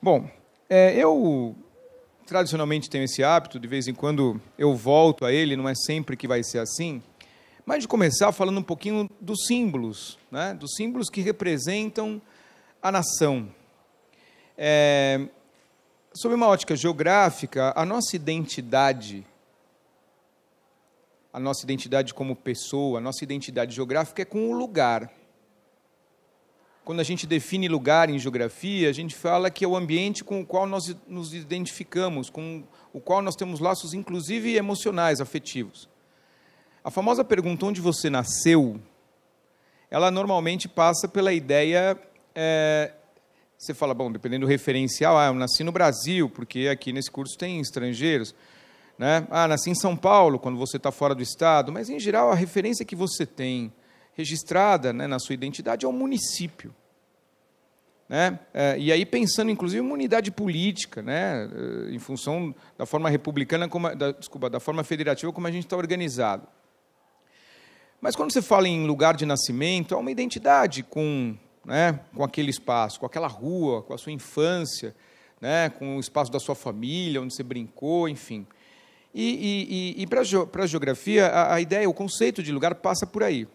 Bom, é, eu tradicionalmente tenho esse hábito, de vez em quando eu volto a ele, não é sempre que vai ser assim, mas de começar falando um pouquinho dos símbolos, né? dos símbolos que representam a nação. É, sob uma ótica geográfica, a nossa identidade, a nossa identidade como pessoa, a nossa identidade geográfica é com o lugar quando a gente define lugar em geografia, a gente fala que é o ambiente com o qual nós nos identificamos, com o qual nós temos laços, inclusive emocionais, afetivos. A famosa pergunta onde você nasceu, ela normalmente passa pela ideia. É, você fala, bom, dependendo do referencial, ah, eu nasci no Brasil, porque aqui nesse curso tem estrangeiros. Né? Ah, nasci em São Paulo, quando você está fora do estado, mas em geral a referência que você tem registrada né, na sua identidade é o município. Né? É, e aí pensando inclusive em uma unidade política, né? Eh, em função da forma republicana, como, da, desculpa, da forma federativa como a gente está organizado. Mas quando você fala em lugar de nascimento, há uma identidade com, né, com aquele espaço, com aquela rua, com a sua infância, né, com o espaço da sua família, onde você brincou, enfim. E, e, e, e para a geografia, a, a ideia, o conceito de lugar passa por aí.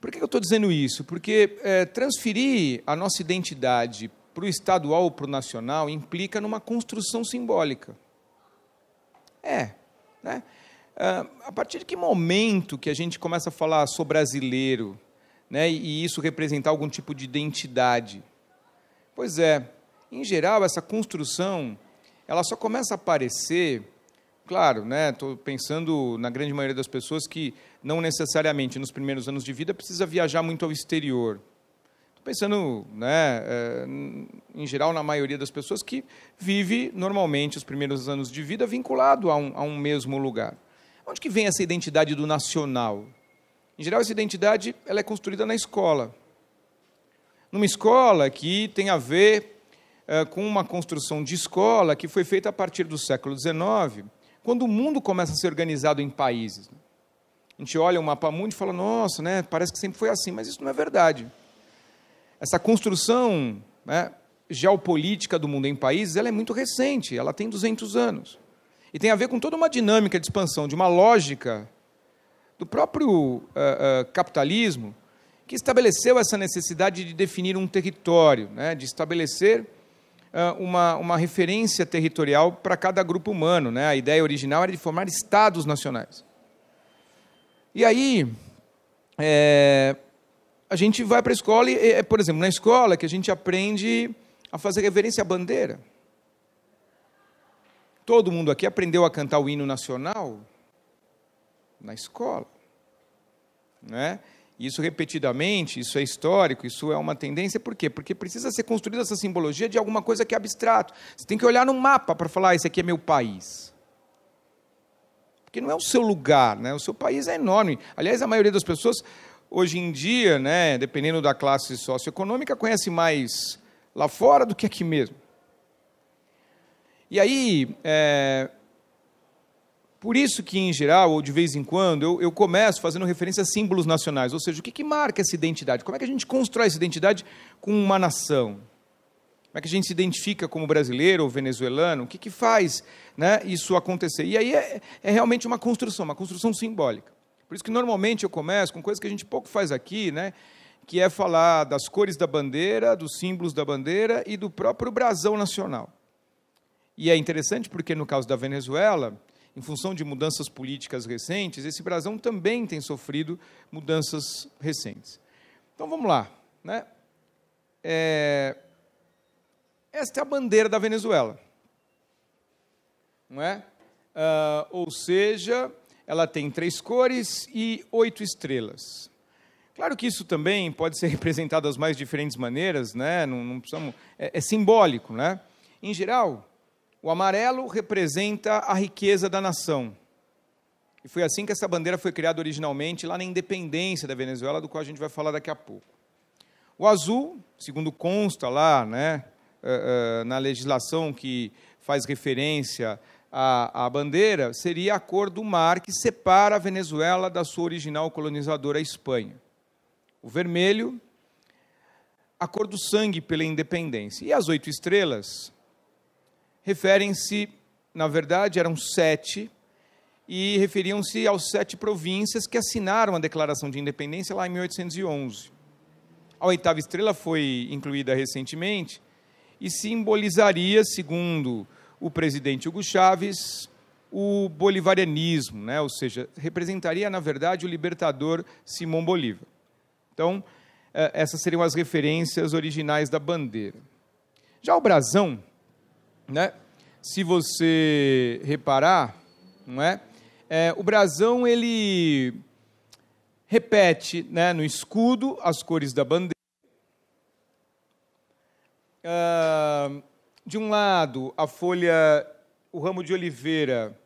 Por que eu estou dizendo isso? Porque é, transferir a nossa identidade para o estadual ou para o nacional implica numa construção simbólica. É. Né? Ah, a partir de que momento que a gente começa a falar ah, sou brasileiro, né, e isso representar algum tipo de identidade? Pois é, em geral essa construção ela só começa a aparecer Claro, né? Estou pensando na grande maioria das pessoas que não necessariamente nos primeiros anos de vida precisa viajar muito ao exterior. Estou pensando, né, eh, em geral, na maioria das pessoas que vive normalmente os primeiros anos de vida vinculado a um, a um mesmo lugar. Onde que vem essa identidade do nacional? Em geral, essa identidade ela é construída na escola. Numa escola que tem a ver é, com uma construção de escola que foi feita a partir do século XIX quando o mundo começa a ser organizado em países. Né? A gente olha o mapa mundo e fala, nossa, né, parece que sempre foi assim, mas isso não é verdade. Essa construção né, geopolítica do mundo em países, ela é muito recente, ela tem 200 anos. E tem a ver com toda uma dinâmica de expansão, de uma lógica do próprio uh, uh, capitalismo, que estabeleceu essa necessidade de definir um território, né, de estabelecer ah, uma, uma referência territorial para cada grupo humano. Né? A ideia original era de formar estados nacionais. E aí, é, a gente vai para a escola, e, é, por exemplo, na escola que a gente aprende a fazer reverência à bandeira. Todo mundo aqui aprendeu a cantar o hino nacional na escola. Né? Isso repetidamente, isso é histórico, isso é uma tendência, por quê? Porque precisa ser construída essa simbologia de alguma coisa que é abstrato. Você tem que olhar no mapa para falar: ah, esse aqui é meu país. Porque não é o seu lugar, né? o seu país é enorme. Aliás, a maioria das pessoas, hoje em dia, né, dependendo da classe socioeconômica, conhece mais lá fora do que aqui mesmo. E aí, é, por isso que, em geral, ou de vez em quando, eu, eu começo fazendo referência a símbolos nacionais, ou seja, o que, que marca essa identidade? Como é que a gente constrói essa identidade com uma nação? Como é que a gente se identifica como brasileiro ou venezuelano? O que, que faz né, isso acontecer? E aí é, é realmente uma construção, uma construção simbólica. Por isso que normalmente eu começo com coisas que a gente pouco faz aqui, né? que é falar das cores da bandeira, dos símbolos da bandeira e do próprio brasão nacional. E é interessante porque, no caso da Venezuela, em função de mudanças políticas recentes, esse brasão também tem sofrido mudanças recentes. Então vamos lá. Né? É... Esta é a bandeira da Venezuela. Não é? Uh, ou seja, ela tem três cores e oito estrelas. Claro que isso também pode ser representado das mais diferentes maneiras, né? não, não precisamos, é, é simbólico. Né? Em geral, o amarelo representa a riqueza da nação. E foi assim que essa bandeira foi criada originalmente lá na independência da Venezuela, do qual a gente vai falar daqui a pouco. O azul, segundo consta lá, né, eh, eh, na legislação que faz referência à, à bandeira, seria a cor do mar que separa a Venezuela da sua original colonizadora, a Espanha. O vermelho, a cor do sangue pela independência. E as oito estrelas referem-se, na verdade, eram sete, e referiam-se aos sete províncias que assinaram a Declaração de Independência lá em 1811. A oitava estrela foi incluída recentemente e simbolizaria, segundo o presidente Hugo Chávez, o bolivarianismo, né? ou seja, representaria, na verdade, o libertador Simão Bolívar. Então, eh, essas seriam as referências originais da bandeira. Já o brasão, né? Se você reparar, não é? é o brasão ele repete, né, no escudo as cores da bandeira. Ah, de um lado a folha, o ramo de oliveira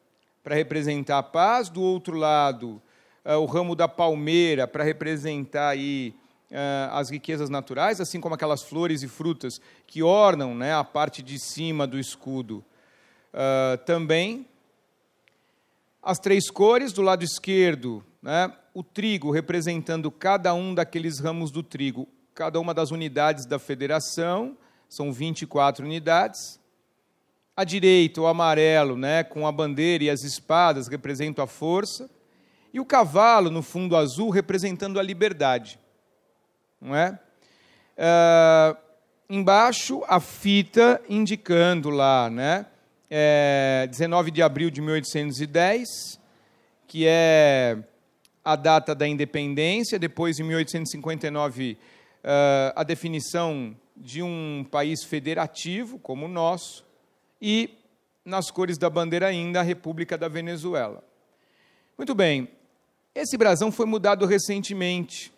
para representar a paz, do outro lado ah, o ramo da palmeira para representar aí eh, as riquezas naturais, assim como aquelas flores e frutas que ornam né, a parte de cima do escudo. Uh, também as três cores do lado esquerdo, né, o trigo representando cada um daqueles ramos do trigo, cada uma das unidades da federação, são 24 unidades. À direita, o amarelo, né, com a bandeira e as espadas, representa a força. E o cavalo, no fundo azul, representando a liberdade não é? Uh, embaixo a fita indicando lá, né? É, 19 de abril de 1810, que é a data da independência, depois em 1859 uh, ah, a definição de um país federativo como o nosso e nas cores da bandeira ainda a República da Venezuela. Muito bem, esse brasão foi mudado recentemente,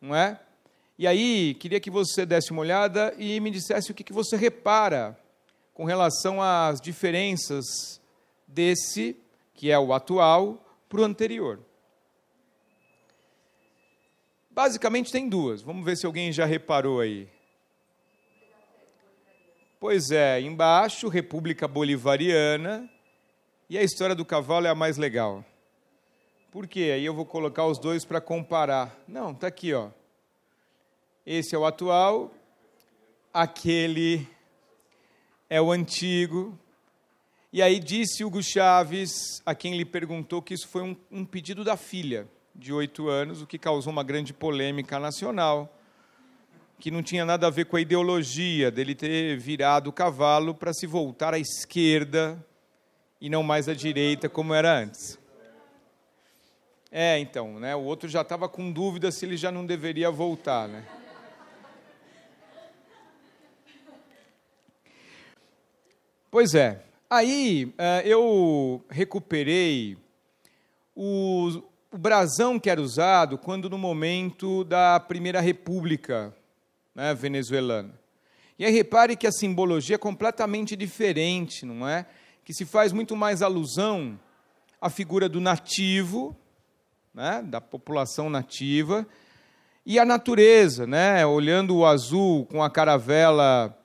não é? E aí, queria que você desse uma olhada e me dissesse o que, que você repara com relação às diferenças desse, que é o atual, para o anterior. Basicamente tem duas. Vamos ver se alguém já reparou aí. Pois é, embaixo, República Bolivariana. E a história do cavalo é a mais legal. Por quê? Aí eu vou colocar os dois para comparar. Não, tá aqui, ó. Esse é o atual, aquele é o antigo. E aí disse Hugo Chaves, a quem lhe perguntou, que isso foi um, um pedido da filha de oito anos, o que causou uma grande polêmica nacional, que não tinha nada a ver com a ideologia dele ter virado o cavalo para se voltar à esquerda e não mais à direita como era antes. É, então, né? O outro já estava com dúvida se ele já não deveria voltar, né? Pois é. Aí é, eu recuperei o, o brasão que era usado quando no momento da Primeira República né, venezuelana. E aí repare que a simbologia é completamente diferente, não é? Que se faz muito mais alusão à figura do nativo, né, da população nativa, e à natureza, né, olhando o azul com a caravela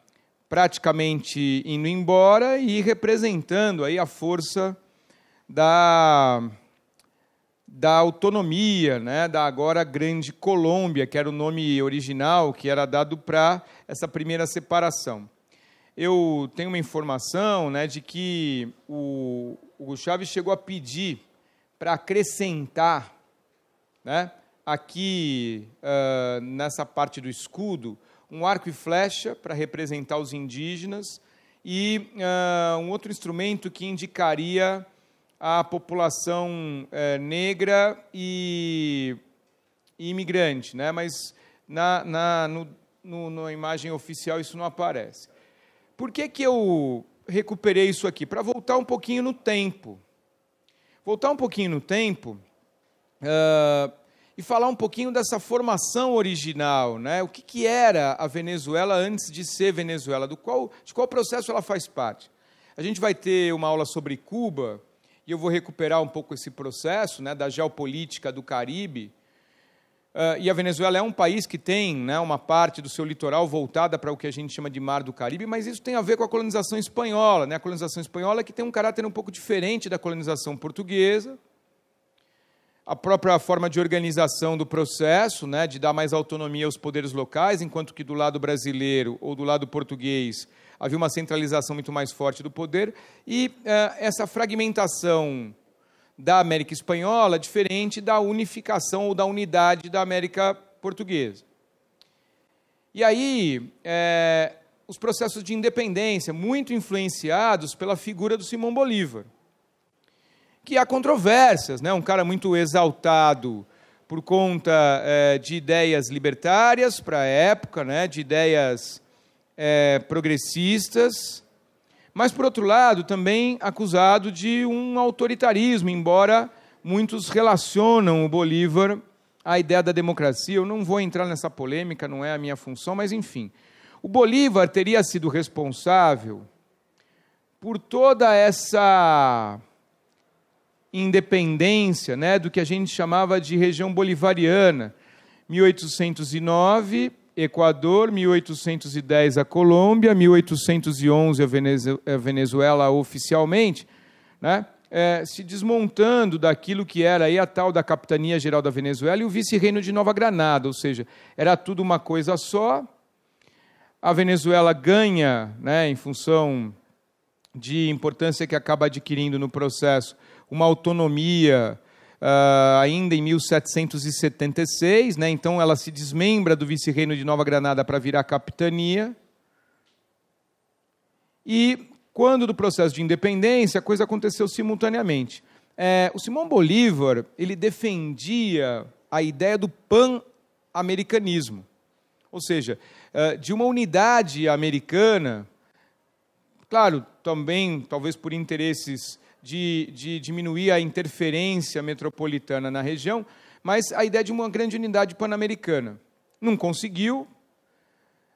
praticamente indo embora e representando aí a força da, da autonomia, né, da agora Grande Colômbia, que era o nome original que era dado para essa primeira separação. Eu tenho uma informação né, de que o, o Chaves chegou a pedir para acrescentar né, aqui uh, nessa parte do escudo um arco e flecha para representar os indígenas e uh, um outro instrumento que indicaria a população uh, negra e, imigrante, né? mas na, na, no, no, na imagem oficial isso não aparece. Por que, que eu recuperei isso aqui? Para voltar um pouquinho no tempo. Voltar um pouquinho no tempo, uh, e falar um pouquinho dessa formação original, né? O que, que era a Venezuela antes de ser Venezuela? Do qual, de qual processo ela faz parte? A gente vai ter uma aula sobre Cuba e eu vou recuperar um pouco esse processo, né? Da geopolítica do Caribe. Uh, e a Venezuela é um país que tem né, uma parte do seu litoral voltada para o que a gente chama de Mar do Caribe, mas isso tem a ver com a colonização espanhola. Né? A colonização espanhola que tem um caráter um pouco diferente da colonização portuguesa, a própria forma de organização do processo, né, de dar mais autonomia aos poderes locais, enquanto que do lado brasileiro ou do lado português havia uma centralização muito mais forte do poder, e eh, essa fragmentação da América espanhola é diferente da unificação ou da unidade da América portuguesa. E aí, eh, os processos de independência, muito influenciados pela figura do Simão Bolívar que há controvérsias, né? um cara muito exaltado por conta é, de ideias libertárias para a época, né? de ideias é, progressistas, mas, por outro lado, também acusado de um autoritarismo, embora muitos relacionam o Bolívar à ideia da democracia. Eu não vou entrar nessa polêmica, não é a minha função, mas enfim. O Bolívar teria sido responsável por toda essa independência, né, do que a gente chamava de região bolivariana. 1809, Equador, 1810 a Colômbia, 1811 a Venezuela oficialmente, né? É, se desmontando daquilo que era aí a tal da capitania geral da Venezuela e o vice-reino de Nova Granada, ou seja, era tudo uma coisa só. A Venezuela ganha, né, em função de importância que acaba adquirindo no processo, uma autonomia uh, ainda em 1776, né? então ela se desmembra do vice-reino de Nova Granada para virar capitania. E quando do processo de independência, a coisa aconteceu simultaneamente. É, o Simão Bolívar ele defendia a ideia do pan-americanismo, ou seja, ah, de uma unidade americana, claro, também talvez por interesses de, de diminuir a interferência metropolitana na região, mas a ideia de uma grande unidade pan-americana. Não conseguiu.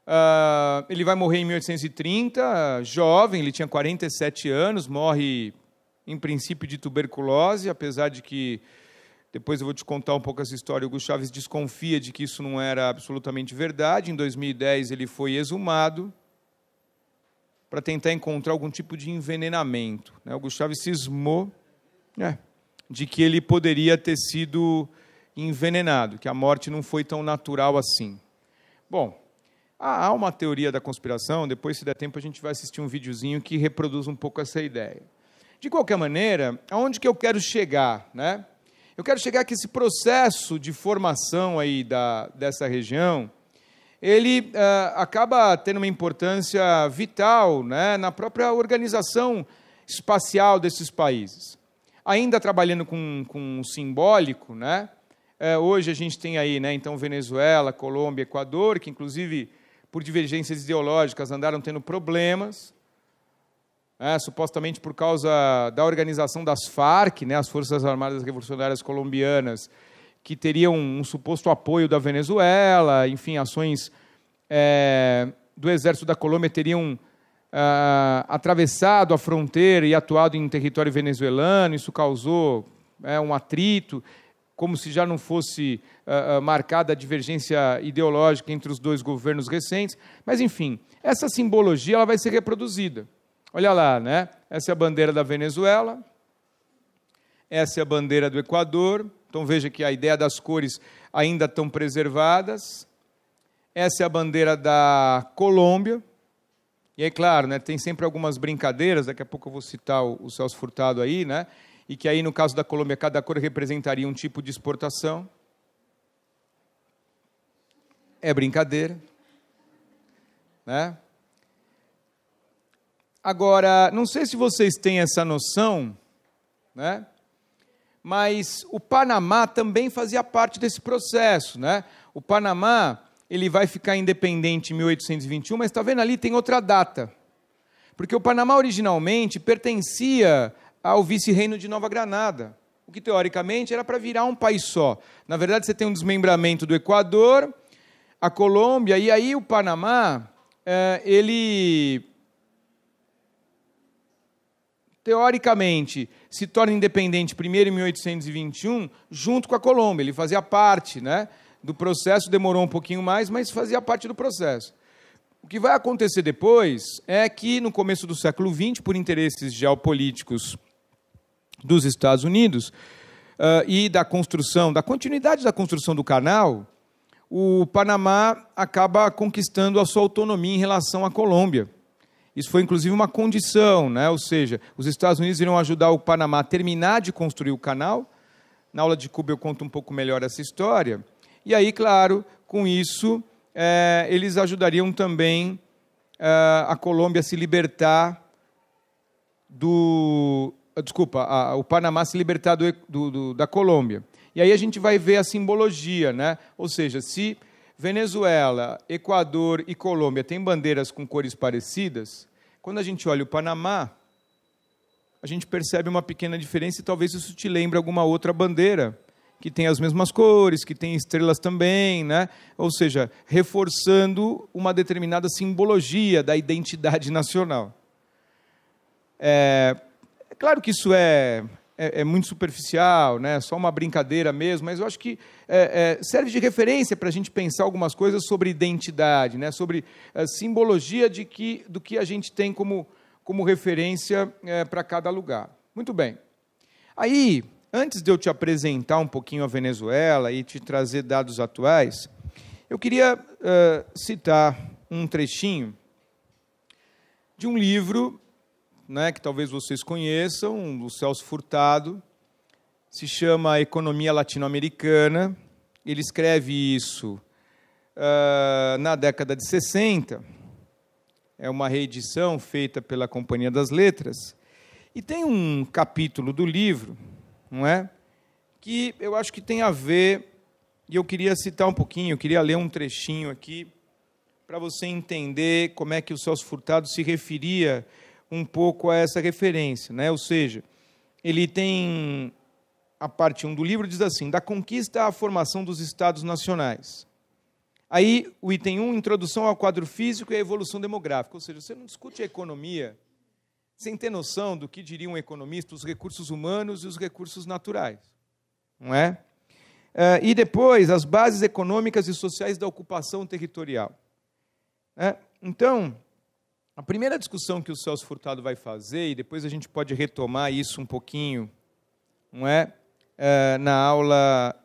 Uh, ele vai morrer em 1830, jovem, ele tinha 47 anos, morre em princípio de tuberculose, apesar de que depois eu vou te contar um pouco essa história. O Hugo Chaves desconfia de que isso não era absolutamente verdade. Em 2010 ele foi exumado para tentar encontrar algum tipo de envenenamento. Né? O Gustavo cismou né, de que ele poderia ter sido envenenado, que a morte não foi tão natural assim. Bom, há uma teoria da conspiração, depois, se der tempo, a gente vai assistir um videozinho que reproduz um pouco essa ideia. De qualquer maneira, aonde que eu quero chegar, né? Eu quero chegar que esse processo de formação aí da, dessa região, ele uh, acaba tendo uma importância vital né, na própria organização espacial desses países. Ainda trabalhando com, com o simbólico, né, uh, hoje a gente tem aí, né, então, Venezuela, Colômbia, Equador, que inclusive, por divergências ideológicas, andaram tendo problemas, né, supostamente por causa da organização das Farc, né, as Forças Armadas Revolucionárias Colombianas, que teriam um suposto apoio da Venezuela, enfim, ações é, do exército da Colômbia teriam é, atravessado a fronteira e atuado em território venezuelano, isso causou é, um atrito, como se já não fosse é, é, marcada a divergência ideológica entre os dois governos recentes. Mas, enfim, essa simbologia ela vai ser reproduzida. Olha lá, né? Essa é a bandeira da Venezuela, essa é a bandeira do Equador, então veja que a ideia das cores ainda estão preservadas. Essa é a bandeira da Colômbia. E é claro, né, tem sempre algumas brincadeiras, daqui a pouco eu vou citar o, o Celso Furtado aí, né? E que aí no caso da Colômbia cada cor representaria um tipo de exportação. É brincadeira, né? Agora, não sei se vocês têm essa noção, né? mas o Panamá também fazia parte desse processo, né? O Panamá, ele vai ficar independente em 1821, mas está vendo ali tem outra data. Porque o Panamá originalmente pertencia ao vice-reino de Nova Granada, o que teoricamente era para virar um país só. Na verdade, você tem um desmembramento do Equador, a Colômbia, e aí o Panamá, eh, ele teoricamente, se torna independente primeiro em 1821, junto com a Colômbia. Ele fazia parte né, do processo, demorou um pouquinho mais, mas fazia parte do processo. O que vai acontecer depois é que, no começo do século XX, por interesses geopolíticos dos Estados Unidos uh, e da construção, da continuidade da construção do canal, o Panamá acaba conquistando a sua autonomia em relação à Colômbia. Isso foi inclusive uma condição, né? ou seja, os Estados Unidos iriam ajudar o Panamá a terminar de construir o canal. Na aula de Cuba eu conto um pouco melhor essa história. E aí, claro, com isso, é, eles ajudariam também é, a Colômbia a se libertar do. Desculpa, a, o Panamá se libertar do, do, do, da Colômbia. E aí a gente vai ver a simbologia, né? ou seja, se Venezuela, Equador e Colômbia têm bandeiras com cores parecidas, quando a gente olha o Panamá, a gente percebe uma pequena diferença e talvez isso te lembre alguma outra bandeira que tem as mesmas cores, que tem estrelas também, né? Ou seja, reforçando uma determinada simbologia da identidade nacional. É, é claro que isso é é, é, muito superficial, né? só uma brincadeira mesmo, mas eu acho que é, é, serve de referência para a gente pensar algumas coisas sobre identidade, né? sobre a é, simbologia de que, do que a gente tem como, como referência é, para cada lugar. Muito bem. Aí, antes de eu te apresentar um pouquinho a Venezuela e te trazer dados atuais, eu queria é, citar um trechinho de um livro né, que talvez vocês conheçam, do Celso Furtado, se chama Economia Latino-Americana. Ele escreve isso uh, na década de 60. É uma reedição feita pela Companhia das Letras. E tem um capítulo do livro, não é? Que eu acho que tem a ver, e eu queria citar um pouquinho, eu queria ler um trechinho aqui, para você entender como é que o Celso Furtado se referia um pouco a essa referência, né? Ou seja, ele tem a parte 1 do livro diz assim: da conquista à formação dos estados nacionais. Aí o item 1, introdução ao quadro físico e à evolução demográfica, ou seja, você não discute a economia sem ter noção do que diria um economista, os recursos humanos e os recursos naturais, não é? Eh, e depois as bases econômicas e sociais da ocupação territorial. Né? Então, a primeira discussão que o Celso Furtado vai fazer, e depois a gente pode retomar isso um pouquinho, não é? é na aula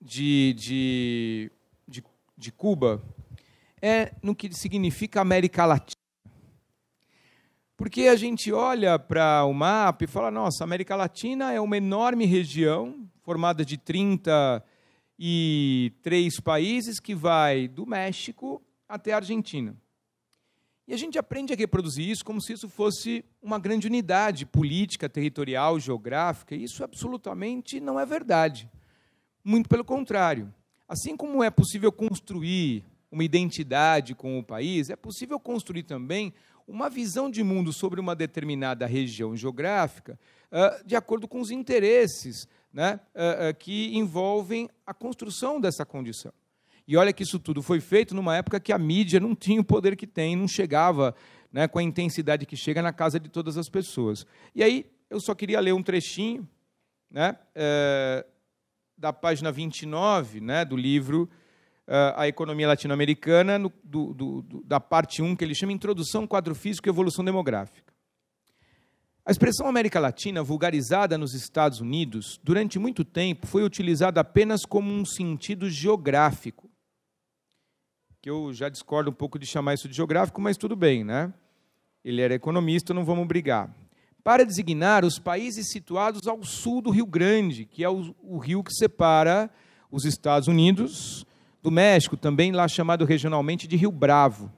de, de, de, de Cuba, é no que significa América Latina. Porque a gente olha para o mapa e fala: nossa, a América Latina é uma enorme região formada de 33 países que vai do México até a Argentina. E a gente aprende a reproduzir isso como se isso fosse uma grande unidade política, territorial, geográfica. Isso absolutamente não é verdade. Muito pelo contrário. Assim como é possível construir uma identidade com o país, é possível construir também uma visão de mundo sobre uma determinada região geográfica ah, de acordo com os interesses né, ah, ah, que envolvem a construção dessa condição. E olha que isso tudo foi feito numa época que a mídia não tinha o poder que tem, não chegava né, com a intensidade que chega na casa de todas as pessoas. E aí eu só queria ler um trechinho né, é, da página 29 né, do livro é, A Economia Latino-Americana, da parte 1, que ele chama Introdução, Quadro Físico e Evolução Demográfica. A expressão América Latina, vulgarizada nos Estados Unidos, durante muito tempo foi utilizada apenas como um sentido geográfico que eu já discordo um pouco de chamar isso de geográfico, mas tudo bem, né? Ele era economista, não vamos brigar. Para designar os países situados ao sul do Rio Grande, que é o, o rio que separa os Estados Unidos do México, também lá chamado regionalmente de Rio Bravo.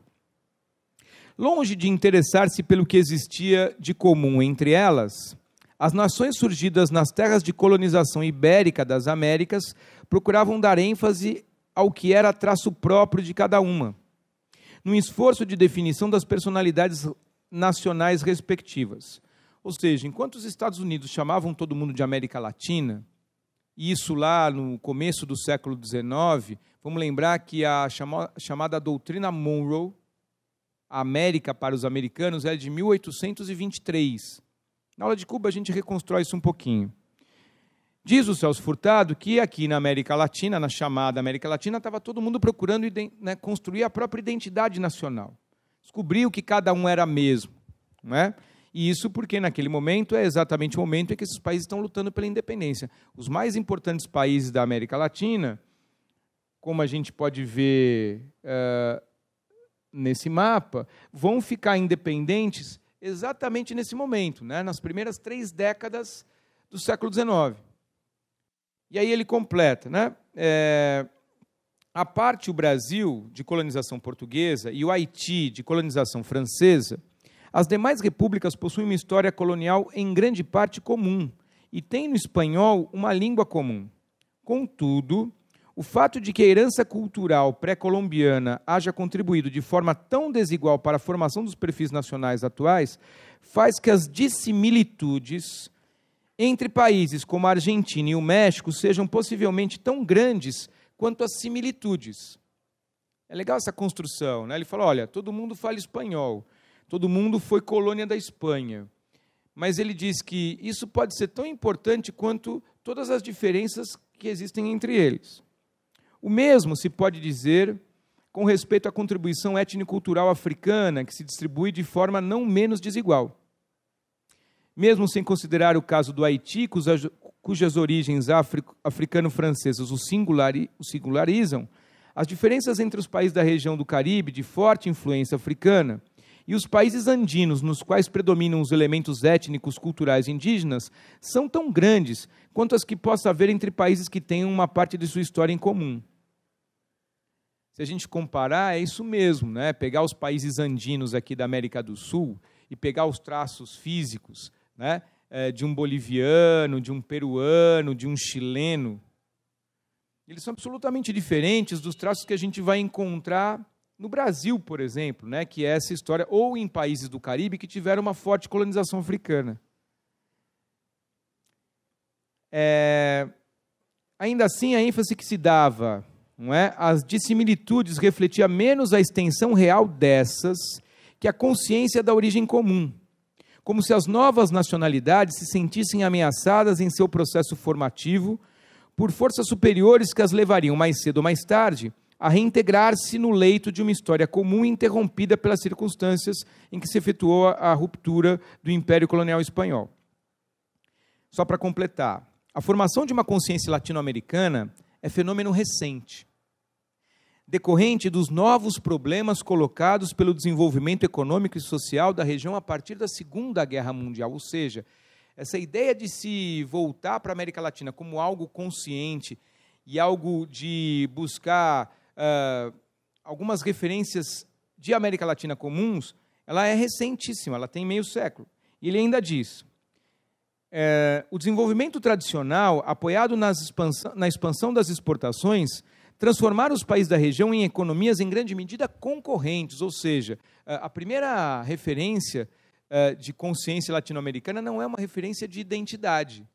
Longe de interessar-se pelo que existia de comum entre elas, as nações surgidas nas terras de colonização ibérica das Américas procuravam dar ênfase ao que era traço próprio de cada uma, num esforço de definição das personalidades nacionais respectivas. Ou seja, enquanto os Estados Unidos chamavam todo mundo de América Latina, e isso lá no começo do século XIX, vamos lembrar que a chamada doutrina Monroe, a América para os americanos, é de 1823. Na aula de Cuba a gente reconstrói isso um pouquinho. Diz o Celso Furtado que aqui na América Latina, na chamada América Latina, estava todo mundo procurando né, construir a própria identidade nacional, descobrir o que cada um era mesmo. né? E isso porque, naquele momento, é exatamente o momento em que esses países estão lutando pela independência. Os mais importantes países da América Latina, como a gente pode ver eh, nesse mapa, vão ficar independentes exatamente nesse momento, né? nas primeiras três décadas do século XIX. E aí ele completa, né? É, a parte o Brasil de colonização portuguesa e o Haiti de colonização francesa, as demais repúblicas possuem uma história colonial em grande parte comum e têm no espanhol uma língua comum. Contudo, o fato de que a herança cultural pré-colombiana haja contribuído de forma tão desigual para a formação dos perfis nacionais atuais faz que as dissimilitudes entre países como a Argentina e o México sejam possivelmente tão grandes quanto as similitudes. É legal essa construção, né? Ele fala: olha, todo mundo fala espanhol, todo mundo foi colônia da Espanha. Mas ele diz que isso pode ser tão importante quanto todas as diferenças que existem entre eles. O mesmo se pode dizer com respeito à contribuição étnico-cultural africana, que se distribui de forma não menos desigual. Mesmo sem considerar o caso do Haiti, cujas, origens africano-francesas o, o singularizam, as diferenças entre os países da região do Caribe, de forte influência africana, e os países andinos, nos quais predominam os elementos étnicos, culturais indígenas, são tão grandes quanto as que possa haver entre países que tenham uma parte de sua história em comum. Se a gente comparar, é isso mesmo, né? Pegar os países andinos aqui da América do Sul e pegar os traços físicos, né? É, de um boliviano, de um peruano, de um chileno. Eles são absolutamente diferentes dos traços que a gente vai encontrar no Brasil, por exemplo, né? que é essa história, ou em países do Caribe que tiveram uma forte colonização africana. É... Ainda assim, a ênfase que se dava não é, às dissimilitudes refletia menos a extensão real dessas que a consciência da origem comum como se as novas nacionalidades se sentissem ameaçadas em seu processo formativo por forças superiores que as levariam mais cedo ou mais tarde a reintegrar-se no leito de uma história comum interrompida pelas circunstâncias em que se efetuou a, ruptura do Império Colonial Espanhol. Só para completar, a formação de uma consciência latino-americana é fenômeno recente decorrente dos novos problemas colocados pelo desenvolvimento econômico e social da região a partir da Segunda Guerra Mundial. Ou seja, essa ideia de se voltar para a América Latina como algo consciente e algo de buscar uh, algumas referências de América Latina comuns, ela é recentíssima, ela tem meio século. E ele ainda diz. É, o desenvolvimento tradicional, apoiado na expansão das exportações, transformar os países da região em economias em grande medida concorrentes, ou seja, eh, a primeira referência eh, de consciência latino-americana não é uma referência de identidade,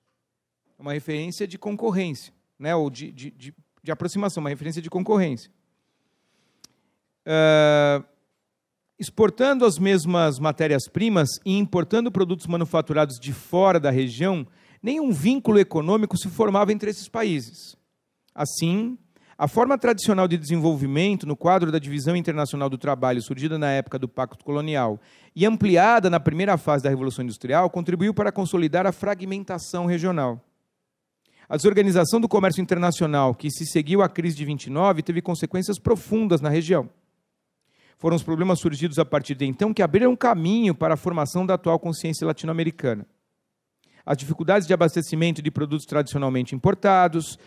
é uma referência de concorrência, né? ou de, de, de, de aproximação, uma referência de concorrência. Eh, exportando as mesmas matérias-primas e importando produtos manufaturados de fora da região, nenhum vínculo econômico se formava entre esses países. Assim, a forma tradicional de desenvolvimento, no quadro da Divisão Internacional do Trabalho, surgida na época do Pacto Colonial e ampliada na primeira fase da Revolução Industrial, contribuiu para consolidar a fragmentação regional. A desorganização do comércio internacional, que se seguiu à crise de 29, teve consequências profundas na região. Foram os problemas surgidos a partir de então que abriram caminho para a formação da atual consciência latino-americana as dificuldades de abastecimento de produtos tradicionalmente importados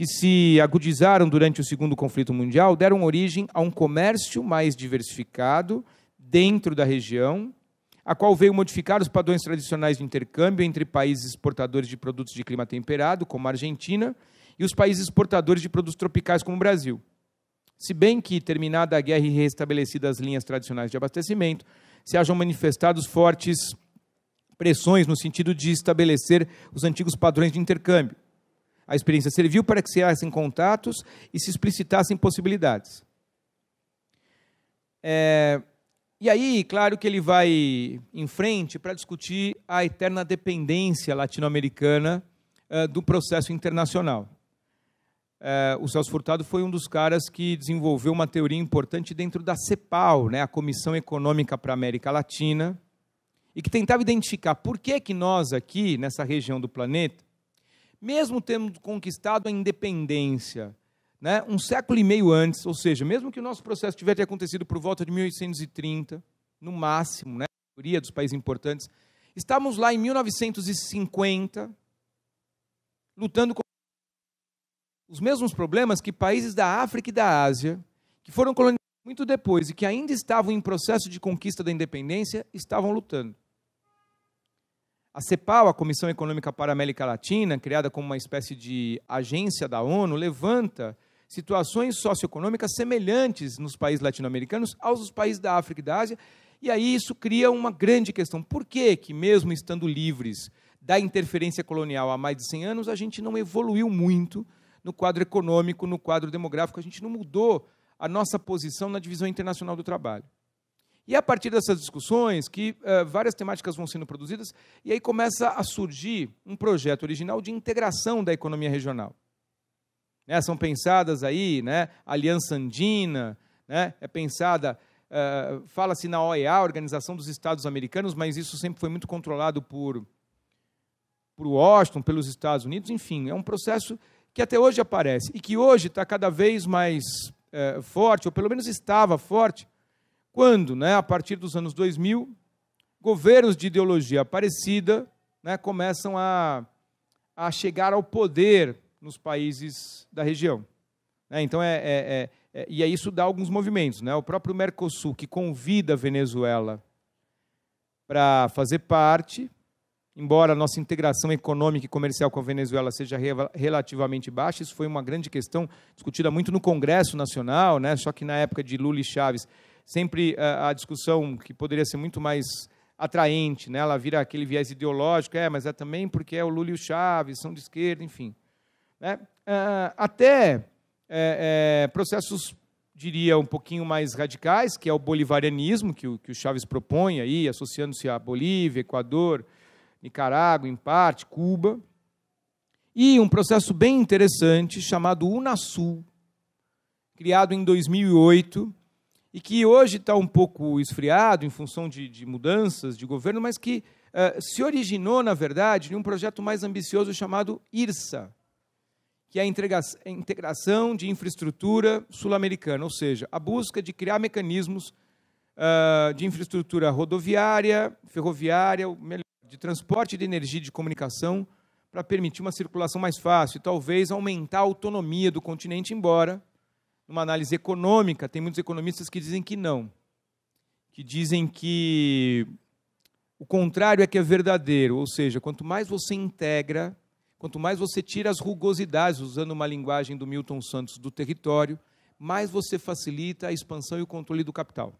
que se agudizaram durante o Segundo Conflito Mundial deram origem a um comércio mais diversificado dentro da região, a qual veio modificar os padrões tradicionais de intercâmbio entre países exportadores de produtos de clima temperado, como a Argentina, e os países exportadores de produtos tropicais, como o Brasil. Se bem que, terminada a guerra e restabelecidas as linhas tradicionais de abastecimento, se hajam manifestados fortes pressões no sentido de estabelecer os antigos padrões de intercâmbio. A experiência serviu para que se criassem contatos e se explicitassem possibilidades. É, e aí, claro que ele vai em frente para discutir a eterna dependência latino-americana é, do processo internacional. É, o Celso Furtado foi um dos caras que desenvolveu uma teoria importante dentro da CEPAL, né, a Comissão Econômica para a América Latina, e que tentava identificar por que, que nós aqui, nessa região do planeta, mesmo tendo conquistado a independência, né, um século e meio antes, ou seja, mesmo que o nosso processo tivesse acontecido por volta de 1830, no máximo, né, a maioria dos países importantes, estávamos lá em 1950, lutando com os mesmos problemas que países da África e da Ásia, que foram colonizados muito depois e que ainda estavam em processo de conquista da independência, estavam lutando. A CEPAL, a Comissão Econômica para a América Latina, criada como uma espécie de agência da ONU, levanta situações socioeconômicas semelhantes nos países latino-americanos aos dos países da África e da Ásia, e aí isso cria uma grande questão. Por que que mesmo estando livres da interferência colonial há mais de 100 anos, a gente não evoluiu muito no quadro econômico, no quadro demográfico, a gente não mudou a nossa posição na divisão internacional do trabalho? E é a partir dessas discussões que uh, várias temáticas vão sendo produzidas e aí começa a surgir um projeto original de integração da economia regional. Né, são pensadas aí, né, Aliança Andina, né, é pensada, uh, fala-se na OEA, Organização dos Estados Americanos, mas isso sempre foi muito controlado por, por Washington, pelos Estados Unidos, enfim, é um processo que até hoje aparece e que hoje está cada vez mais eh, forte, ou pelo menos estava forte, quando, né, a partir dos anos 2000, governos de ideologia parecida né, começam a, a chegar ao poder nos países da região. Né, então, é, é, é, é, e aí isso dá alguns movimentos. Né, o próprio Mercosul, que convida a Venezuela para fazer parte, embora a nossa integração econômica e comercial com a Venezuela seja re relativamente baixa, isso foi uma grande questão discutida muito no Congresso Nacional, né, só que na época de Lula e Chaves sempre eh, a, discussão que poderia ser muito mais atraente, né? ela vira aquele viés ideológico, é, mas é também porque é o Lula e o Chaves, são de esquerda, enfim. Né? Ah, até eh, eh, processos, diria, um pouquinho mais radicais, que é o bolivarianismo, que o, que o Chaves propõe aí, associando-se a Bolívia, Equador, Nicarágua, em parte, Cuba. E um processo bem interessante chamado Unasul, criado em 2008, e que hoje está um pouco esfriado em função de, de mudanças de governo, mas que uh, se originou, na verdade, em um projeto mais ambicioso chamado IRSA, que é a integração de infraestrutura sul-americana, ou seja, a busca de criar mecanismos uh, de infraestrutura rodoviária, ferroviária, de transporte de energia e de comunicação para permitir uma circulação mais fácil e talvez aumentar a autonomia do continente, embora numa análise econômica, tem muitos economistas que dizem que não, que dizem que o contrário é que é verdadeiro, ou seja, quanto mais você integra, quanto mais você tira as rugosidades, usando uma linguagem do Milton Santos, do território, mais você facilita a expansão e o controle do capital.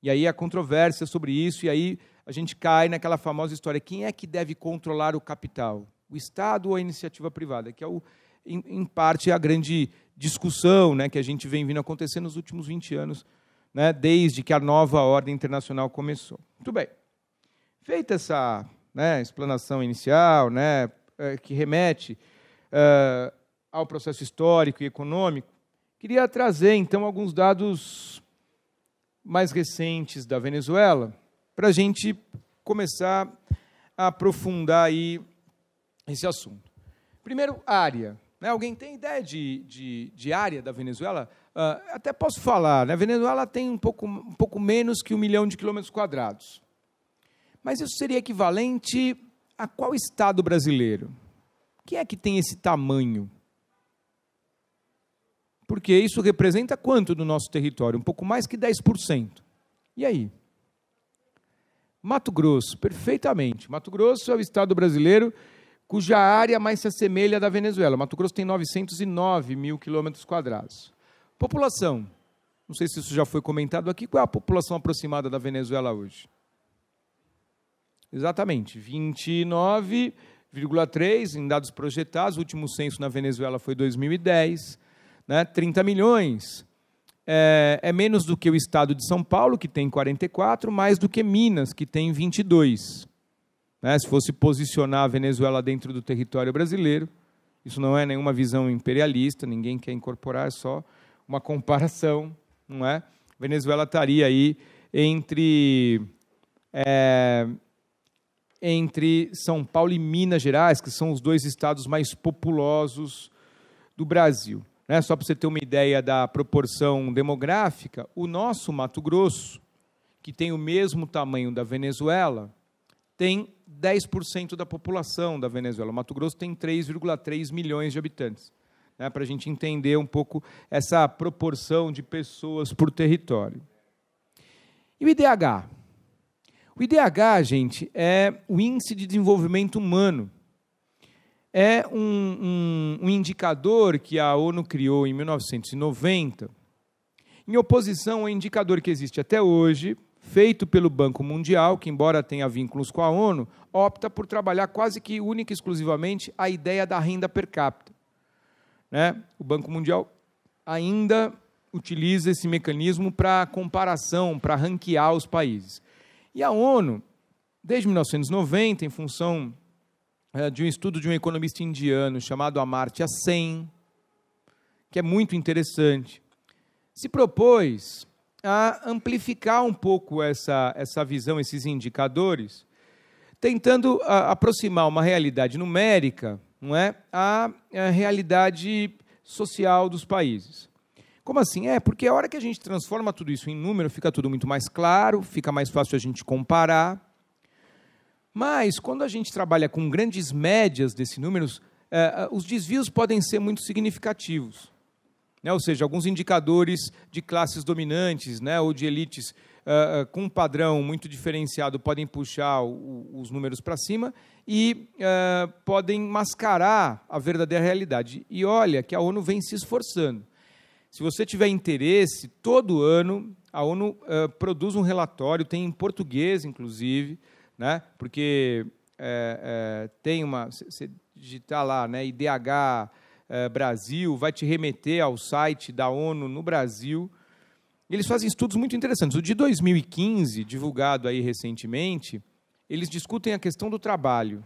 E aí a controvérsia sobre isso, e aí a gente cai naquela famosa história: quem é que deve controlar o capital? O Estado ou a iniciativa privada? Que é, o, em, em parte, a grande discussão né, que a gente vem vindo acontecer nos últimos 20 anos, né, desde que a nova ordem internacional começou. Muito bem. Feita essa né, explanação inicial, né, eh, que remete uh, ao processo histórico e econômico, queria trazer então alguns dados mais recentes da Venezuela para a gente começar a aprofundar aí esse assunto. Primeiro, área. Né? Alguém tem ideia de, de, de área da Venezuela? Uh, até posso falar, né? a Venezuela tem um pouco, um pouco menos que um milhão de quilômetros quadrados. Mas isso seria equivalente a qual estado brasileiro? Quem é que tem esse tamanho? Porque isso representa quanto do nosso território? Um pouco mais que 10%. E aí? Mato Grosso, perfeitamente. Mato Grosso é o estado brasileiro cuja área mais se assemelha à da Venezuela. Mato Grosso tem 909 mil quilômetros quadrados. População. Não sei se isso já foi comentado aqui. Qual é a população aproximada da Venezuela hoje? Exatamente, 29,3 em dados projetados. O último censo na Venezuela foi 2010. Né? 30 milhões. É, é menos do que o estado de São Paulo, que tem 44, mais do que Minas, que tem 22 né, se fosse posicionar a Venezuela dentro do território brasileiro. Isso não é nenhuma visão imperialista, ninguém quer incorporar, é só uma comparação, não é? Venezuela estaria aí entre é, entre São Paulo e Minas Gerais, que são os dois estados mais populosos do Brasil. Né? Só para você ter uma ideia da proporção demográfica, o nosso Mato Grosso, que tem o mesmo tamanho da Venezuela, tem 10% da população da Venezuela. O Mato Grosso tem 3,3 milhões de habitantes. Né, para a gente entender um pouco essa proporção de pessoas por território. E o IDH? O IDH, gente, é o Índice de Desenvolvimento Humano. É um, um, um indicador que a ONU criou em 1990, em oposição ao indicador que existe até hoje, feito pelo Banco Mundial, que, embora tenha vínculos com a ONU, opta por trabalhar quase que única e exclusivamente a ideia da renda per capita. Né? O Banco Mundial ainda utiliza esse mecanismo para comparação, para ranquear os países. E a ONU, desde 1990, em função é, de um estudo de um economista indiano chamado Amartya Sen, que é muito interessante, se propôs a amplificar um pouco essa, essa visão, esses indicadores, tentando a, ah, aproximar uma realidade numérica não é, à, à eh, realidade social dos países. Como assim? É, porque a hora que a gente transforma tudo isso em número, fica tudo muito mais claro, fica mais fácil a gente comparar. Mas, quando a gente trabalha com grandes médias desses números, eh, eh, os desvios podem ser muito significativos né? ou seja, alguns indicadores de classes dominantes né? ou de elites uh, uh, com um padrão muito diferenciado podem puxar o, os números para cima e uh, podem mascarar a verdadeira realidade. E olha que a ONU vem se esforçando. Se você tiver interesse, todo ano a ONU produz um relatório, tem em português, inclusive, né? porque é, é, tem uma. Se digitar lá, né, IDH eh, Brasil, vai te remeter ao site da ONU no Brasil. Eles fazem estudos muito interessantes. O de 2015, divulgado aí recentemente, eles discutem a questão do trabalho.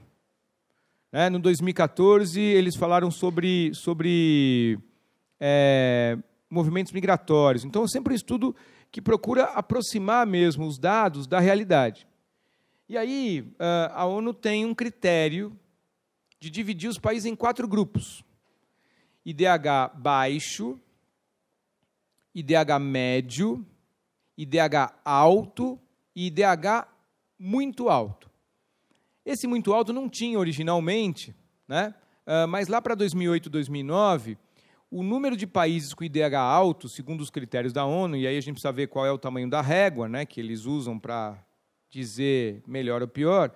É, no 2014, eles falaram sobre, sobre é, movimentos migratórios. Então, é sempre um estudo que procura aproximar mesmo os dados da realidade. E aí, eh, a ONU tem um critério de dividir os países em quatro grupos. IDH baixo, IDH médio, IDH alto e IDH muito alto. Esse muito alto não tinha originalmente, né? Ah, mas lá para 2008, 2009, o número de países com IDH alto, segundo os critérios da ONU, e aí a gente precisa ver qual é o tamanho da régua né, que eles usam para dizer melhor ou pior,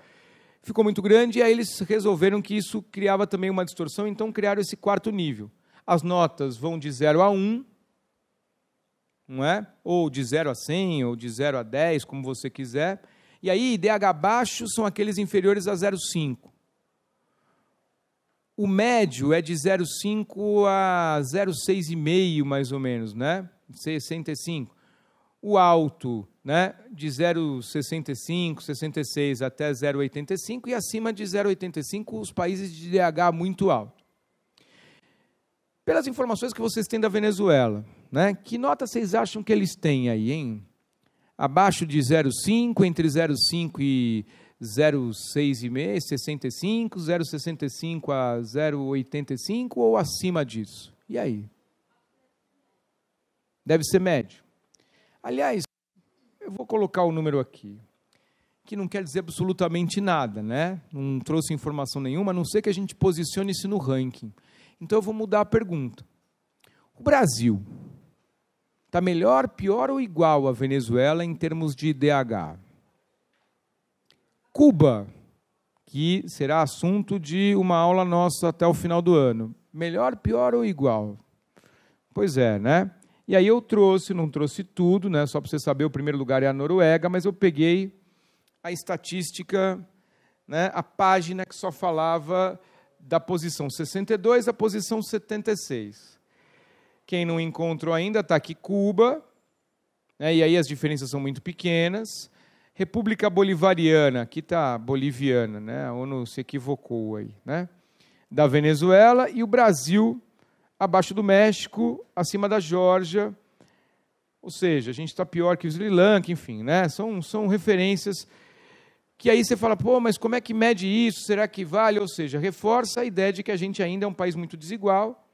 ficou muito grande, e aí eles resolveram que isso criava também uma distorção, então criaram esse quarto nível. As notas vão de 0 a 1, não é? Ou de 0 a 100, ou de 0 a 10, como você quiser. E aí, DH baixo são aqueles inferiores a 0,5. O médio é de 0,5 a 0,6,5, mais ou menos, né? 65. O alto, né? De 0,65, 66 até 0,85 e acima de 0,85 os países de DH muito alto. Pelas informações que vocês têm da Venezuela, né? Que nota vocês acham que eles têm aí, hein? Abaixo de 0,5, entre 0,5 e meio, 65, 0,65 a 0,85 ou acima disso? E aí? Deve ser médio. Aliás, eu vou colocar o número aqui, que não quer dizer absolutamente nada, né? Não trouxe informação nenhuma, a não ser que a gente posicione isso no ranking. Então eu vou mudar a pergunta. O Brasil está melhor, pior ou igual à Venezuela em termos de IDH? Cuba, que será assunto de uma aula nossa até o final do ano. Melhor, pior ou igual? Pois é, né? E aí eu trouxe, não trouxe tudo, né? Só para você saber, o primeiro lugar é a Noruega, mas eu peguei a estatística, né? A página que só falava da posição 62 à posição 76. Quem não encontrou ainda está aqui Cuba, né, e aí as diferenças são muito pequenas. República Bolivariana, aqui está boliviana, né, a ONU se equivocou aí, né, da Venezuela, e o Brasil abaixo do México, acima da Geórgia, ou seja, a gente está pior que o Sri Lanka, enfim, né, são, são referências que aí você fala, pô, mas como é que mede isso? Será que vale? Ou seja, reforça a ideia de que a gente ainda é um país muito desigual.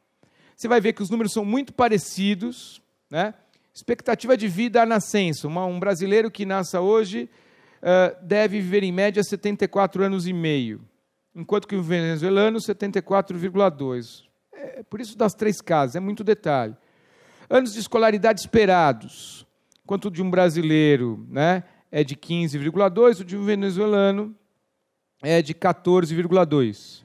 Você vai ver que os números são muito parecidos, né? Expectativa de vida à nascença. um brasileiro que nasce hoje uh, deve viver em média 74 anos e meio, enquanto que o venezuelano 74,2. É, é, por isso das três casas, é muito detalhe. Anos de escolaridade esperados, quanto de um brasileiro, né? é de 15,2%, o de um venezuelano é de 14,2%.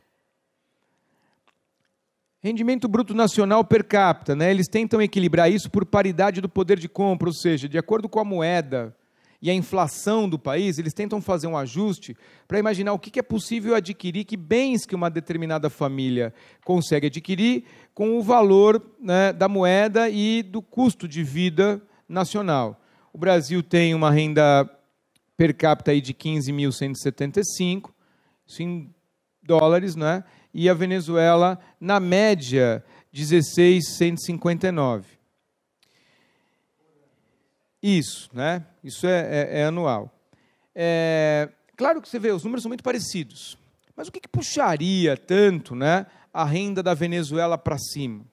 Rendimento bruto nacional per capita, né? eles tentam equilibrar isso por paridade do poder de compra, ou seja, de acordo com a moeda e a inflação do país, eles tentam fazer um ajuste para imaginar o que é possível adquirir, que bens que uma determinada família consegue adquirir com o valor né, da moeda e do custo de vida nacional. O Brasil tem uma renda per capita aí de 15.175, isso em dólares, né? E a Venezuela, na média, 16,159. Isso, né? Isso é, é, é anual. É, claro que você vê, os números são muito parecidos. Mas o que, que puxaria tanto né, a renda da Venezuela para cima?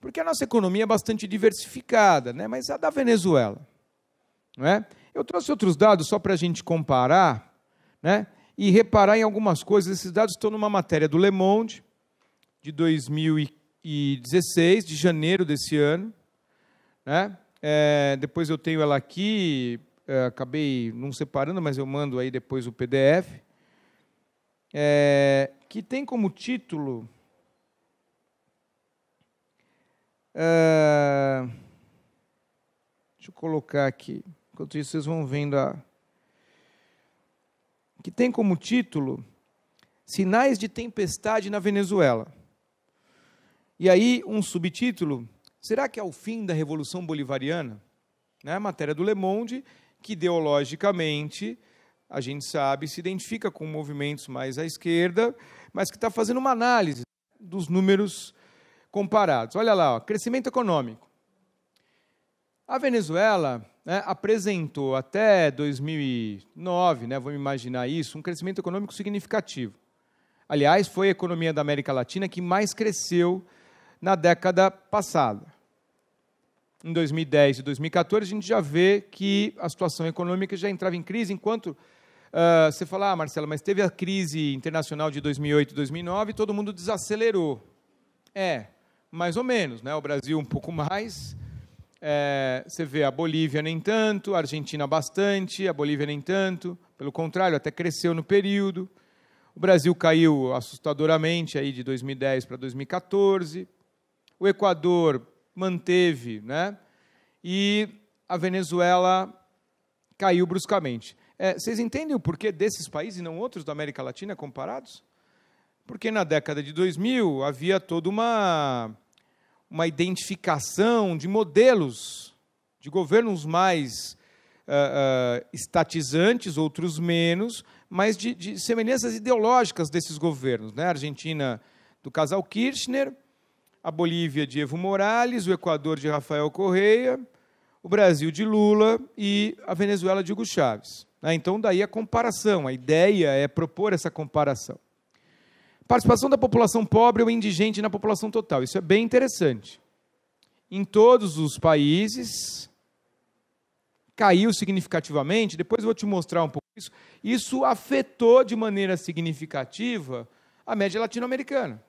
Porque a nossa economia é bastante diversificada, né, mas a da Venezuela. Não é? Eu trouxe outros dados só para a gente comparar, né? E reparar em algumas coisas. Esses dados estão numa matéria do Le Monde de 2016, de janeiro desse ano, né? É, depois eu tenho ela aqui, é, acabei não separando, mas eu mando aí depois o PDF, é, que tem como título é, deixa eu colocar aqui. Enquanto isso, vocês vão vendo a. que tem como título Sinais de Tempestade na Venezuela. E aí, um subtítulo: Será que é o fim da Revolução Bolivariana? Né? Matéria do Le Monde, que ideologicamente a gente sabe, se identifica com movimentos mais à esquerda, mas que está fazendo uma análise dos números comparados. Olha lá, ó, crescimento econômico. A Venezuela né, apresentou até 2009, né, vamos imaginar isso, um crescimento econômico significativo. Aliás, foi a economia da América Latina que mais cresceu na década passada. Em 2010 e 2014, a gente já vê que a situação econômica já entrava em crise, enquanto uh, você fala, ah, Marcela, mas teve a crise internacional de 2008 e 2009 e todo mundo desacelerou. É, mais ou menos, né? o Brasil um pouco mais, é, você vê a Bolívia nem tanto, a Argentina bastante, a Bolívia nem tanto, pelo contrário, até cresceu no período. O Brasil caiu assustadoramente aí de 2010 para 2014. O Equador manteve, né? E a Venezuela caiu bruscamente. É, vocês entendem o porquê desses países e não outros da América Latina comparados? Porque na década de 2000 havia toda uma uma identificação de modelos de governos mais uh, uh, estatizantes, outros menos, mas de, de, semelhanças ideológicas desses governos. Né? A Argentina do casal Kirchner, a Bolívia de Evo Morales, o Equador de Rafael Correia, o Brasil de Lula e a Venezuela de Hugo Chávez. Né? Então, daí a comparação, a ideia é propor essa comparação. Participação da população pobre ou indigente na população total. Isso é bem interessante. Em todos os países, caiu significativamente. Depois eu vou te mostrar um pouco isso. Isso afetou de maneira significativa a média latino-americana.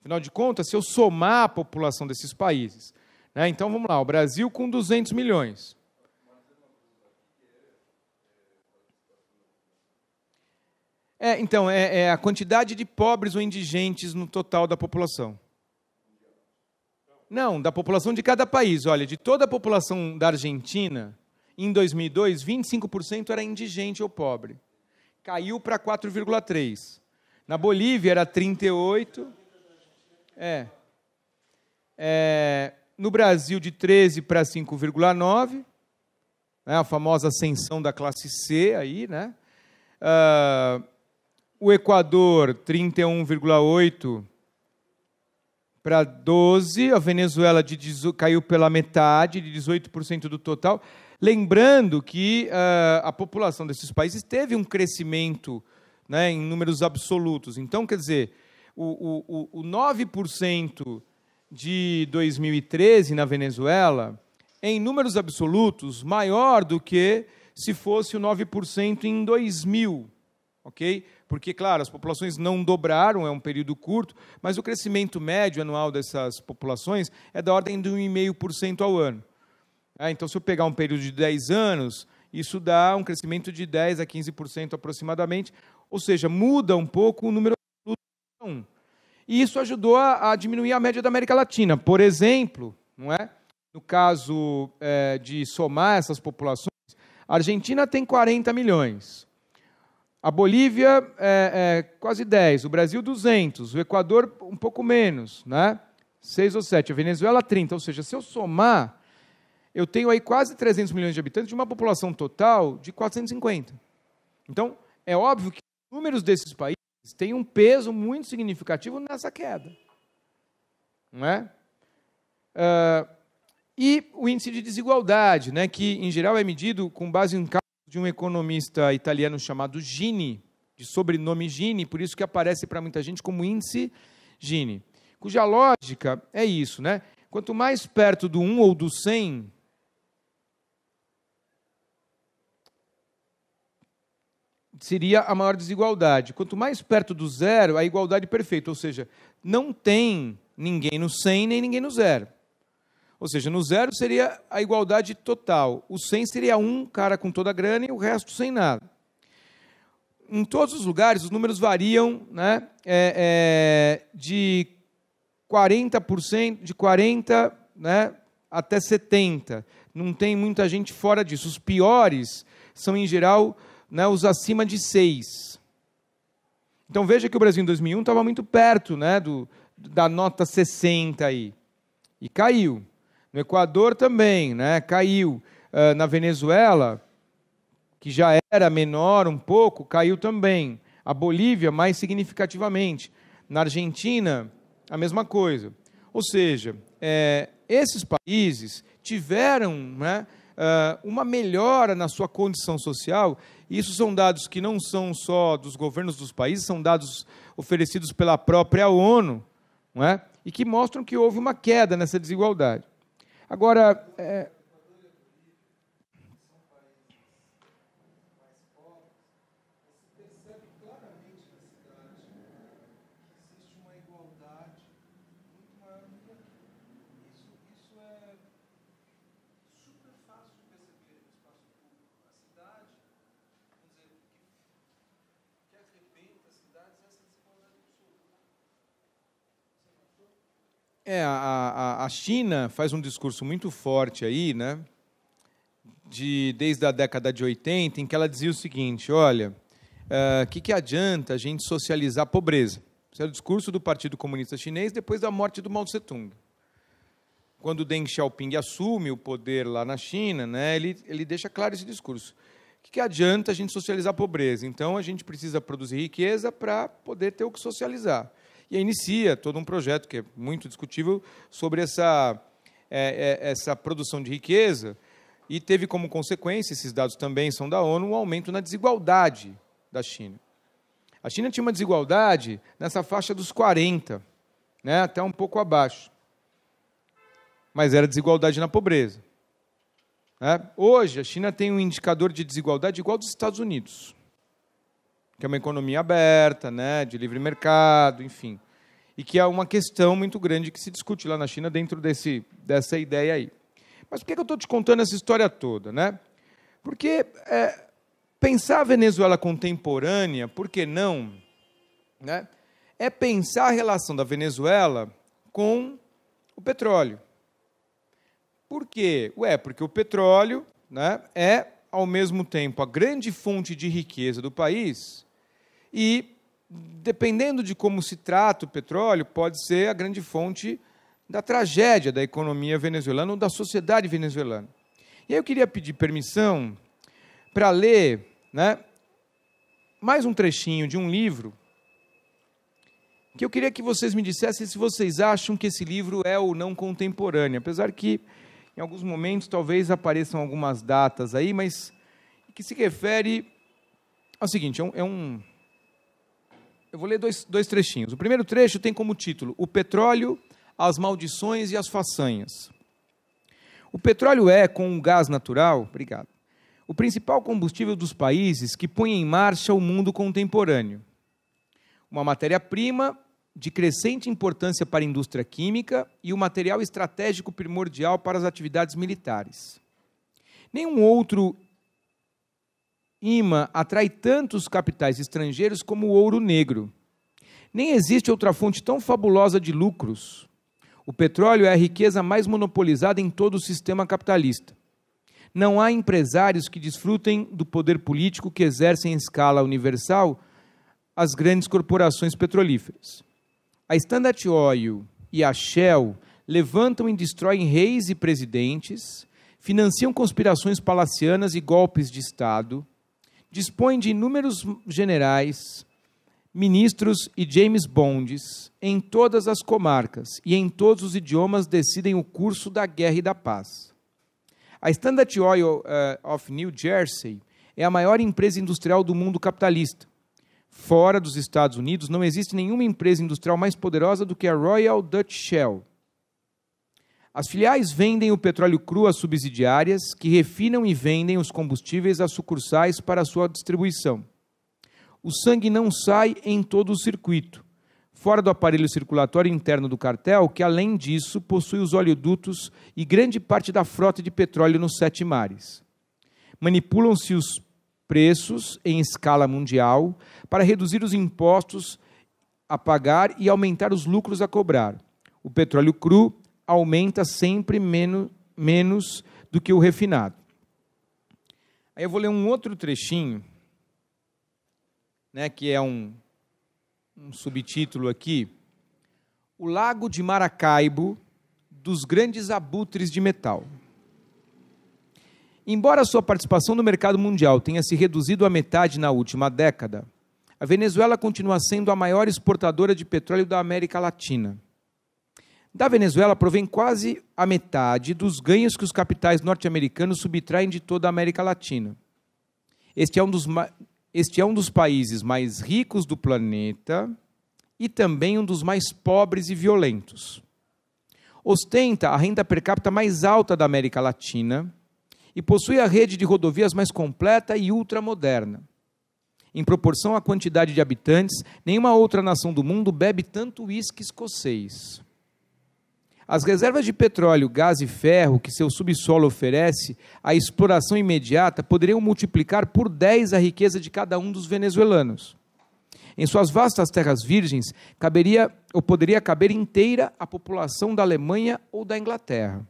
Afinal de contas, se eu somar a população desses países, né, então vamos lá: o Brasil com 200 milhões, É, então, é, é, a quantidade de pobres ou indigentes no total da população. Não, da população de cada país. Olha, de toda a população da Argentina, em 2002, 25% era indigente ou pobre. Caiu para 4,3%. Na Bolívia era 38%. É. é no Brasil, de 13% para 5,9%. Né, a famosa ascensão da classe C aí, né? Uh, o Equador 31,8 para 12, a Venezuela de, caiu pela metade, de 18% do total. Lembrando que uh, a população desses países teve um crescimento né, em números absolutos. Então, quer dizer, o, o, o 9% de 2013 na Venezuela, em números absolutos, maior do que se fosse o 9% em 2000, ok? porque, claro, as populações não dobraram, é um período curto, mas o crescimento médio anual dessas populações é da ordem de 1,5% ao ano. É, então, se eu pegar um período de 10 anos, isso dá um crescimento de 10% a 15% aproximadamente, ou seja, muda um pouco o número de E isso ajudou a, a diminuir a média da América Latina. Por exemplo, não é? no caso é, de somar essas populações, a Argentina tem 40 milhões. A Bolívia, é, é, quase 10. O Brasil, 200. O Equador, um pouco menos, né? 6 ou 7. A Venezuela, 30. Ou seja, se eu somar, eu tenho aí quase 300 milhões de habitantes de uma população total de 450. Então, é óbvio que os números desses países têm um peso muito significativo nessa queda. Não é? Uh, e o índice de desigualdade, né, que em geral é medido com base em de um economista italiano chamado Gini, de sobrenome Gini, por isso que aparece para muita gente como índice Gini, cuja lógica é isso, né? Quanto mais perto do 1 ou do 100, seria a maior desigualdade. Quanto mais perto do zero, a igualdade perfeita, ou seja, não tem ninguém no 100 nem ninguém no zero. Ou seja, no zero seria a igualdade total. O 100 seria um cara com toda a grana e o resto sem nada. Em todos os lugares, os números variam né, é, é, de 40%, de 40% né, até 70%. Não tem muita gente fora disso. Os piores são, em geral, né, os acima de 6%. Então veja que o Brasil em 2001 estava muito perto né, do, da nota 60 aí. E caiu. No Equador também, né? Caiu. Uh, na Venezuela, que já era menor um pouco, caiu também. A Bolívia, mais significativamente. Na Argentina, a mesma coisa. Ou seja, é, esses países tiveram né, uh, uma melhora na sua condição social. Isso são dados que não são só dos governos dos países, são dados oferecidos pela própria ONU, não é? e que mostram que houve uma queda nessa desigualdade. Agora, é, É, a, a, China faz um discurso muito forte aí, né? De, desde a década de 80, em que ela dizia o seguinte: olha, o uh, eh, que, que adianta a gente socializar a pobreza? Isso era o discurso do Partido Comunista Chinês depois da morte do Mao Tse-tung. Quando Deng Xiaoping assume o poder lá na China, né, ele, ele deixa claro esse discurso. O que, que adianta a gente socializar a pobreza? Então a gente precisa produzir riqueza para poder ter o que socializar e inicia todo um projeto que é muito discutível sobre essa, é, é, essa produção de riqueza e teve como consequência, esses dados também são da ONU, um aumento na desigualdade da China. A China tinha uma desigualdade nessa faixa dos 40, né, até um pouco abaixo. Mas era desigualdade na pobreza. Né? Hoje, a China tem um indicador de desigualdade igual aos Estados Unidos que é uma economia aberta, né, de livre mercado, enfim. E que é uma questão muito grande que se discute lá na China dentro desse, dessa ideia aí. Mas por que, eu estou te contando essa história toda? Né? Porque é, pensar a Venezuela contemporânea, por que não, né, é pensar a relação da Venezuela com o petróleo. Por quê? Ué, porque o petróleo né, é, ao mesmo tempo, a grande fonte de riqueza do país, e, dependendo de como se trata o petróleo, pode ser a grande fonte da tragédia da economia venezuelana ou da sociedade venezuelana. E aí eu queria pedir permissão para ler né, mais um trechinho de um livro que eu queria que vocês me dissessem se vocês acham que esse livro é ou não contemporâneo, apesar que em alguns momentos talvez apareçam algumas datas aí, mas que se refere ao seguinte, é um, é um eu vou ler dois, dois trechinhos. O primeiro trecho tem como título O Petróleo, as Maldições e as Façanhas. O petróleo é, com o gás natural, obrigado, o principal combustível dos países que põe em marcha o mundo contemporâneo. Uma matéria-prima de crescente importância para a indústria química e o um material estratégico primordial para as atividades militares. Nenhum outro imã atrai tantos capitais estrangeiros como o ouro negro. Nem existe outra fonte tão fabulosa de lucros. O petróleo é a riqueza mais monopolizada em todo o sistema capitalista. Não há empresários que desfrutem do poder político que exercem em escala universal as grandes corporações petrolíferas. A Standard Oil e a Shell levantam e destroem reis e presidentes, financiam conspirações palacianas e golpes de Estado, dispõe de inúmeros generais, ministros e James Bondes em todas as comarcas e em todos os idiomas decidem o curso da guerra e da paz. A Standard Oil uh, of New Jersey é a maior empresa industrial do mundo capitalista. Fora dos Estados Unidos, não existe nenhuma empresa industrial mais poderosa do que a Royal Dutch Shell, as filiais vendem o petróleo cru às subsidiárias, que refinam e vendem os combustíveis às sucursais para sua distribuição. O sangue não sai em todo o circuito, fora do aparelho circulatório interno do cartel, que além disso possui os oleodutos e grande parte da frota de petróleo nos sete mares. Manipulam-se os preços em escala mundial para reduzir os impostos a pagar e aumentar os lucros a cobrar. O petróleo cru aumenta sempre menos, menos do que o refinado. Aí eu vou ler um outro trechinho, né, que é um, um subtítulo aqui. O Lago de Maracaibo dos grandes abutres de metal. Embora sua participação no mercado mundial tenha se reduzido à metade na última década, a Venezuela continua sendo a maior exportadora de petróleo da América Latina. Da Venezuela provém quase a metade dos ganhos que os capitais norte-americanos subtraem de toda a América Latina. Este é, um dos, este é um dos países mais ricos do planeta e também um dos mais pobres e violentos. Ostenta a renda per capita mais alta da América Latina e possui a rede de rodovias mais completa e ultramoderna. Em proporção à quantidade de habitantes, nenhuma outra nação do mundo bebe tanto uísque escocês. As reservas de petróleo, gás e ferro que seu subsolo oferece, a exploração imediata poderiam multiplicar por 10 a riqueza de cada um dos venezuelanos. Em suas vastas terras virgens, caberia ou poderia caber inteira a população da Alemanha ou da Inglaterra.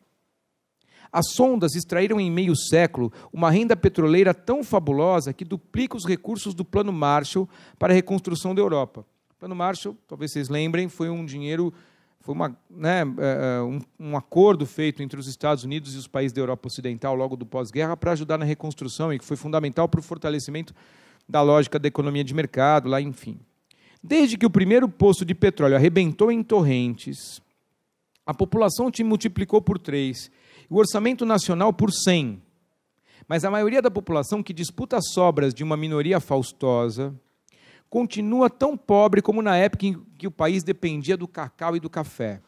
As sondas extraíram em meio século uma renda petroleira tão fabulosa que duplica os recursos do Plano Marshall para a reconstrução da Europa. O Plano Marshall, talvez vocês lembrem, foi um dinheiro foi uma, né, é, é, um, um acordo feito entre os Estados Unidos e os países da Europa Ocidental logo do pós-guerra para ajudar na reconstrução e que foi fundamental para o fortalecimento da lógica da economia de mercado, lá, enfim. Desde que o primeiro poço de petróleo arrebentou em torrentes, a população se multiplicou por três, o orçamento nacional por cem. Mas a maioria da população que disputa sobras de uma minoria faustosa, continua tão pobre como na época em que o país dependia do cacau e do café.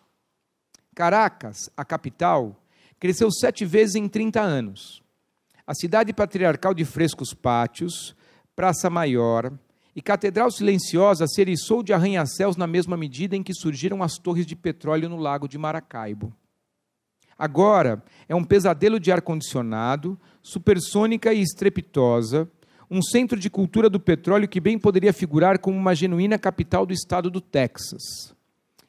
Caracas, a capital, cresceu sete vezes em 30 anos. A cidade patriarcal de frescos pátios, praça maior e catedral silenciosa se eriçou de arranha-céus na mesma medida em que surgiram as torres de petróleo no lago de Maracaibo. Agora é um pesadelo de ar-condicionado, supersônica e estrepitosa, um centro de cultura do petróleo que bem poderia figurar como uma genuína capital do estado do Texas.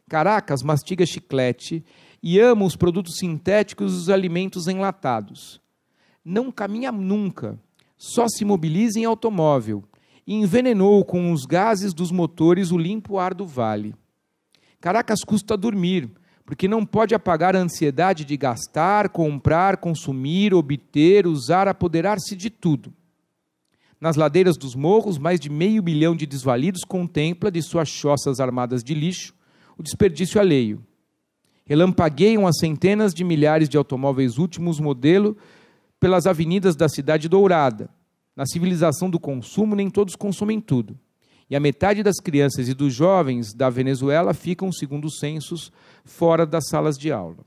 Caracas mastiga chiclete e ama os produtos sintéticos e os alimentos enlatados. Não caminha nunca, só se mobiliza em automóvel e envenenou com os gases dos motores o limpo ar do vale. Caracas custa dormir, porque não pode apagar a ansiedade de gastar, comprar, consumir, obter, usar, apoderar-se de tudo. Nas ladeiras dos morros, mais de meio milhão de desvalidos contempla de suas choças armadas de lixo o desperdício alheio. Relampagueiam as centenas de milhares de automóveis últimos modelo pelas avenidas da cidade dourada. Na civilização do consumo, nem todos consomem tudo. E a metade das crianças e dos jovens da Venezuela ficam, segundo os censos, fora das salas de aula.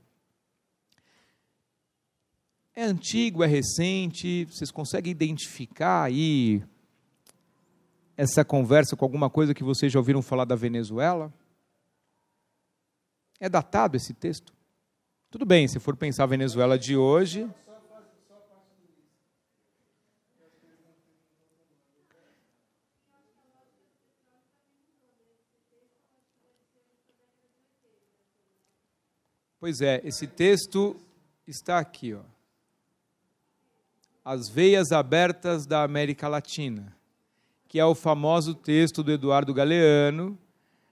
É antigo, é recente? Vocês conseguem identificar aí essa conversa com alguma coisa que vocês já ouviram falar da Venezuela? É datado esse texto? Tudo bem, se for pensar a Venezuela de hoje. Pois é, esse texto está aqui, ó. As Veias Abertas da América Latina, que é o famoso texto do Eduardo Galeano,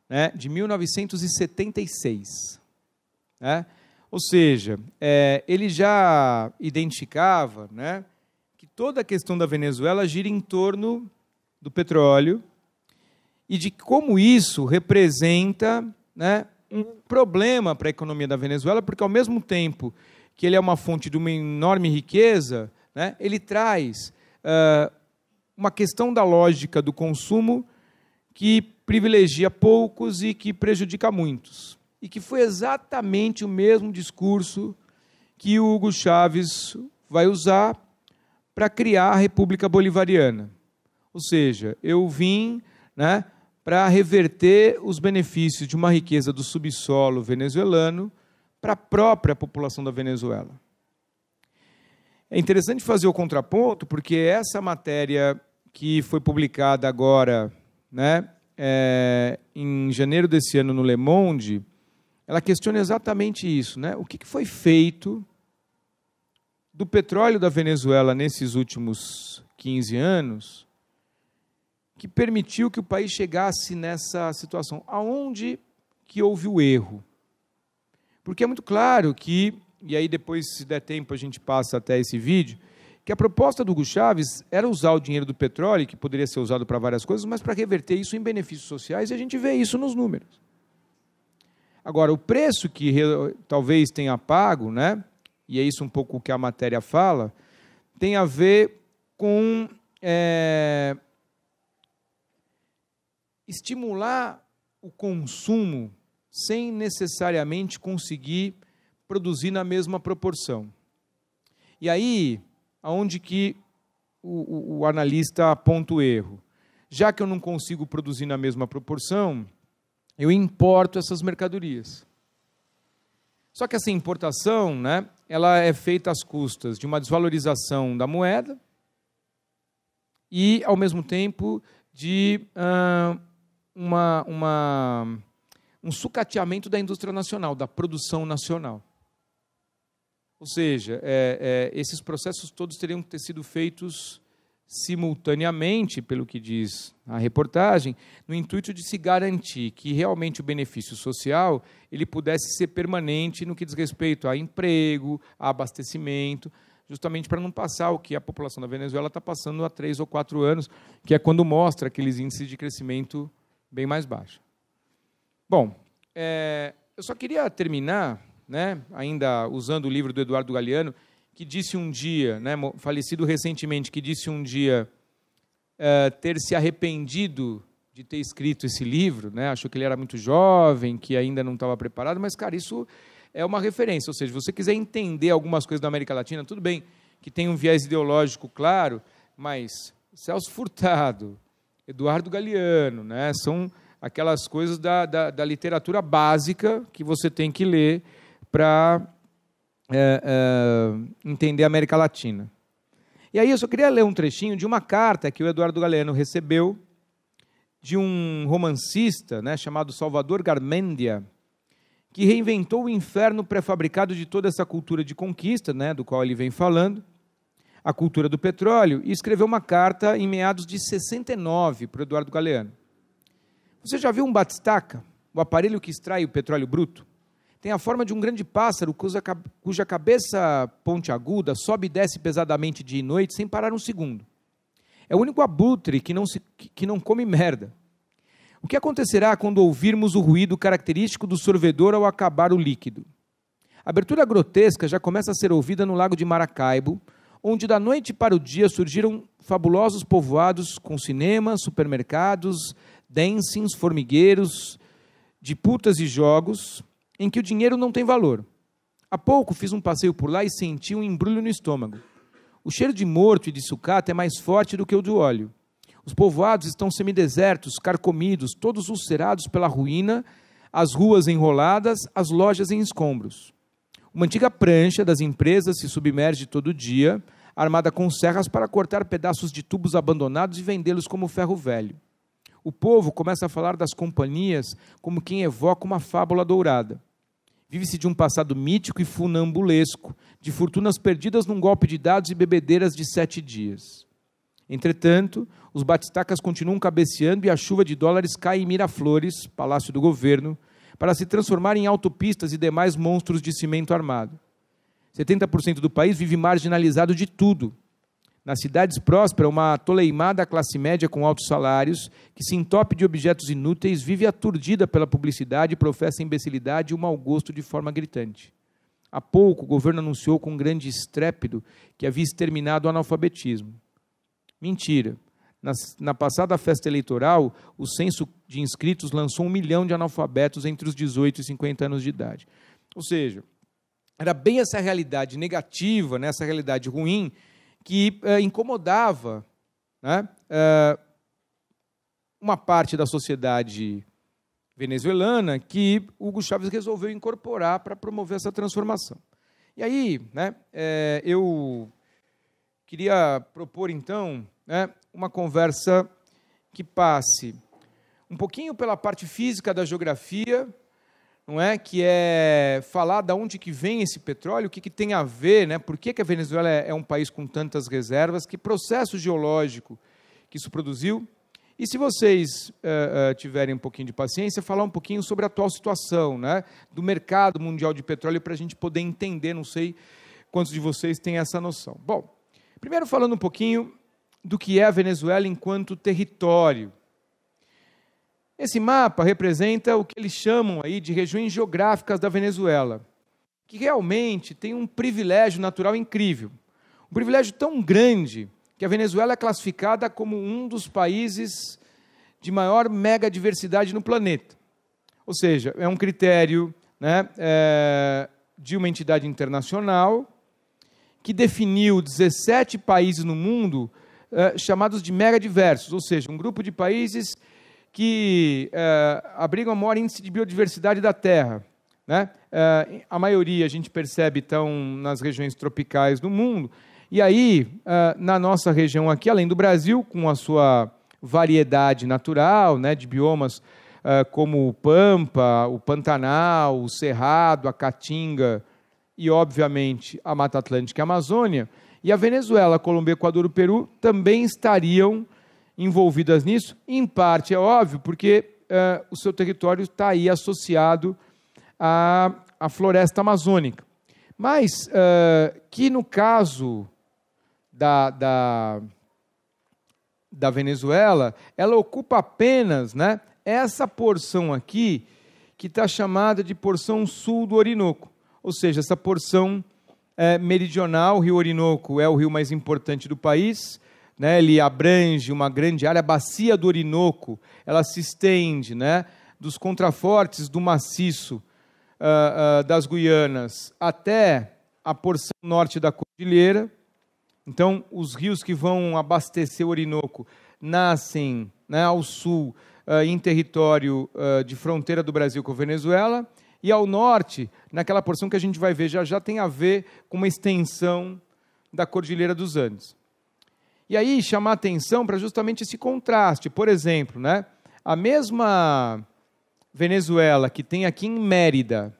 né, de 1976. Né? Ou seja, é, ele já identificava né, que toda a questão da Venezuela gira em torno do petróleo e de como isso representa né, um problema para a economia da Venezuela, porque ao mesmo tempo que ele é uma fonte de uma enorme riqueza, né? Ele traz uh, uma questão da lógica do consumo que privilegia poucos e que prejudica muitos. E que foi exatamente o mesmo discurso que o Hugo Chávez vai usar para criar a República Bolivariana. Ou seja, eu vim né, para reverter os benefícios de uma riqueza do subsolo venezuelano para a própria população da Venezuela. É interessante fazer o contraponto, porque essa matéria que foi publicada agora, né, é, em janeiro desse ano no Le Monde, ela questiona exatamente isso, né? O que, foi feito do petróleo da Venezuela nesses últimos 15 anos que permitiu que o país chegasse nessa situação? Aonde que houve o erro? Porque é muito claro que e aí depois, se der tempo, a gente passa até esse vídeo, que a proposta do Hugo Chaves era usar o dinheiro do petróleo, que poderia ser usado para várias coisas, mas para reverter isso em benefícios sociais, e a gente vê isso nos números. Agora, o preço que talvez tenha pago, né, e é isso um pouco o que a matéria fala, tem a ver com é, estimular o consumo sem necessariamente conseguir produzir na mesma proporção. E aí, aonde que o, o, o analista aponta o erro? Já que eu não consigo produzir na mesma proporção, eu importo essas mercadorias. Só que essa importação, né, ela é feita às custas de uma desvalorização da moeda e, ao mesmo tempo, de ah, uma, uma, um sucateamento da indústria nacional, da produção nacional. Ou seja, é, é, esses processos todos teriam que ter sido feitos simultaneamente, pelo que diz a reportagem, no intuito de se garantir que realmente o benefício social ele pudesse ser permanente no que diz respeito a emprego, a abastecimento, justamente para não passar o que a população da Venezuela está passando há três ou quatro anos, que é quando mostra aqueles índices de crescimento bem mais baixos. Bom, é, eu só queria terminar né, ainda usando o livro do Eduardo Galeano, que disse um dia, né, falecido recentemente, que disse um dia uh, ter se arrependido de ter escrito esse livro, né, achou que ele era muito jovem, que ainda não estava preparado, mas, cara, isso é uma referência. Ou seja, se você quiser entender algumas coisas da América Latina, tudo bem que tem um viés ideológico claro, mas Celso Furtado, Eduardo Galeano, né, são aquelas coisas da, da, da literatura básica que você tem que ler para é, é, entender a América Latina. E aí eu só queria ler um trechinho de uma carta que o Eduardo Galeano recebeu de um romancista né, chamado Salvador Garmendia, que reinventou o inferno pré-fabricado de toda essa cultura de conquista, né, do qual ele vem falando, a cultura do petróleo, e escreveu uma carta em meados de 69 para o Eduardo Galeano. Você já viu um batistaca, o aparelho que extrai o petróleo bruto? tem a forma de um grande pássaro cuja, cuja cabeça pontiaguda sobe e desce pesadamente dia e noite sem parar um segundo. É o único abutre que não, se, que não come merda. O que acontecerá quando ouvirmos o ruído característico do sorvedor ao acabar o líquido? A abertura grotesca já começa a ser ouvida no lago de Maracaibo, onde da noite para o dia surgiram fabulosos povoados com cinemas, supermercados, dancings, formigueiros, de putas e jogos, em que o dinheiro não tem valor. Há pouco fiz um passeio por lá e senti um embrulho no estômago. O cheiro de morto e de sucata é mais forte do que o do óleo. Os povoados estão semidesertos, carcomidos, todos ulcerados pela ruína, as ruas enroladas, as lojas em escombros. Uma antiga prancha das empresas se submerge todo dia, armada com serras para cortar pedaços de tubos abandonados e vendê-los como ferro velho. O povo começa a falar das companhias como quem evoca uma fábula dourada. Vive-se de um passado mítico e funambulesco, de fortunas perdidas num golpe de dados e bebedeiras de sete dias. Entretanto, os batistacas continuam cabeceando e a chuva de dólares cai em Miraflores, palácio do governo, para se transformar em autopistas e demais monstros de cimento armado. 70% do país vive marginalizado de tudo, nas cidades prósperas, uma toleimada classe média com altos salários, que se entope de objetos inúteis, vive aturdida pela publicidade, e professa imbecilidade e o mau gosto de forma gritante. Há pouco, o governo anunciou com grande estrépito que havia exterminado o analfabetismo. Mentira. Na, na passada festa eleitoral, o censo de inscritos lançou um milhão de analfabetos entre os 18 e 50 anos de idade. Ou seja, era bem essa realidade negativa, né, essa realidade ruim, que eh, incomodava né, eh, uma parte da sociedade venezuelana que Hugo Chávez resolveu incorporar para promover essa transformação. E aí, né, eh, eu queria propor então né, uma conversa que passe um pouquinho pela parte física da geografia, não é que é falar da onde que vem esse petróleo, o que, que tem a ver, né? Por que, que a Venezuela é, é um país com tantas reservas? Que processo geológico que isso produziu? E se vocês uh, uh, tiverem um pouquinho de paciência, falar um pouquinho sobre a atual situação, né? Do mercado mundial de petróleo para a gente poder entender. Não sei quantos de vocês têm essa noção. Bom, primeiro falando um pouquinho do que é a Venezuela enquanto território. Esse mapa representa o que eles chamam aí de regiões geográficas da Venezuela, que realmente tem um privilégio natural incrível. Um privilégio tão grande que a Venezuela é classificada como um dos países de maior mega diversidade no planeta. Ou seja, é um critério né, é, de uma entidade internacional que definiu 17 países no mundo é, chamados de mega diversos, ou seja, um grupo de países que é, abrigam o maior índice de biodiversidade da Terra. Né? É, a maioria a gente percebe estão nas regiões tropicais do mundo. E aí, é, na nossa região aqui, além do Brasil, com a sua variedade natural né, de biomas é, como o Pampa, o Pantanal, o Cerrado, a Caatinga e, obviamente, a Mata Atlântica e a Amazônia, e a Venezuela, Colômbia, Equador e o Peru também estariam envolvidas nisso? Em parte, é óbvio, porque uh, o seu território está aí associado à, à floresta amazônica. Mas uh, que no caso da, da, da Venezuela, ela ocupa apenas né, essa porção aqui que está chamada de porção sul do Orinoco, ou seja, essa porção é, meridional, o rio Orinoco é o rio mais importante do país, né, ele abrange uma grande área, a bacia do Orinoco, ela se estende, né, dos contrafortes do maciço uh, uh, das Guianas até a porção norte da cordilheira. Então, os rios que vão abastecer o Orinoco nascem né, ao sul, uh, em território de fronteira do Brasil com a Venezuela, e ao norte, naquela porção que a gente vai ver já já tem a ver com uma extensão da Cordilheira dos Andes. E aí chamar atenção para justamente esse contraste. Por exemplo, né? a mesma Venezuela que tem aqui em Mérida,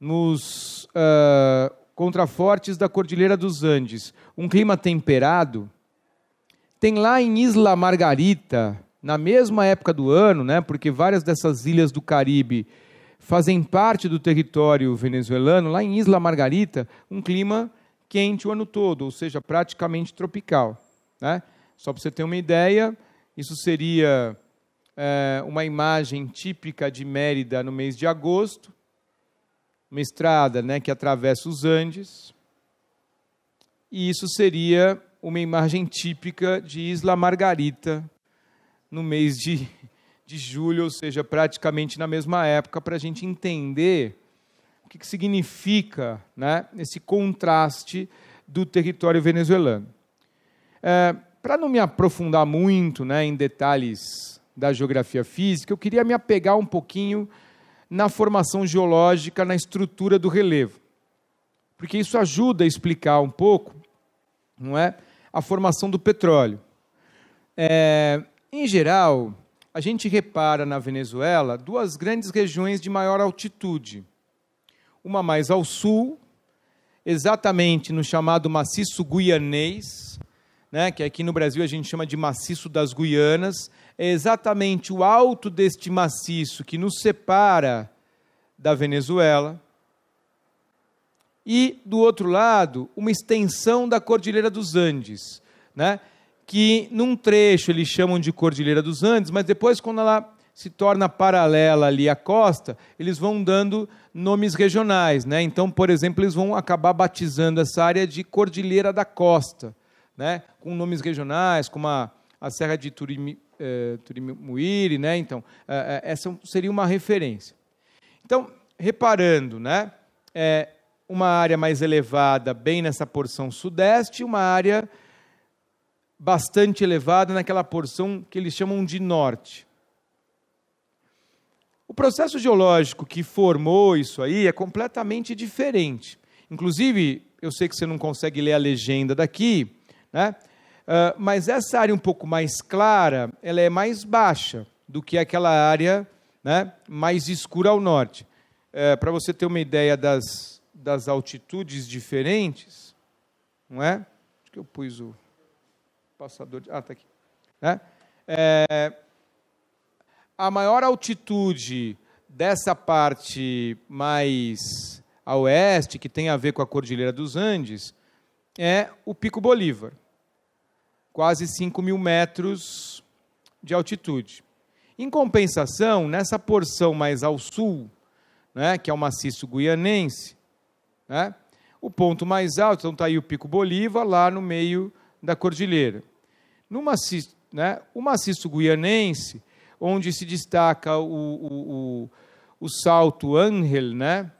nos uh, contrafortes da Cordilheira dos Andes, um clima temperado, tem lá em Isla Margarita, na mesma época do ano, né, porque várias dessas ilhas do Caribe fazem parte do território venezuelano, lá em Isla Margarita, um clima quente o ano todo, ou seja, praticamente tropical. Né? Só para você ter uma ideia, isso seria é, uma imagem típica de Mérida no mês de agosto, uma estrada né, que atravessa os Andes, e isso seria uma imagem típica de Isla Margarita no mês de, de julho, ou seja, praticamente na mesma época, para a gente entender o que, que significa né, esse contraste do território venezuelano. É, Para não me aprofundar muito né, em detalhes da geografia física, eu queria me apegar um pouquinho na formação geológica, na estrutura do relevo, porque isso ajuda a explicar um pouco, não é, a formação do petróleo. É, em geral, a gente repara na Venezuela duas grandes regiões de maior altitude, uma mais ao sul, exatamente no chamado maciço guianês, né, que aqui no Brasil a gente chama de maciço das Guianas, é exatamente o alto deste maciço que nos separa da Venezuela. E, do outro lado, uma extensão da Cordilheira dos Andes, né, que num trecho eles chamam de Cordilheira dos Andes, mas depois, quando ela se torna paralela ali à costa, eles vão dando nomes regionais. Né? Então, por exemplo, eles vão acabar batizando essa área de Cordilheira da Costa, né? com nomes regionais, como a, a Serra de Turimi, eh, Né? Então, eh, eh, essa é seria uma referência. Então, reparando, né? É uma área mais elevada, bem nessa porção sudeste, uma área bastante elevada naquela porção que eles chamam de norte. O processo geológico que formou isso aí é completamente diferente. Inclusive, eu sei que você não consegue ler a legenda daqui, né? Uh, mas essa área um pouco mais clara, ela é mais baixa do que aquela área né, mais escura ao norte. Uh, é, Para você ter uma ideia das, das altitudes diferentes, não é? Acho que eu pus o passador. De... Ah, está aqui. Né? É, a maior altitude dessa parte mais a oeste, que tem a ver com a Cordilheira dos Andes, é o Pico Bolívar, quase 5 mil metros de altitude. Em compensação, nessa porção mais ao sul, né, que é o maciço guianense, né, o ponto mais alto, então está aí o Pico Bolívar, lá no meio da cordilheira. No maciço, né, o maciço guianense onde se destaca o, o, o, o salto Angel, né?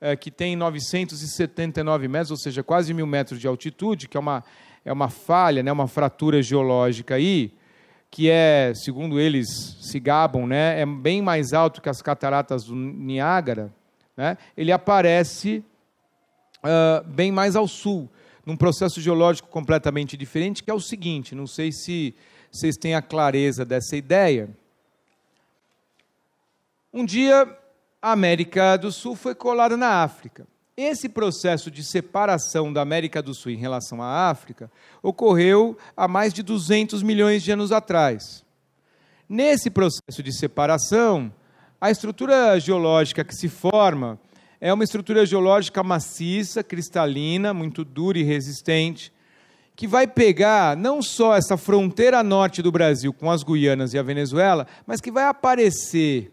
É, que tem 979 metros, ou seja, quase mil metros de altitude, que é uma, é uma falha, né? uma fratura geológica aí, que é, segundo eles se gabam, né? é bem mais alto que as cataratas do Niágara, né? ele aparece uh, bem mais ao sul, num processo geológico completamente diferente, que é o seguinte, não sei se vocês têm a clareza dessa ideia, um dia, a América do Sul foi colada na África. Esse processo de separação da América do Sul em relação à África ocorreu há mais de 200 milhões de anos atrás. Nesse processo de separação, a estrutura geológica que se forma é uma estrutura geológica maciça, cristalina, muito dura e resistente, que vai pegar não só essa fronteira norte do Brasil com as Guianas e a Venezuela, mas que vai aparecer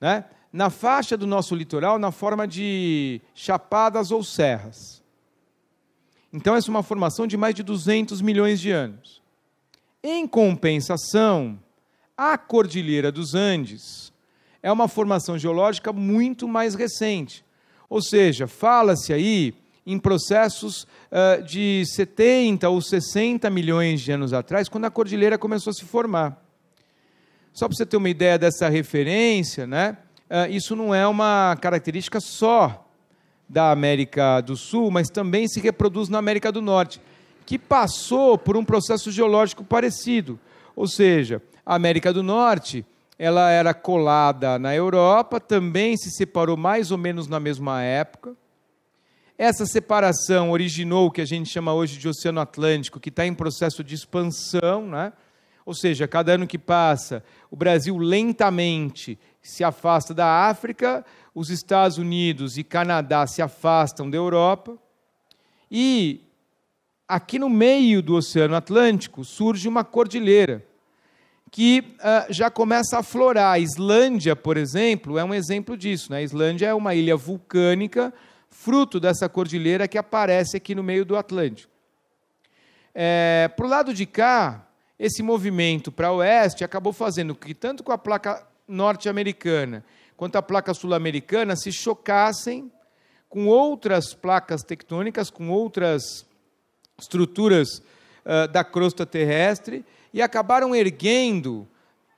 né? na faixa do nosso litoral na forma de chapadas ou serras. Então, essa é uma formação de mais de 200 milhões de anos. Em compensação, a Cordilheira dos Andes é uma formação geológica muito mais recente. Ou seja, fala-se aí em processos uh, de 70 ou 60 milhões de anos atrás, quando a cordilheira começou a se formar. Só para você ter uma ideia dessa referência, né? Ah, isso não é uma característica só da América do Sul, mas também se reproduz na América do Norte, que passou por um processo geológico parecido. Ou seja, a América do Norte ela era colada na Europa, também se separou mais ou menos na mesma época. Essa separação originou o que a gente chama hoje de Oceano Atlântico, que está em processo de expansão, né? Ou seja, cada ano que passa, o Brasil lentamente se afasta da África, os Estados Unidos e Canadá se afastam da Europa, e aqui no meio do Oceano Atlântico surge uma cordilheira que ah, já começa a florar. A Islândia, por exemplo, é um exemplo disso. Né? A Islândia é uma ilha vulcânica, fruto dessa cordilheira que aparece aqui no meio do Atlântico. É, eh, Para o lado de cá, esse movimento para oeste acabou fazendo que tanto com a placa norte-americana quanto a placa sul-americana se chocassem com outras placas tectônicas, com outras estruturas uh, da crosta terrestre e acabaram erguendo,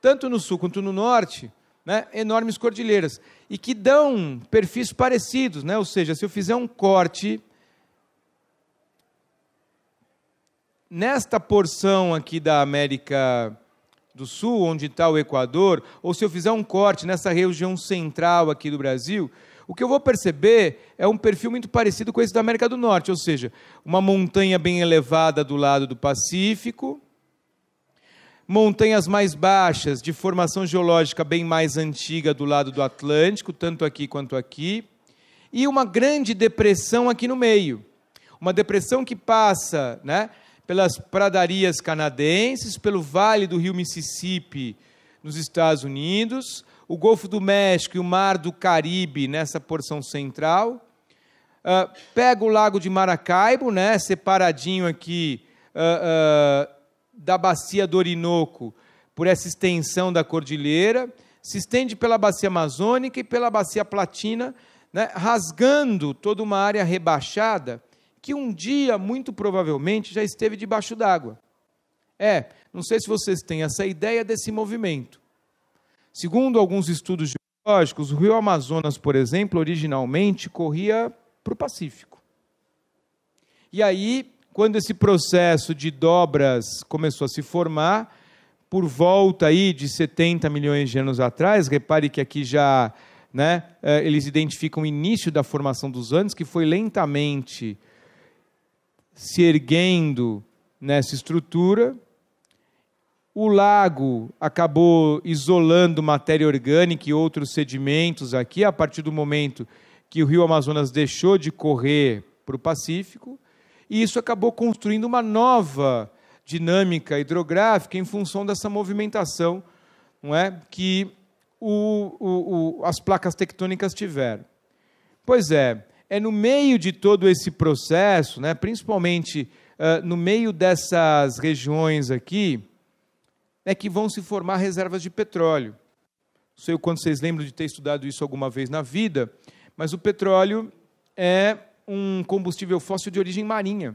tanto no sul quanto no norte, né, enormes cordilheiras e que dão perfis parecidos, né? ou seja, se eu fizer um corte nesta porção aqui da América do Sul, onde está o Equador, ou se eu fizer um corte nessa região central aqui do Brasil, o que eu vou perceber é um perfil muito parecido com esse da América do Norte, ou seja, uma montanha bem elevada do lado do Pacífico, montanhas mais baixas, de formação geológica bem mais antiga do lado do Atlântico, tanto aqui quanto aqui, e uma grande depressão aqui no meio. Uma depressão que passa, né, pelas pradarias canadenses, pelo vale do rio Mississippi nos Estados Unidos, o Golfo do México e o Mar do Caribe nessa porção central. Uh, pega o Lago de Maracaibo, né, separadinho aqui uh, uh, da bacia do Orinoco por essa extensão da cordilheira, se estende pela bacia amazônica e pela bacia platina, né, rasgando toda uma área rebaixada que um dia, muito provavelmente, já esteve debaixo d'água. É, não sei se vocês têm essa ideia desse movimento. Segundo alguns estudos geológicos, o rio Amazonas, por exemplo, originalmente corria para o Pacífico. E aí, quando esse processo de dobras começou a se formar, por volta aí de 70 milhões de anos atrás, repare que aqui já né, eh, eles identificam o início da formação dos Andes, que foi lentamente se erguendo nessa estrutura. O lago acabou isolando matéria orgânica e outros sedimentos aqui, a partir do momento que o rio Amazonas deixou de correr para o Pacífico, e isso acabou construindo uma nova dinâmica hidrográfica em função dessa movimentação não é, que o, o, o, as placas tectônicas tiveram. Pois é, é no meio de todo esse processo, né, principalmente uh, no meio dessas regiões aqui, é que vão se formar reservas de petróleo. Não sei o quanto vocês lembram de ter estudado isso alguma vez na vida, mas o petróleo é um combustível fóssil de origem marinha.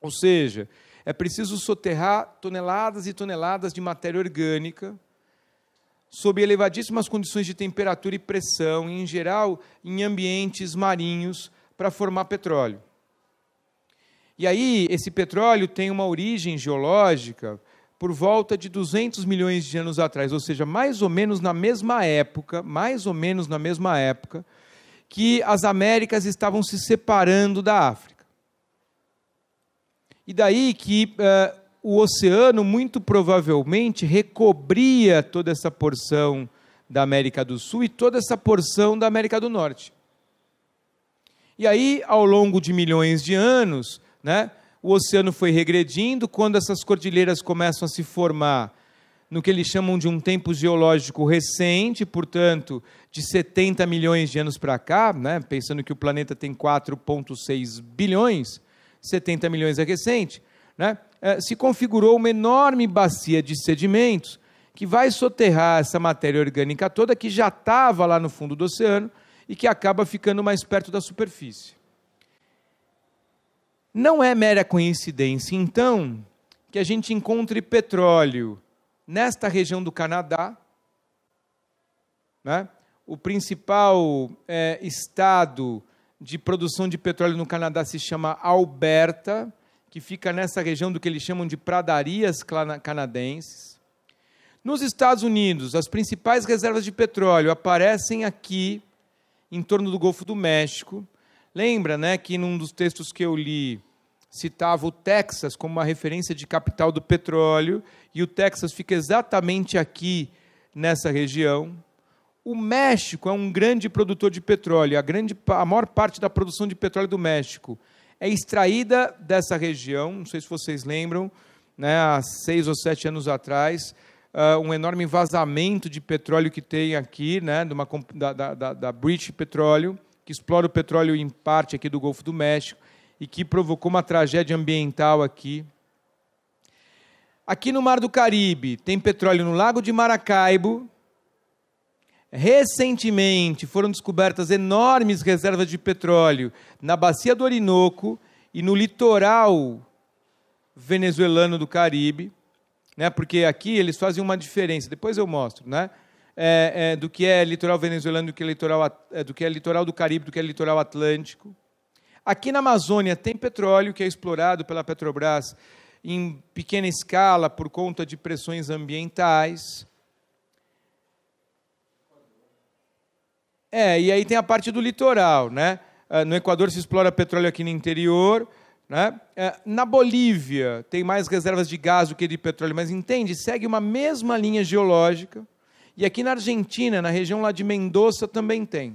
Ou seja, é preciso soterrar toneladas e toneladas de matéria orgânica sob elevadíssimas condições de temperatura e pressão, e, em geral em ambientes marinhos, para formar petróleo. E aí, esse petróleo tem uma origem geológica por volta de 200 milhões de anos atrás, ou seja, mais ou menos na mesma época, mais ou menos na mesma época, que as Américas estavam se separando da África. E daí que eh, o oceano muito provavelmente recobria toda essa porção da América do Sul e toda essa porção da América do Norte. E aí, ao longo de milhões de anos, né, o oceano foi regredindo, quando essas cordilheiras começam a se formar no que eles chamam de um tempo geológico recente, portanto, de 70 milhões de anos para cá, né, pensando que o planeta tem 4,6 bilhões, 70 milhões é recente, né, eh, se configurou uma enorme bacia de sedimentos que vai soterrar essa matéria orgânica toda que já estava lá no fundo do oceano e que acaba ficando mais perto da superfície. Não é mera coincidência, então, que a gente encontre petróleo nesta região do Canadá, né? o principal é, estado de produção de petróleo no Canadá se chama Alberta, que fica nessa região do que eles chamam de pradarias canadenses. Nos Estados Unidos, as principais reservas de petróleo aparecem aqui, em torno do Golfo do México. Lembra né, que num dos textos que eu li, citava o Texas como uma referência de capital do petróleo, e o Texas fica exatamente aqui, nessa região. O México é um grande produtor de petróleo, a, grande, a maior parte da produção de petróleo do México é extraída dessa região. Não sei se vocês lembram, né, há seis ou sete anos atrás, uh, um enorme vazamento de petróleo que tem aqui, né, de uma, da, da, da British Petroleum, que explora o petróleo em parte aqui do Golfo do México e que provocou uma tragédia ambiental aqui. Aqui no Mar do Caribe tem petróleo no Lago de Maracaibo, Recentemente foram descobertas enormes reservas de petróleo na bacia do Orinoco e no litoral venezuelano do Caribe, né? Porque aqui eles fazem uma diferença. Depois eu mostro, né? É, é, do que é litoral venezuelano, do que é litoral, é, do que é litoral do Caribe, do que é litoral atlântico. Aqui na Amazônia tem petróleo que é explorado pela Petrobras em pequena escala por conta de pressões ambientais. É, e aí tem a parte do litoral, né? Ah, no Equador se explora petróleo aqui no interior, né? É, na Bolívia tem mais reservas de gás do que de petróleo, mas entende? Segue uma mesma linha geológica. E aqui na Argentina, na região lá de Mendoza, também tem.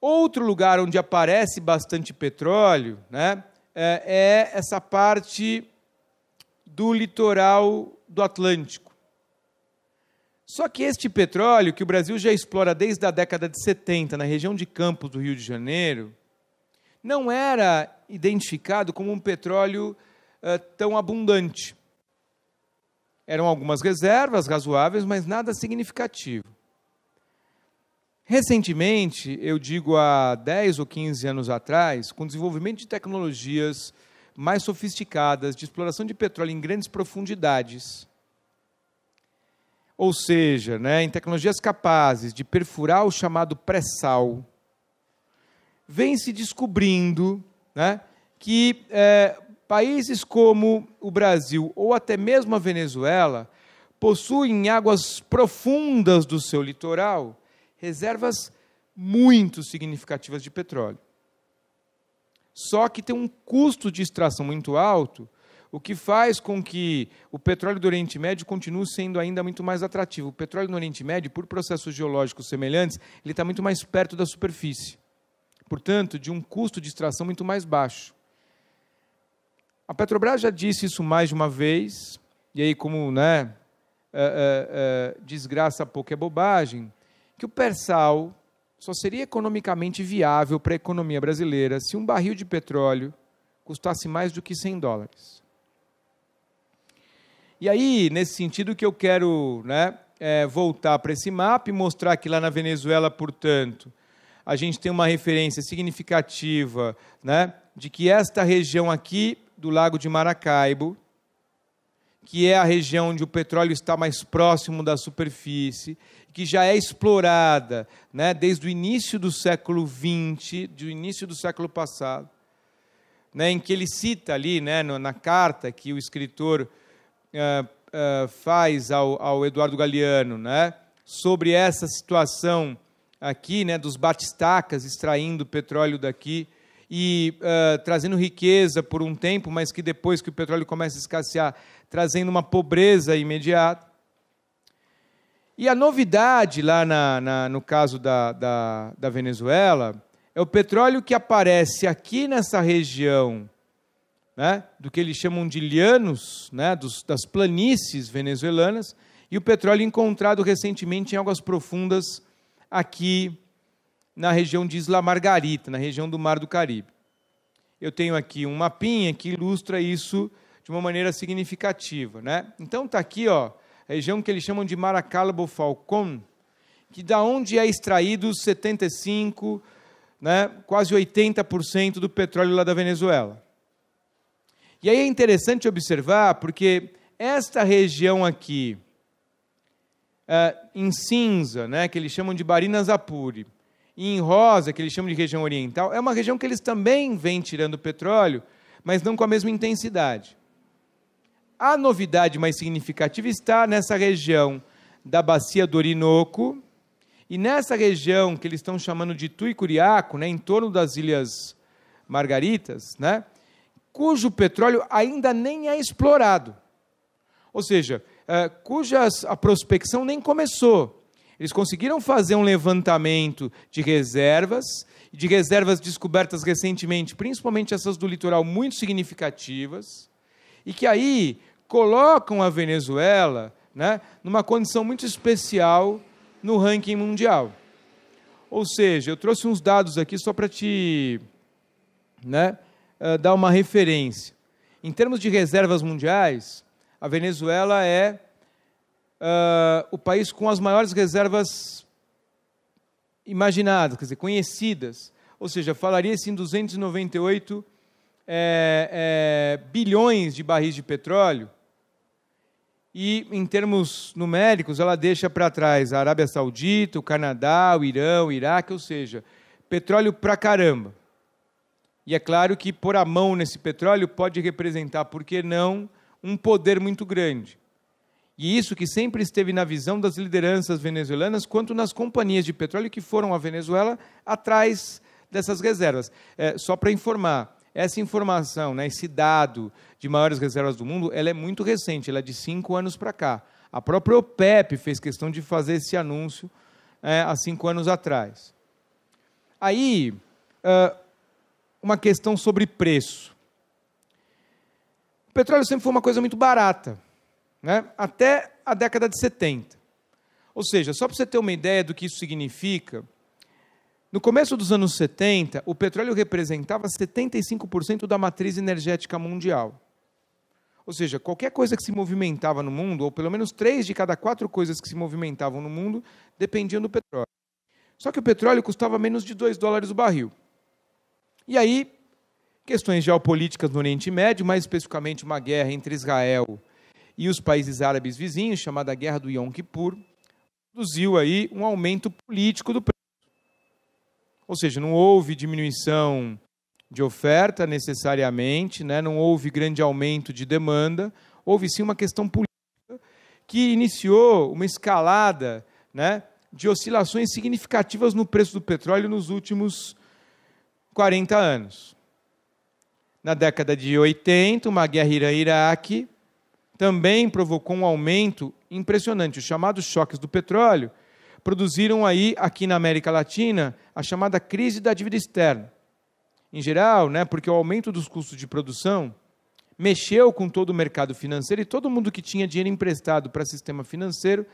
Outro lugar onde aparece bastante petróleo né, é, é essa parte do litoral do Atlântico. Só que este petróleo, que o Brasil já explora desde a década de 70 na região de Campos do Rio de Janeiro, não era identificado como um petróleo uh, tão abundante. Eram algumas reservas razoáveis, mas nada significativo. Recentemente, eu digo há 10 ou 15 anos atrás, com o desenvolvimento de tecnologias mais sofisticadas de exploração de petróleo em grandes profundidades, ou seja, né, em tecnologias capazes de perfurar o chamado pré-sal, vem se descobrindo né, que é, países como o Brasil ou até mesmo a Venezuela possuem águas profundas do seu litoral reservas muito significativas de petróleo. Só que tem um custo de extração muito alto o que faz com que o petróleo do Oriente Médio continue sendo ainda muito mais atrativo. O petróleo no Oriente Médio, por processos geológicos semelhantes, ele está muito mais perto da superfície. Portanto, de um custo de extração muito mais baixo. A Petrobras já disse isso mais de uma vez, e aí, como né, é, é, desgraça pouco é bobagem, que o Persal só seria economicamente viável para a economia brasileira se um barril de petróleo custasse mais do que 100 dólares. E aí, nesse sentido que eu quero né, é, voltar para esse mapa e mostrar que lá na Venezuela, portanto, a gente tem uma referência significativa né, de que esta região aqui do Lago de Maracaibo, que é a região onde o petróleo está mais próximo da superfície, que já é explorada né, desde o início do século XX, do início do século passado, né, em que ele cita ali né, na carta que o escritor uh, faz ao, ao, Eduardo Galeano, né, sobre essa situação aqui, né, dos batistacas extraindo petróleo daqui e uh, trazendo riqueza por um tempo, mas que depois que o petróleo começa a escassear, trazendo uma pobreza imediata. E a novidade lá na, na, no caso da, da, da Venezuela é o petróleo que aparece aqui nessa região né, do que eles chamam de lianos, né, dos, das planícies venezuelanas, e o petróleo encontrado recentemente em águas profundas aqui na região de Isla Margarita, na região do Mar do Caribe. Eu tenho aqui um mapinha que ilustra isso de uma maneira significativa. Né? Então está aqui ó, a região que eles chamam de Maracalbo Falcón, que da onde é extraído 75, né, quase 80% do petróleo lá da Venezuela. E aí é interessante observar, porque esta região aqui, ah, em cinza, né, que eles chamam de Barinas Apure, e em rosa, que eles chamam de região oriental, é uma região que eles também vêm tirando petróleo, mas não com a mesma intensidade. A novidade mais significativa está nessa região da bacia do Orinoco e nessa região que eles estão chamando de Tuicuriaco, né, em torno das Ilhas Margaritas, né, cujo petróleo ainda nem é explorado. Ou seja, é, eh, cuja a prospecção nem começou. Eles conseguiram fazer um levantamento de reservas, de reservas descobertas recentemente, principalmente essas do litoral, muito significativas, e que aí colocam a Venezuela né, numa condição muito especial no ranking mundial. Ou seja, eu trouxe uns dados aqui só para te né, eh, dar uma referência. Em termos de reservas mundiais, a Venezuela é uh, o país com as maiores reservas imaginadas, quer dizer, conhecidas. Ou seja, falaria-se em 298 é, é, bilhões de barris de petróleo. E, em termos numéricos, ela deixa para trás a Arábia Saudita, o Canadá, o Irã, o Iraque, ou seja, petróleo para caramba. E é claro que pôr a mão nesse petróleo pode representar, por que não, um poder muito grande. E isso que sempre esteve na visão das lideranças venezuelanas, quanto nas companhias de petróleo que foram à Venezuela atrás dessas reservas. É, só para informar, essa informação, né, esse dado de maiores reservas do mundo, ela é muito recente, ela é de cinco anos para cá. A própria OPEP fez questão de fazer esse anúncio é, há cinco anos atrás. Aí, uh, uma questão sobre preço. O petróleo sempre foi uma coisa muito barata, né? até a década de 70. Ou seja, só para você ter uma ideia do que isso significa, no começo dos anos 70, o petróleo representava 75% da matriz energética mundial. Ou seja, qualquer coisa que se movimentava no mundo, ou pelo menos três de cada quatro coisas que se movimentavam no mundo, dependiam do petróleo. Só que o petróleo custava menos de 2 dólares o barril. E aí, questões geopolíticas no Oriente Médio, mais especificamente uma guerra entre Israel e os países árabes vizinhos, chamada Guerra do Yom Kippur, produziu aí um aumento político do preço. Ou seja, não houve diminuição de oferta necessariamente, né? não houve grande aumento de demanda, houve sim uma questão política que iniciou uma escalada né, de oscilações significativas no preço do petróleo nos últimos 40 anos. Na década de 80, uma guerra Irã-Iraque também provocou um aumento impressionante. Os chamados choques do petróleo produziram aí, aqui na América Latina, a chamada crise da dívida externa. Em geral, né, porque o aumento dos custos de produção mexeu com todo o mercado financeiro e todo mundo que tinha dinheiro emprestado para o sistema financeiro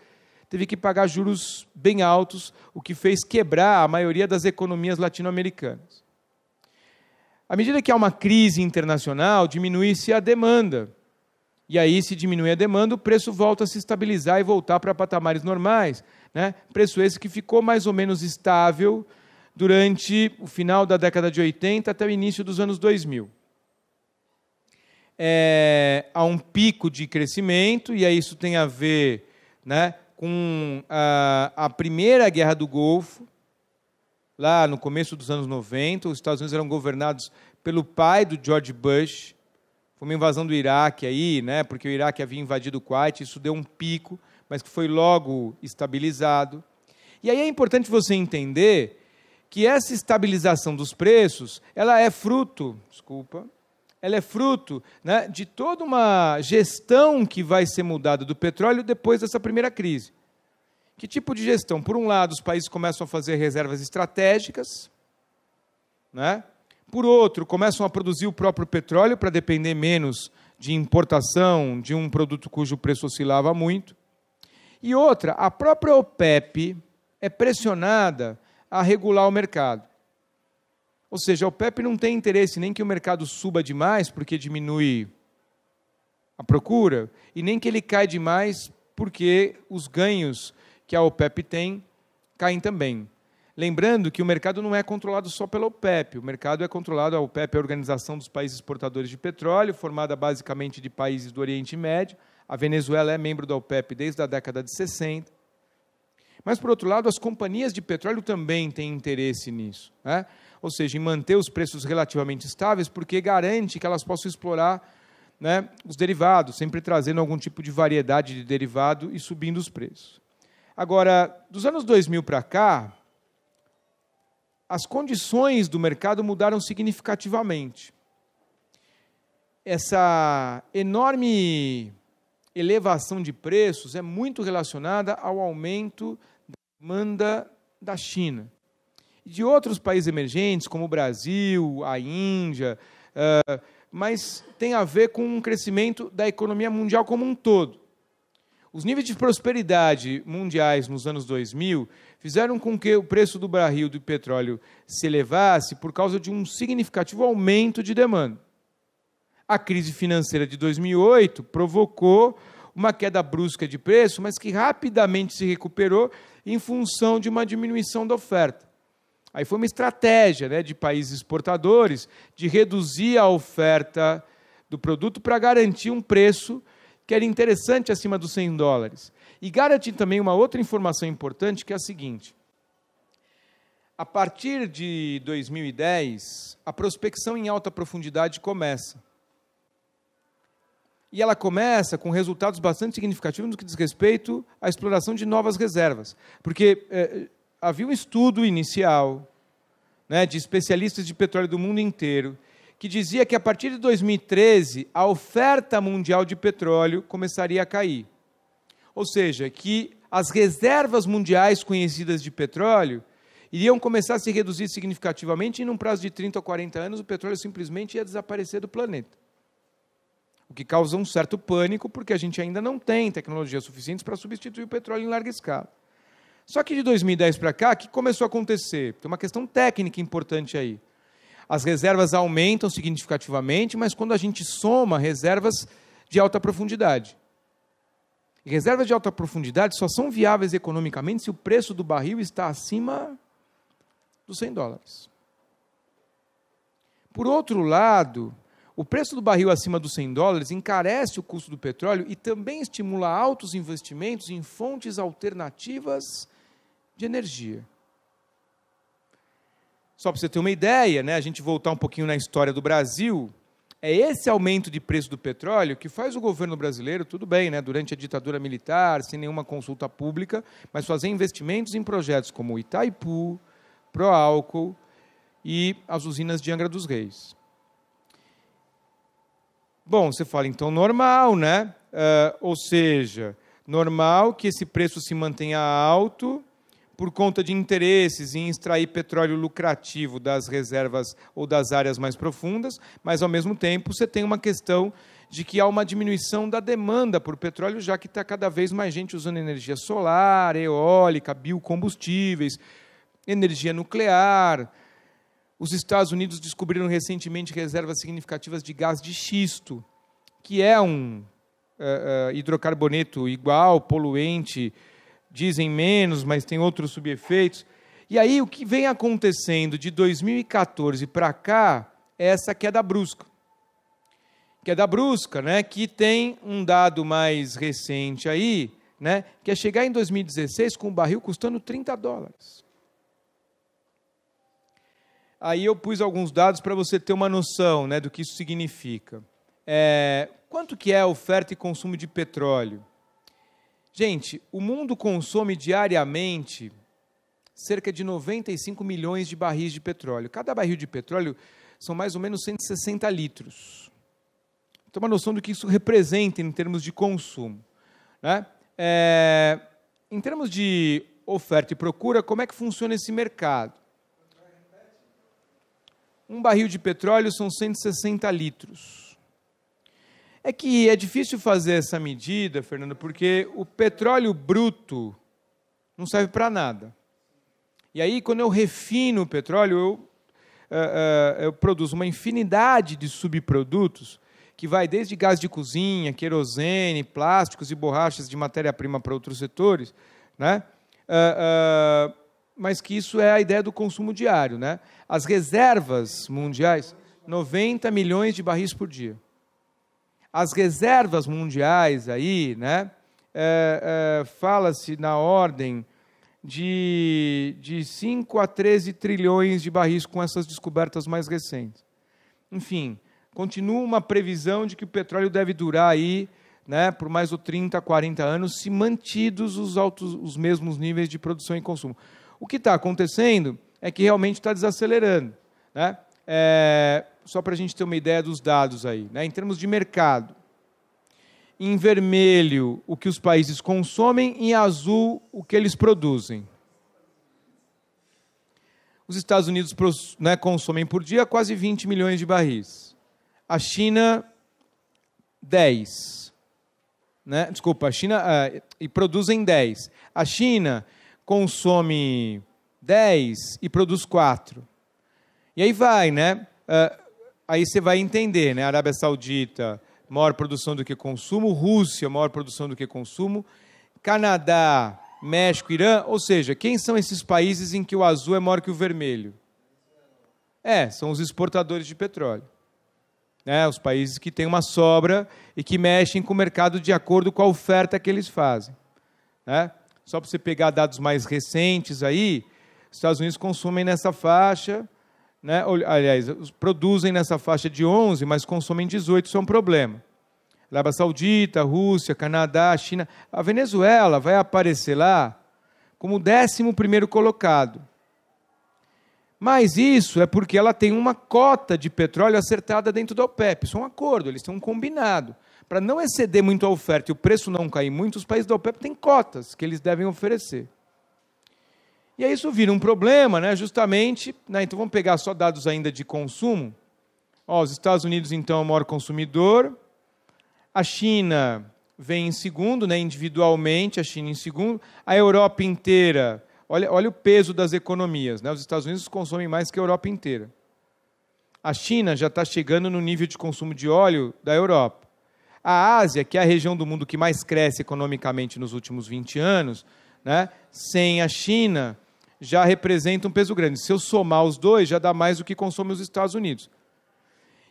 teve que pagar juros bem altos, o que fez quebrar a maioria das economias latino-americanas. À medida que há uma crise internacional, diminui-se a demanda. E aí, se diminui a demanda, o preço volta a se estabilizar e voltar para patamares normais. Né? Preço esse que ficou mais ou menos estável durante o final da década de 80 até o início dos anos 2000. É, há um pico de crescimento, e aí isso tem a ver né, com a, a primeira guerra do Golfo, lá no começo dos anos 90, os Estados Unidos eram governados pelo pai do George Bush. Foi uma invasão do Iraque aí, né? Porque o Iraque havia invadido o Kuwait, isso deu um pico, mas que foi logo estabilizado. E aí é importante você entender que essa estabilização dos preços, ela é fruto, desculpa, ela é fruto né, de toda uma gestão que vai ser mudada do petróleo depois dessa primeira crise. Que tipo de gestão? Por um lado, os países começam a fazer reservas estratégicas, né? por outro, começam a produzir o próprio petróleo para depender menos de importação de um produto cujo preço oscilava muito. E outra, a própria OPEP é pressionada a regular o mercado. Ou seja, a OPEP não tem interesse nem que o mercado suba demais, porque diminui a procura, e nem que ele caia demais, porque os ganhos que a OPEP tem caem também. Lembrando que o mercado não é controlado só pela OPEP, o mercado é controlado, a OPEP é a Organização dos Países Exportadores de Petróleo, formada basicamente de países do Oriente Médio. A Venezuela é membro da OPEP desde a década de 60. Mas, por outro lado, as companhias de petróleo também têm interesse nisso. Né? Ou seja, em manter os preços relativamente estáveis, porque garante que elas possam explorar né, os derivados, sempre trazendo algum tipo de variedade de derivado e subindo os preços. Agora, dos anos 2000 para cá, as condições do mercado mudaram significativamente. Essa enorme elevação de preços é muito relacionada ao aumento da demanda da China. De outros países emergentes, como o Brasil, a Índia, eh, mas tem a ver com um crescimento da economia mundial como um todo. Os níveis de prosperidade mundiais nos anos 2000 fizeram com que o preço do barril do petróleo se elevasse por causa de um significativo aumento de demanda. A crise financeira de 2008 provocou uma queda brusca de preço, mas que rapidamente se recuperou em função de uma diminuição da oferta. Aí foi uma estratégia né, de países exportadores de reduzir a oferta do produto para garantir um preço que era interessante acima dos 100 dólares. E garante também uma outra informação importante, que é a seguinte. A partir de 2010, a prospecção em alta profundidade começa. E ela começa com resultados bastante significativos no que diz respeito à exploração de novas reservas. Porque eh, havia um estudo inicial né, de especialistas de petróleo do mundo inteiro que dizia que a partir de 2013 a oferta mundial de petróleo começaria a cair. Ou seja, que as reservas mundiais conhecidas de petróleo iriam começar a se reduzir significativamente e, num prazo de 30 ou 40 anos, o petróleo simplesmente ia desaparecer do planeta. O que causa um certo pânico, porque a gente ainda não tem tecnologias suficientes para substituir o petróleo em larga escala. Só que de 2010 para cá, o que começou a acontecer? Tem uma questão técnica importante aí. As reservas aumentam significativamente, mas quando a gente soma reservas de alta profundidade. E reservas de alta profundidade só são viáveis economicamente se o preço do barril está acima dos 100 dólares. Por outro lado, o preço do barril acima dos 100 dólares encarece o custo do petróleo e também estimula altos investimentos em fontes alternativas de energia. Só para você ter uma ideia, né, a gente voltar um pouquinho na história do Brasil, é esse aumento de preço do petróleo que faz o governo brasileiro, tudo bem, né, durante a ditadura militar, sem nenhuma consulta pública, mas fazer investimentos em projetos como Itaipu, Proálcool e as usinas de Angra dos Reis. Bom, você fala então normal, né? Uh, ou seja, normal que esse preço se mantenha alto por conta de interesses em extrair petróleo lucrativo das reservas ou das áreas mais profundas, mas ao mesmo tempo você tem uma questão de que há uma diminuição da demanda por petróleo, já que está cada vez mais gente usando energia solar, eólica, biocombustíveis, energia nuclear. Os Estados Unidos descobriram recentemente reservas significativas de gás de xisto, que é um uh, uh, hidrocarboneto igual, poluente, dizem menos, mas tem outros subefeitos. E aí o que vem acontecendo de 2014 para cá é essa queda brusca. Queda brusca, né, que tem um dado mais recente aí, né, que é chegar em 2016 com o barril custando 30 dólares. Aí eu pus alguns dados para você ter uma noção né, do que isso significa. É, quanto que é a oferta e consumo de petróleo? Gente, o mundo consome diariamente cerca de 95 milhões de barris de petróleo. Cada barril de petróleo são mais ou menos 160 litros. Toma uma noção do que isso representa em termos de consumo. Né? É, em termos de oferta e procura, como é que funciona esse mercado? Um barril de petróleo são 160 litros. É que é difícil fazer essa medida, Fernando, porque o petróleo bruto não serve para nada. E aí, quando eu refino o petróleo, eu, uh, uh, eu produzo uma infinidade de subprodutos que vai desde gás de cozinha, querosene, plásticos e borrachas de matéria-prima para outros setores, né? Uh, mas que isso é a ideia do consumo diário, né? As reservas mundiais, 90 milhões de barris por dia. As reservas mundiais aí, né? É, é, Fala-se na ordem de, de 5 a 13 trilhões de barris com essas descobertas mais recentes. Enfim, continua uma previsão de que o petróleo deve durar aí, né, por mais ou 30, 40 anos, se mantidos os, altos, os mesmos níveis de produção e consumo. O que está acontecendo é que realmente está desacelerando. Né? É, só para a gente ter uma ideia dos dados aí, né? em termos de mercado. Em vermelho, o que os países consomem, em azul, o que eles produzem. Os Estados Unidos né, consomem por dia quase 20 milhões de barris. A China, 10. Né? Desculpa, a China. Eh, e produzem 10. A China consome 10 e produz 4. E aí vai, né? Uh, Aí você vai entender, né? Arábia Saudita, maior produção do que consumo, Rússia, maior produção do que consumo, Canadá, México, Irã, ou seja, quem são esses países em que o azul é maior que o vermelho? É, são os exportadores de petróleo. Né, os países que têm uma sobra e que mexem com o mercado de acordo com a oferta que eles fazem. Né? Só para você pegar dados mais recentes aí, os Estados Unidos consomem nessa faixa, né? aliás, produzem nessa faixa de 11, mas consomem 18, isso é um problema. Arábia Saudita, Rússia, Canadá, China. A Venezuela vai aparecer lá como o 11 colocado. Mas isso é porque ela tem uma cota de petróleo acertada dentro da OPEP. Isso é um acordo, eles têm um combinado. Para não exceder muito a oferta e o preço não cair muito, os países da OPEP têm cotas que eles devem oferecer. E aí isso vira um problema, né? justamente. Né? Então vamos pegar só dados ainda de consumo. Ó, os Estados Unidos, então, é o maior consumidor. A China vem em segundo, né? individualmente, a China em segundo. A Europa inteira, olha, olha o peso das economias. Né? Os Estados Unidos consomem mais que a Europa inteira. A China já está chegando no nível de consumo de óleo da Europa. A Ásia, que é a região do mundo que mais cresce economicamente nos últimos 20 anos, né? sem a China, já representa um peso grande. Se eu somar os dois, já dá mais do que consome os Estados Unidos.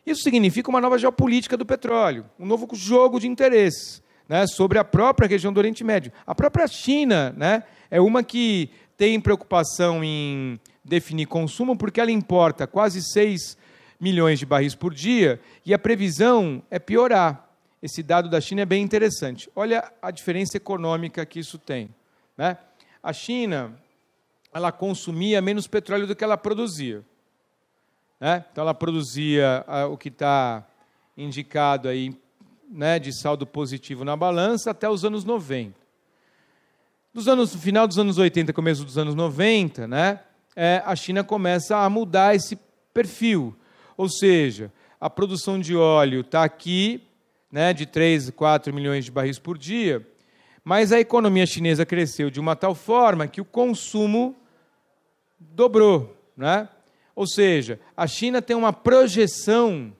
Isso significa uma nova geopolítica do petróleo, um novo jogo de interesses né, sobre a própria região do Oriente Médio. A própria China né, é uma que tem preocupação em definir consumo, porque ela importa quase 6 milhões de barris por dia e a previsão é piorar. Esse dado da China é bem interessante. Olha a diferença econômica que isso tem. Né? A China ela consumia menos petróleo do que ela produzia. Né? Então, ela produzia ah, o que está indicado aí, né, de saldo positivo na balança até os anos 90. Dos anos, no final dos anos 80, começo dos anos 90, né, é, a China começa a mudar esse perfil. Ou seja, a produção de óleo está aqui, né, de 3, 4 milhões de barris por dia, mas a economia chinesa cresceu de uma tal forma que o consumo dobrou, né? Ou seja, a China tem uma projeção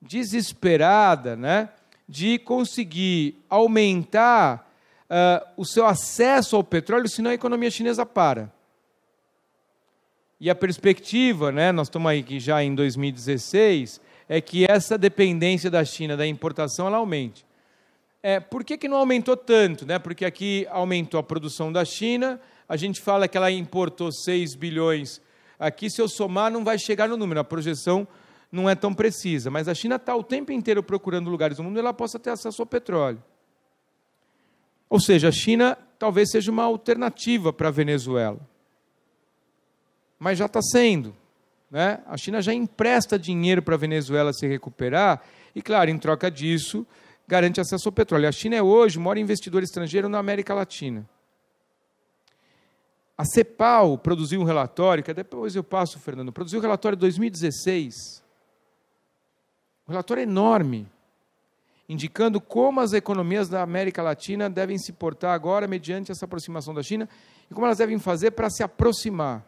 desesperada, né, de conseguir aumentar uh, o seu acesso ao petróleo, senão a economia chinesa para. E a perspectiva, né, nós estamos aí que já em 2016, é que essa dependência da China da importação ela aumente. É, por que, que não aumentou tanto? Né? Porque aqui aumentou a produção da China, a gente fala que ela importou 6 bilhões. Aqui, se eu somar, não vai chegar no número, a projeção não é tão precisa. Mas a China está o tempo inteiro procurando lugares no mundo onde ela possa ter acesso ao petróleo. Ou seja, a China talvez seja uma alternativa para a Venezuela. Mas já está sendo. Né? A China já empresta dinheiro para a Venezuela se recuperar e, claro, em troca disso, garante acesso ao petróleo. A China é hoje o maior investidor estrangeiro na América Latina. A CEPAL produziu um relatório, que depois eu passo, Fernando, produziu um relatório de 2016. Um relatório enorme, indicando como as economias da América Latina devem se portar agora mediante essa aproximação da China e como elas devem fazer para se aproximar.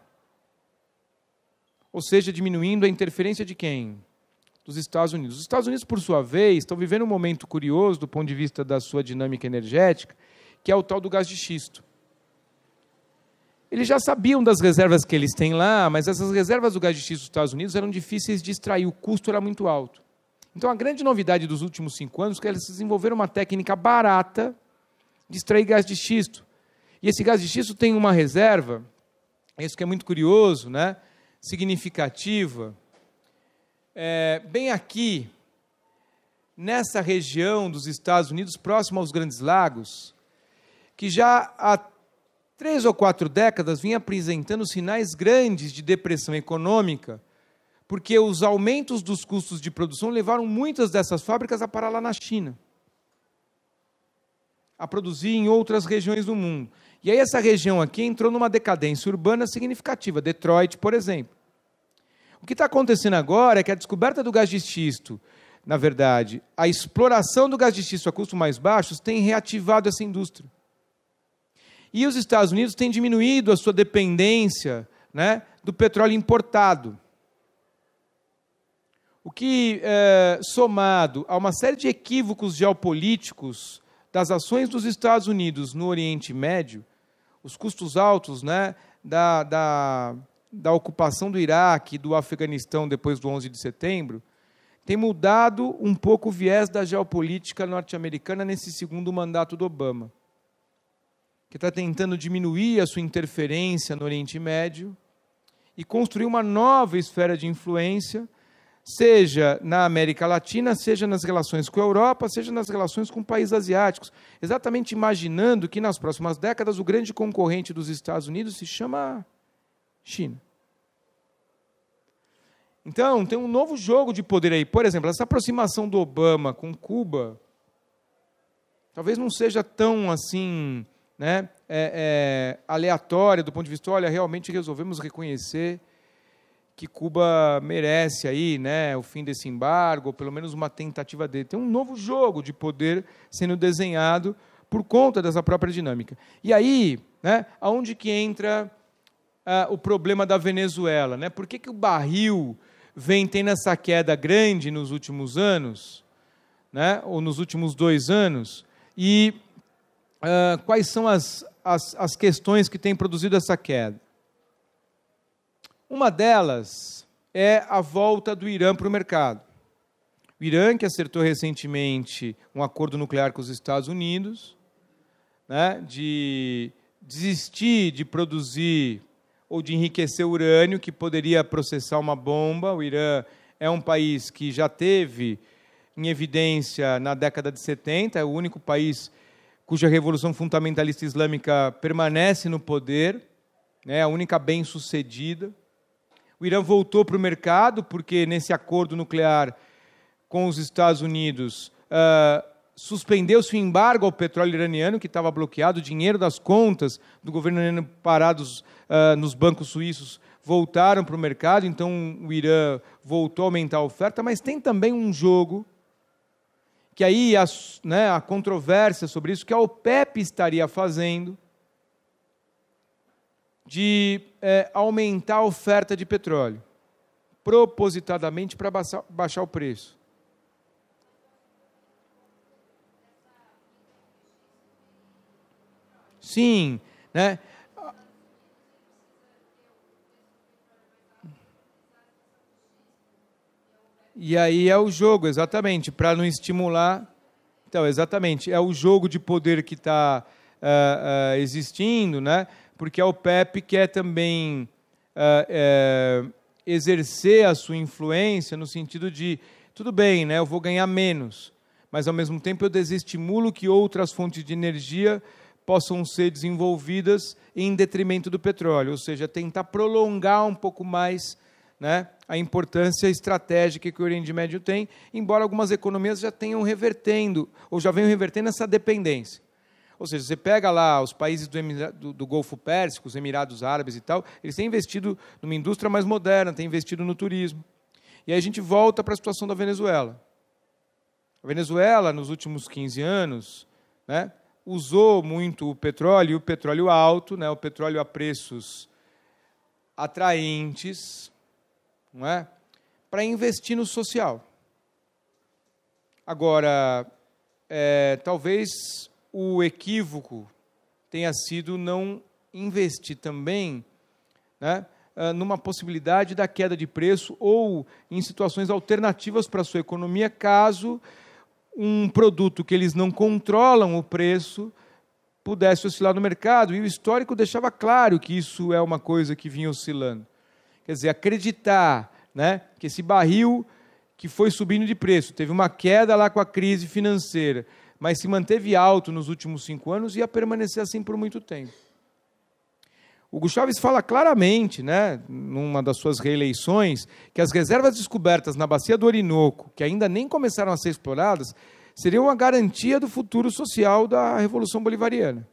Ou seja, diminuindo a interferência de quem? Dos Estados Unidos. Os Estados Unidos, por sua vez, estão vivendo um momento curioso do ponto de vista da sua dinâmica energética, que é o tal do gás de xisto. Eles já sabiam das reservas que eles têm lá, mas essas reservas do gás de xisto dos Estados Unidos eram difíceis de extrair, o custo era muito alto. Então, a grande novidade dos últimos cinco anos é que eles desenvolveram uma técnica barata de extrair gás de xisto. E esse gás de xisto tem uma reserva, isso que é muito curioso, né? significativa, é, bem aqui, nessa região dos Estados Unidos, próxima aos Grandes Lagos, que já há três ou quatro décadas vinha apresentando sinais grandes de depressão econômica, porque os aumentos dos custos de produção levaram muitas dessas fábricas a parar lá na China, a produzir em outras regiões do mundo. E aí essa região aqui entrou numa decadência urbana significativa, Detroit, por exemplo. O que está acontecendo agora é que a descoberta do gás de xisto, na verdade, a exploração do gás de xisto a custos mais baixos tem reativado essa indústria. E os Estados Unidos têm diminuído a sua dependência né, do petróleo importado. O que, é, somado a uma série de equívocos geopolíticos das ações dos Estados Unidos no Oriente Médio, os custos altos né, da, da, da ocupação do Iraque e do Afeganistão depois do 11 de setembro, tem mudado um pouco o viés da geopolítica norte-americana nesse segundo mandato do Obama que está tentando diminuir a sua interferência no Oriente Médio e construir uma nova esfera de influência, seja na América Latina, seja nas relações com a Europa, seja nas relações com países asiáticos, exatamente imaginando que nas próximas décadas o grande concorrente dos Estados Unidos se chama China. Então, tem um novo jogo de poder aí. Por exemplo, essa aproximação do Obama com Cuba talvez não seja tão assim né, é, é, aleatória do ponto de vista, olha, realmente resolvemos reconhecer que Cuba merece aí, né, o fim desse embargo, ou pelo menos uma tentativa dele. Tem um novo jogo de poder sendo desenhado por conta dessa própria dinâmica. E aí, né, aonde que entra ah, o problema da Venezuela, né? Por que, que o barril vem tendo essa queda grande nos últimos anos, né? Ou nos últimos dois anos? E ah, quais são as, as, as questões que têm produzido essa queda. Uma delas é a volta do Irã para o mercado. O Irã, que acertou recentemente um acordo nuclear com os Estados Unidos, né, de desistir de produzir ou de enriquecer urânio, que poderia processar uma bomba. O Irã é um país que já teve em evidência na década de 70, é o único país cuja revolução fundamentalista islâmica permanece no poder, né, a única bem-sucedida. O Irã voltou para o mercado, porque nesse acordo nuclear com os Estados Unidos, uh, ah, suspendeu-se o embargo ao petróleo iraniano, que estava bloqueado, o dinheiro das contas do governo iraniano parados uh, nos bancos suíços voltaram para o mercado, então o Irã voltou a aumentar a oferta, mas tem também um jogo que aí a, né, a controvérsia sobre isso que a OPEP estaria fazendo de é, aumentar a oferta de petróleo, propositadamente para baixar, baixar o preço. Sim, né? E aí é o jogo, exatamente, para não estimular. Então, exatamente, é o jogo de poder que está uh, ah, uh, ah, existindo, né? porque a é OPEP quer é também uh, exercer a sua influência no sentido de, tudo bem, né? eu vou ganhar menos, mas ao mesmo tempo eu desestimulo que outras fontes de energia possam ser desenvolvidas em detrimento do petróleo, ou seja, tentar prolongar um pouco mais né, a importância estratégica que o Oriente Médio tem, embora algumas economias já tenham revertendo, ou já venham revertendo essa dependência. Ou seja, você pega lá os países do, do, do, Golfo Pérsico, os Emirados Árabes e tal, eles têm investido numa indústria mais moderna, têm investido no turismo. E aí a gente volta para a situação da Venezuela. A Venezuela, nos últimos 15 anos, né, usou muito o petróleo, e o petróleo alto, né, o petróleo a preços atraentes, não é? Para investir no social. Agora, é, talvez o equívoco tenha sido não investir também né, ah, numa possibilidade da queda de preço ou em situações alternativas para a sua economia, caso um produto que eles não controlam o preço pudesse oscilar no mercado. E o histórico deixava claro que isso é uma coisa que vinha oscilando quer dizer, acreditar né, que esse barril que foi subindo de preço, teve uma queda lá com a crise financeira, mas se manteve alto nos últimos cinco anos e ia permanecer assim por muito tempo. O Gustavo fala claramente, né, numa das suas reeleições, que as reservas descobertas na bacia do Orinoco, que ainda nem começaram a ser exploradas, seriam uma garantia do futuro social da Revolução Bolivariana.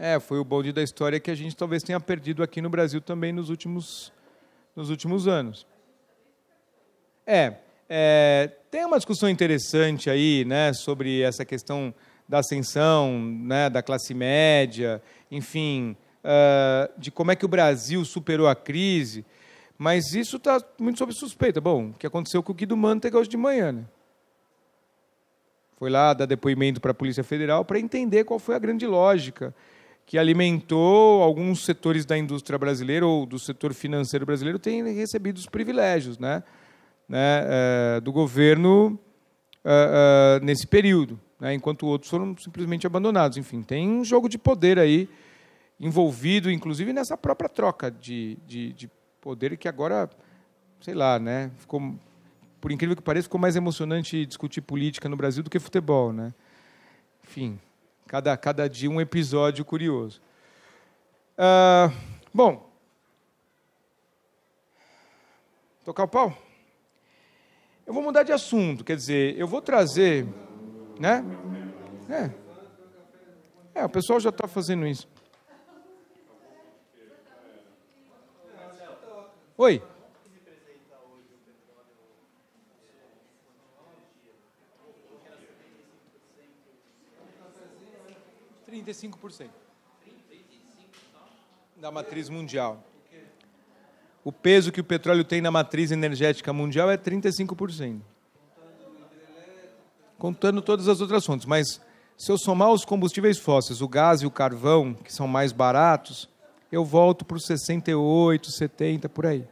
É, foi o bonde da história que a gente talvez tenha perdido aqui no Brasil também nos últimos, nos últimos anos. É, é tem uma discussão interessante aí, né, sobre essa questão da ascensão, né, da classe média, enfim, uh, de como é que o Brasil superou a crise, mas isso está muito sob suspeita. Bom, o que aconteceu com o Guido Mantega hoje de manhã, né? Foi lá dar depoimento para a Polícia Federal para entender qual foi a grande lógica que alimentou alguns setores da indústria brasileira ou do setor financeiro brasileiro tem recebido os privilégios né, né, é, do governo é, é, nesse período, né, enquanto outros foram simplesmente abandonados. Enfim, tem um jogo de poder aí envolvido, inclusive nessa própria troca de, de, de poder que agora, sei lá, né, ficou por incrível que pareça, ficou mais emocionante discutir política no Brasil do que futebol, né? Enfim, Cada, cada dia um episódio curioso. Ah, bom. Tocar o pau? Eu vou mudar de assunto, quer dizer, eu vou trazer. Né? É, é o pessoal já está fazendo isso. Oi? 35%. Da matriz mundial. O peso que o petróleo tem na matriz energética mundial é 35%. Contando todas as outras fontes. Mas se eu somar os combustíveis fósseis, o gás e o carvão, que são mais baratos, eu volto para os 68, 70, por aí.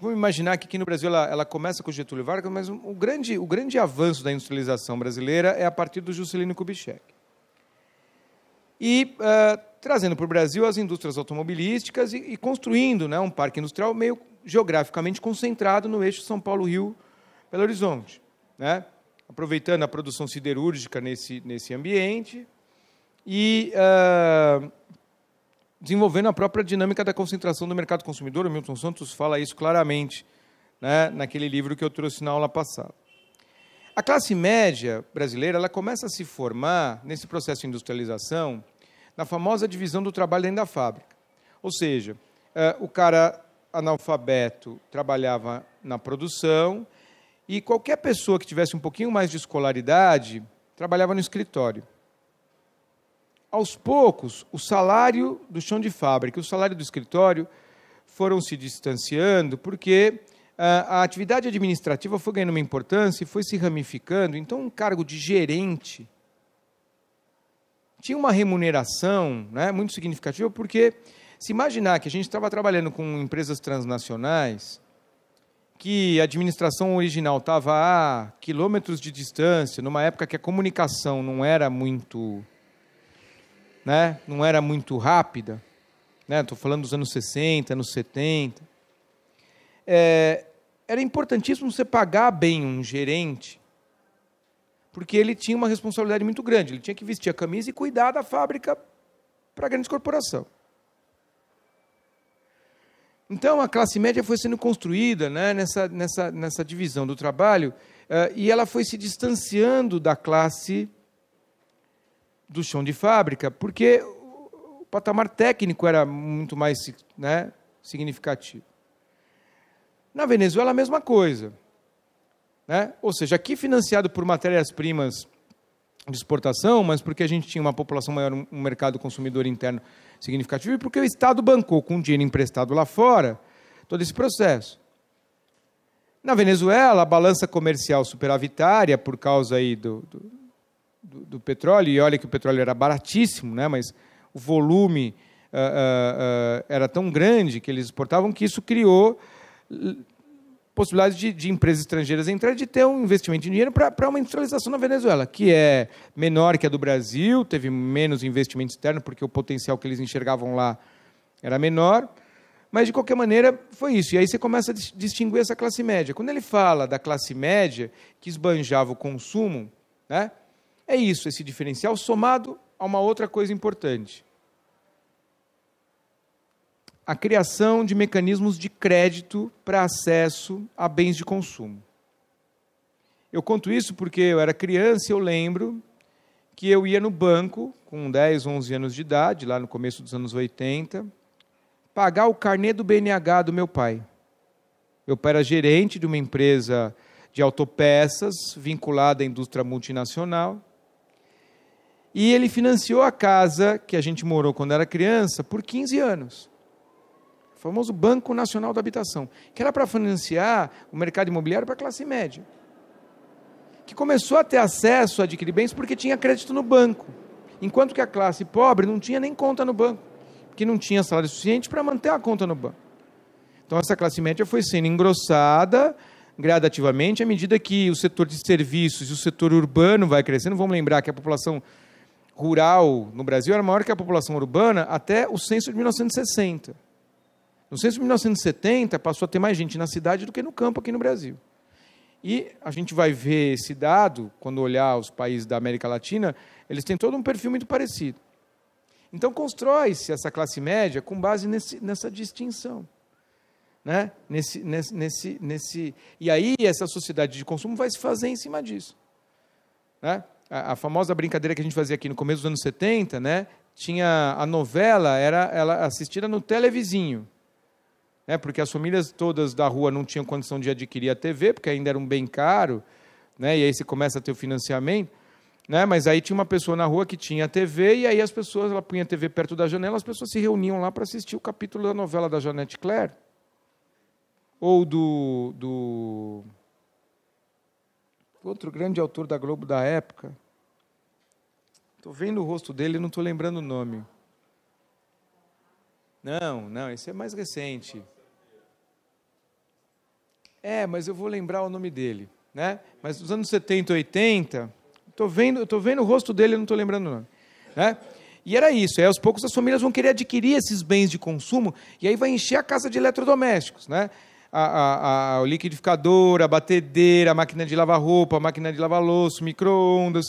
Vamos imaginar que aqui no Brasil ela, ela, começa com Getúlio Vargas, mas o grande, o grande avanço da industrialização brasileira é a partir do Juscelino Kubitschek e uh, trazendo para o Brasil as indústrias automobilísticas e, e construindo né, um parque industrial meio geograficamente concentrado no eixo São Paulo-Rio Belo Horizonte, né? aproveitando a produção siderúrgica nesse, nesse ambiente e uh, desenvolvendo a própria dinâmica da concentração do mercado consumidor. O Milton Santos fala isso claramente né, naquele livro que eu trouxe na aula passada. A classe média brasileira ela começa a se formar nesse processo de industrialização na famosa divisão do trabalho dentro da fábrica. Ou seja, é, o cara analfabeto trabalhava na produção e qualquer pessoa que tivesse um pouquinho mais de escolaridade trabalhava no escritório. Aos poucos, o salário do chão de fábrica e o salário do escritório foram se distanciando porque ah, a atividade administrativa foi ganhando uma importância e foi se ramificando. Então, um cargo de gerente tinha uma remuneração né, muito significativa, porque se imaginar que a gente estava trabalhando com empresas transnacionais, que a administração original estava a quilômetros de distância, numa época que a comunicação não era muito, né, não era muito rápida, estou né, falando dos anos 60, anos 70, é, eh, era importantíssimo você pagar bem um gerente, porque ele tinha uma responsabilidade muito grande. Ele tinha que vestir a camisa e cuidar da fábrica para a grande corporação. Então, a classe média foi sendo construída né, nessa, nessa, nessa divisão do trabalho uh, e ela foi se distanciando da classe do chão de fábrica, porque o patamar técnico era muito mais né, significativo. Na Venezuela, a mesma coisa. Né? Ou seja, aqui financiado por matérias-primas de exportação, mas porque a gente tinha uma população maior, um mercado consumidor interno significativo, e porque o Estado bancou com dinheiro emprestado lá fora todo esse processo. Na Venezuela, a balança comercial superavitária, por causa aí do, do, do, do petróleo, e olha que o petróleo era baratíssimo, né? mas o volume uh, uh, uh, era tão grande que eles exportavam que isso criou possibilidades de, de empresas estrangeiras entrarem, de ter um investimento em dinheiro para uma industrialização na Venezuela, que é menor que a do Brasil, teve menos investimento externo, porque o potencial que eles enxergavam lá era menor. Mas, de qualquer maneira, foi isso. E aí você começa a distinguir essa classe média. Quando ele fala da classe média que esbanjava o consumo, né, é isso, esse diferencial somado a uma outra coisa importante a criação de mecanismos de crédito para acesso a bens de consumo. Eu conto isso porque eu era criança e eu lembro que eu ia no banco com 10, 11 anos de idade, lá no começo dos anos 80, pagar o carnê do BNH do meu pai. Meu pai era gerente de uma empresa de autopeças vinculada à indústria multinacional. E ele financiou a casa que a gente morou quando era criança por 15 anos o famoso Banco Nacional da Habitação, que era para financiar o mercado imobiliário para a classe média, que começou a ter acesso a adquirir bens porque tinha crédito no banco, enquanto que a classe pobre não tinha nem conta no banco, porque não tinha salário suficiente para manter a conta no banco. Então, essa classe média foi sendo engrossada gradativamente à medida que o setor de serviços e o setor urbano vai crescendo. Vamos lembrar que a população rural no Brasil era maior que a população urbana até o censo de 1960. No censo de 1970, passou a ter mais gente na cidade do que no campo aqui no Brasil. E a gente vai ver esse dado, quando olhar os países da América Latina, eles têm todo um perfil muito parecido. Então, constrói-se essa classe média com base nesse, nessa distinção. Né? Nesse, nesse, nesse, nesse... E aí, essa sociedade de consumo vai se fazer em cima disso. Né? A, a famosa brincadeira que a gente fazia aqui no começo dos anos 70, né? tinha a novela, era ela assistida no televizinho né? porque as famílias todas da rua não tinham condição de adquirir a TV, porque ainda era um bem caro, né? e aí você começa a ter o financiamento. Né? Mas aí tinha uma pessoa na rua que tinha a TV, e aí as pessoas, ela punha a TV perto da janela, as pessoas se reuniam lá para assistir o capítulo da novela da Jeanette Claire. Ou do, do. Outro grande autor da Globo da época. Estou vendo o rosto dele e não estou lembrando o nome. Não, não, esse é mais recente é, mas eu vou lembrar o nome dele, né? Mas nos anos 70, 80, estou vendo, tô vendo o rosto dele, eu não estou lembrando o nome, né? E era isso, aí aos poucos as famílias vão querer adquirir esses bens de consumo e aí vai encher a casa de eletrodomésticos, né? A, a, a, o liquidificador, a batedeira, a máquina de lavar roupa, a máquina de lavar louça, micro-ondas,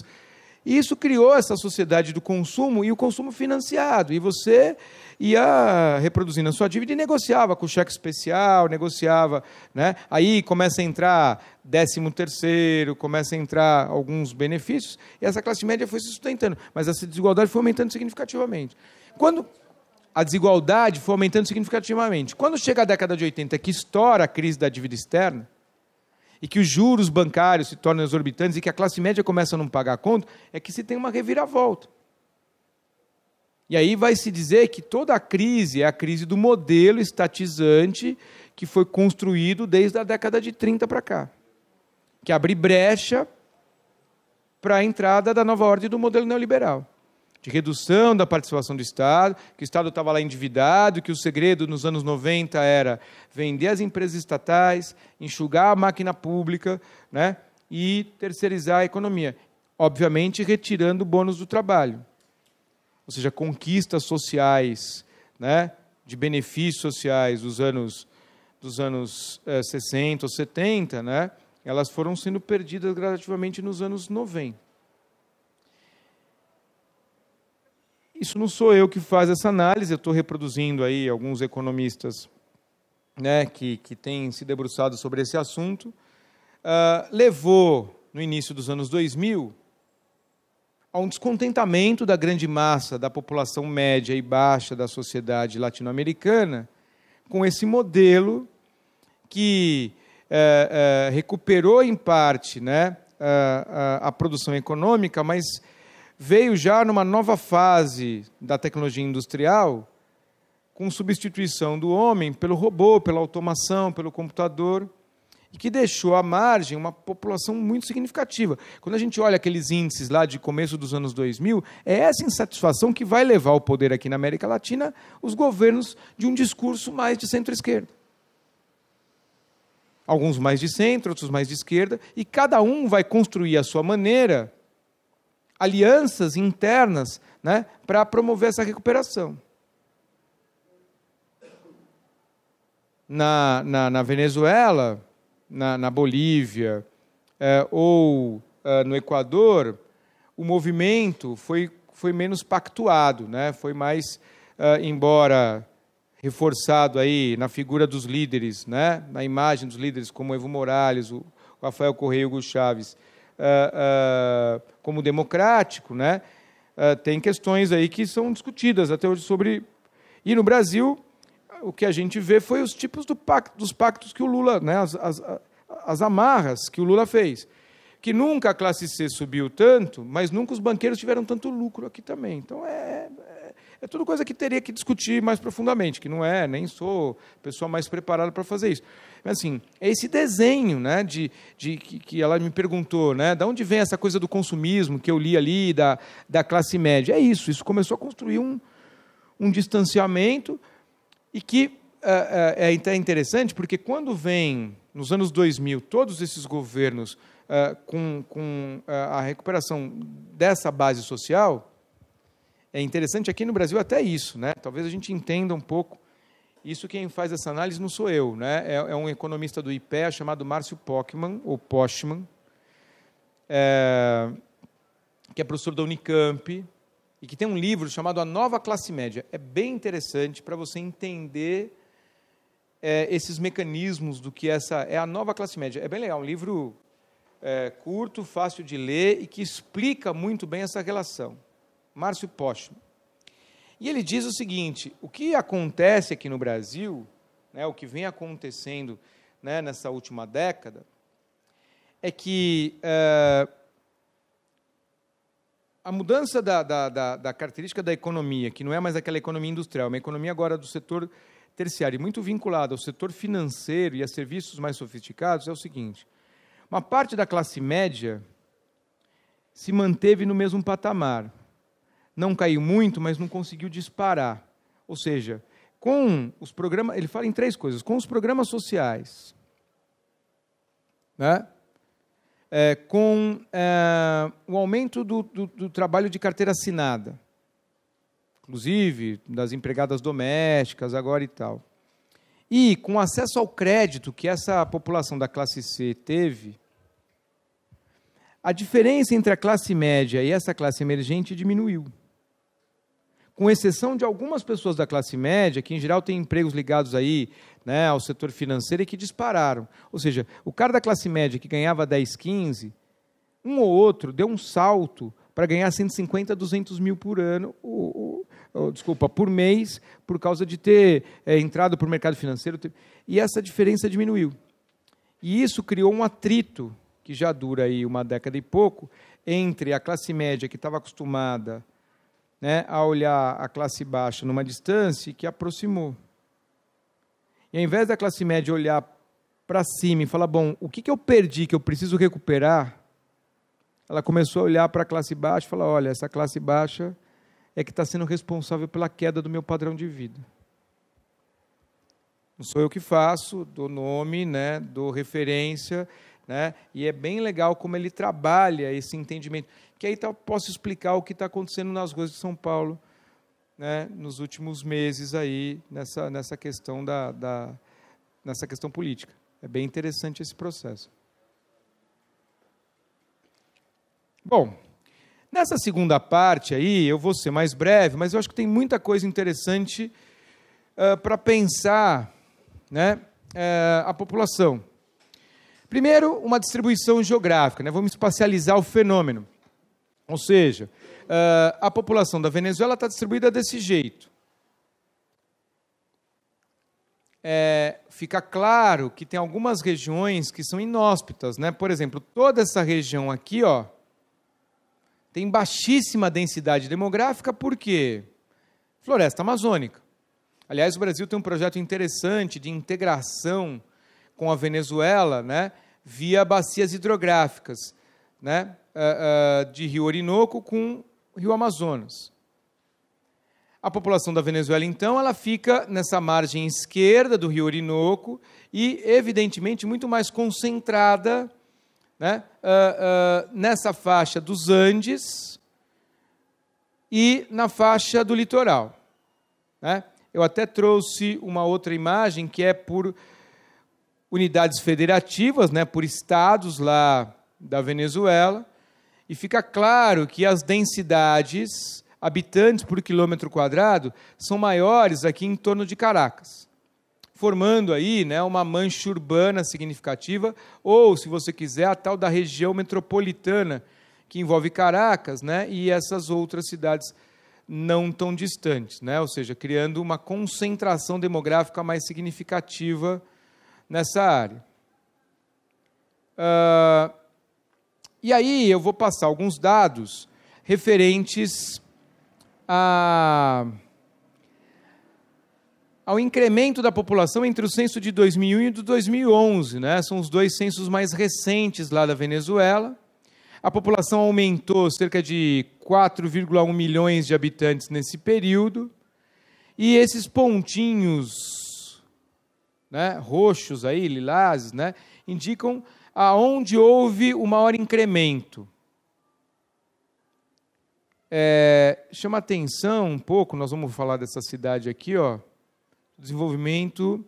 e isso criou essa sociedade do consumo e o consumo financiado. E você ia reproduzindo a sua dívida e negociava com cheque especial, negociava. Né? Aí começa a entrar 13 terceiro, começa a entrar alguns benefícios, e essa classe média foi se sustentando. Mas essa desigualdade foi aumentando significativamente. Quando a desigualdade foi aumentando significativamente. Quando chega a década de 80, que estoura a crise da dívida externa, e que os juros bancários se tornam exorbitantes e que a classe média começa a não pagar a conta, é que se tem uma reviravolta. E aí vai se dizer que toda a crise é a crise do modelo estatizante que foi construído desde a década de 30 para cá, que abre brecha para a entrada da nova ordem do modelo neoliberal de redução da participação do Estado, que o Estado estava lá endividado, que o segredo nos anos 90 era vender as empresas estatais, enxugar a máquina pública né, e terceirizar a economia. Obviamente, retirando o bônus do trabalho. Ou seja, conquistas sociais, né, de benefícios sociais dos anos, dos anos 60 eh, ou 70, né, elas foram sendo perdidas gradativamente nos anos 90. Isso não sou eu que faz essa análise, eu estou reproduzindo aí alguns economistas né, que, que têm se debruçado sobre esse assunto. Uh, levou, no início dos anos 2000, a um descontentamento da grande massa da população média e baixa da sociedade latino-americana com esse modelo que uh, uh, recuperou em parte né, ah, ah, a produção econômica, mas veio já numa nova fase da tecnologia industrial, com substituição do homem pelo robô, pela automação, pelo computador, e que deixou à margem uma população muito significativa. Quando a gente olha aqueles índices lá de começo dos anos 2000, é essa insatisfação que vai levar ao poder aqui na América Latina os governos de um discurso mais de centro-esquerda. Alguns mais de centro, outros mais de esquerda, e cada um vai construir a sua maneira alianças internas né, para promover essa recuperação. Na, na, na Venezuela, na, na Bolívia é, ou é, no Equador, o movimento foi, foi menos pactuado, né, foi mais, é, embora reforçado aí na figura dos líderes, né, na imagem dos líderes como Evo Morales, o Rafael Correia e Hugo Chaves, ah, ah, como democrático, né? Ah, tem questões aí que são discutidas até hoje sobre. E no Brasil, o que a gente vê foi os tipos do pacto, dos pactos que o Lula, né? As, as, as amarras que o Lula fez. Que nunca a classe C subiu tanto, mas nunca os banqueiros tiveram tanto lucro aqui também. Então é, é, é tudo coisa que teria que discutir mais profundamente, que não é, nem sou a pessoa mais preparada para fazer isso. Mas assim, é esse desenho né, de, de que, que, ela me perguntou, né? Da onde vem essa coisa do consumismo que eu li ali, da, da classe média? É isso, isso começou a construir um, um distanciamento e que é, é, é, é interessante porque quando vem, nos anos 2000, todos esses governos é, com, com é, a recuperação dessa base social, é interessante aqui no Brasil até isso, né? Talvez a gente entenda um pouco isso quem faz essa análise não sou eu, né? é, é um economista do IPEA chamado Márcio Pockman, ou Postman, é, que é professor da Unicamp, e que tem um livro chamado A Nova Classe Média. É bem interessante para você entender é, esses mecanismos do que essa é a nova classe média. É bem legal, um livro é, curto, fácil de ler e que explica muito bem essa relação. Márcio Postman. E ele diz o seguinte: o que acontece aqui no Brasil, né, o que vem acontecendo né, nessa última década, é que eh, a mudança da, da, da, da, característica da economia, que não é mais aquela economia industrial, é uma economia agora do setor terciário, muito vinculada ao setor financeiro e a serviços mais sofisticados, é o seguinte: uma parte da classe média se manteve no mesmo patamar não caiu muito, mas não conseguiu disparar. Ou seja, com os programas, ele fala em três coisas: com os programas sociais, né? É, com é, o aumento do, do, do trabalho de carteira assinada, inclusive das empregadas domésticas agora e tal. E com acesso ao crédito que essa população da classe C teve, a diferença entre a classe média e essa classe emergente diminuiu com exceção de algumas pessoas da classe média, que em geral têm empregos ligados aí né, ao setor financeiro e que dispararam. Ou seja, o cara da classe média que ganhava 10, 15, um ou outro deu um salto para ganhar 150, 200 mil por ano, o desculpa, por mês, por causa de ter é, entrado para o mercado financeiro. E essa diferença diminuiu. E isso criou um atrito que já dura aí uma década e pouco entre a classe média que estava acostumada né, a olhar a classe baixa numa distância que aproximou. E ao invés da classe média olhar para cima e falar, bom, o que, que eu perdi que eu preciso recuperar, ela começou a olhar para a classe baixa e falar, olha, essa classe baixa é que está sendo responsável pela queda do meu padrão de vida. Não sou eu que faço, dou nome, né, dou referência, né, e é bem legal como ele trabalha esse entendimento que aí tá, posso explicar o que está acontecendo nas ruas de São Paulo né, nos últimos meses aí nessa, nessa questão da, da nessa questão política. É bem interessante esse processo. Bom, nessa segunda parte aí eu vou ser mais breve, mas eu acho que tem muita coisa interessante uh, eh, para pensar, né, uh, a população. Primeiro, uma distribuição geográfica, né? Vamos espacializar o fenômeno. Ou seja, ah, a população da Venezuela está distribuída desse jeito. É, fica claro que tem algumas regiões que são inóspitas, né? Por exemplo, toda essa região aqui, ó, tem baixíssima densidade demográfica, por quê? Floresta amazônica. Aliás, o Brasil tem um projeto interessante de integração com a Venezuela, né? Via bacias hidrográficas, né? Eh, eh, de Rio Orinoco com Rio Amazonas. A população da Venezuela, então, ela fica nessa margem esquerda do Rio Orinoco e, evidentemente, muito mais concentrada né, uh, uh, nessa faixa dos Andes e na faixa do litoral. Né? Eu até trouxe uma outra imagem que é por unidades federativas, né, por estados lá da Venezuela. E fica claro que as densidades, habitantes por quilômetro quadrado, são maiores aqui em torno de Caracas, formando aí né, uma mancha urbana significativa, ou, se você quiser, a tal da região metropolitana, que envolve Caracas né, e essas outras cidades não tão distantes, né? ou seja, criando uma concentração demográfica mais significativa nessa área. Uh, e aí eu vou passar alguns dados referentes a, ao incremento da população entre o censo de 2001 e do 2011, né? São os dois censos mais recentes lá da Venezuela. A população aumentou cerca de 4,1 milhões de habitantes nesse período. E esses pontinhos né, roxos aí, lilás, né, indicam aonde houve o maior incremento. É, chama atenção um pouco, nós vamos falar dessa cidade aqui, ó, desenvolvimento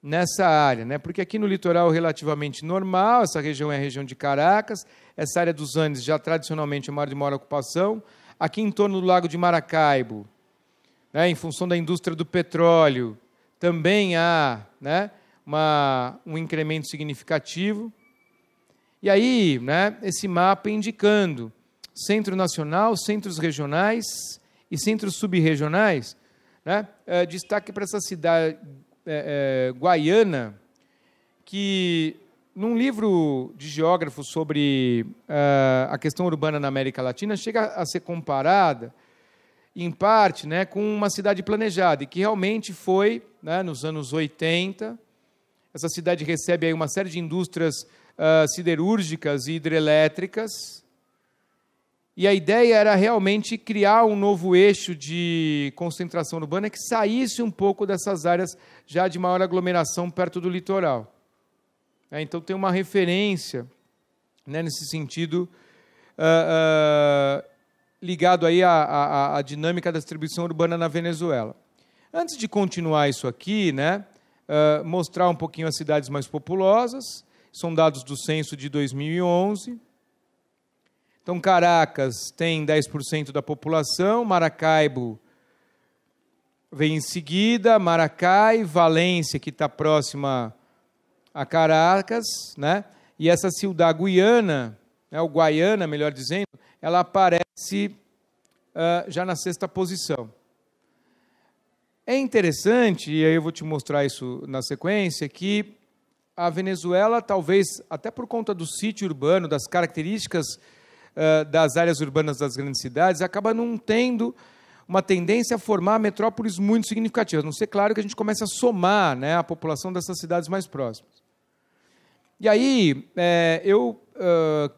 nessa área, né? Porque aqui no litoral relativamente normal, essa região é a região de Caracas, essa área dos Andes já tradicionalmente é uma área de maior ocupação, aqui em torno do Lago de Maracaibo, né, em função da indústria do petróleo, também há né, uma, um incremento significativo. E aí, né, esse mapa indicando centro nacional, centros regionais e centros subregionais. Né? É, destaque para essa cidade é, é, guaiana, que num livro de geógrafo sobre é, a questão urbana na América Latina chega a ser comparada, em parte, né, com uma cidade planejada, e que realmente foi, né, nos anos 80, essa cidade recebe aí uma série de indústrias uh, siderúrgicas e hidrelétricas. E a ideia era realmente criar um novo eixo de concentração urbana que saísse um pouco dessas áreas já de maior aglomeração perto do litoral. É, então tem uma referência né, nesse sentido uh, uh, ligado aí à, à, à, dinâmica da distribuição urbana na Venezuela. Antes de continuar isso aqui, né, uh, mostrar um pouquinho as cidades mais populosas, são dados do censo de 2011. Então, Caracas tem 10% da população, Maracaibo vem em seguida, Maracai, Valência, que está próxima a Caracas, né? E essa cidade guiana, né, o Guaiana, melhor dizendo, ela aparece uh, já na sexta posição. É interessante, e aí eu vou te mostrar isso na sequência, que a Venezuela, talvez até por conta do sítio urbano, das características uh, das áreas urbanas das grandes cidades, acaba não tendo uma tendência a formar metrópoles muito significativas. Não ser claro que a gente comece a somar né, a população dessas cidades mais próximas. E aí, é, eu, uh,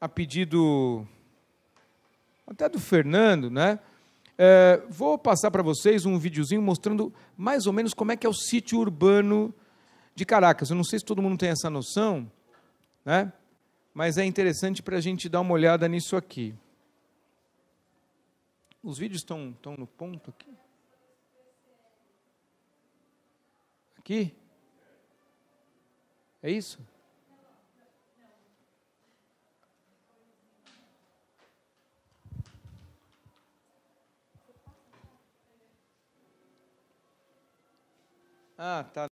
a pedido até do Fernando, né? É, vou passar para vocês um videozinho mostrando mais ou menos como é que é o sítio urbano de Caracas. Eu não sei se todo mundo tem essa noção, né? mas é interessante para a gente dar uma olhada nisso aqui. Os vídeos estão, estão no ponto aqui? Aqui? É isso? Ah, tá.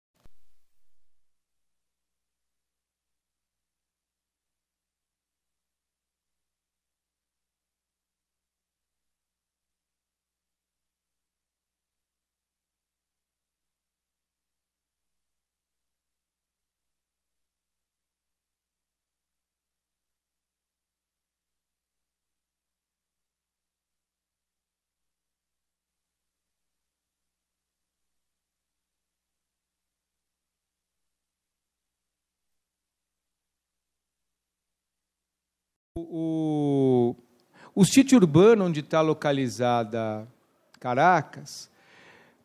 O, o, sítio urbano onde está localizada Caracas,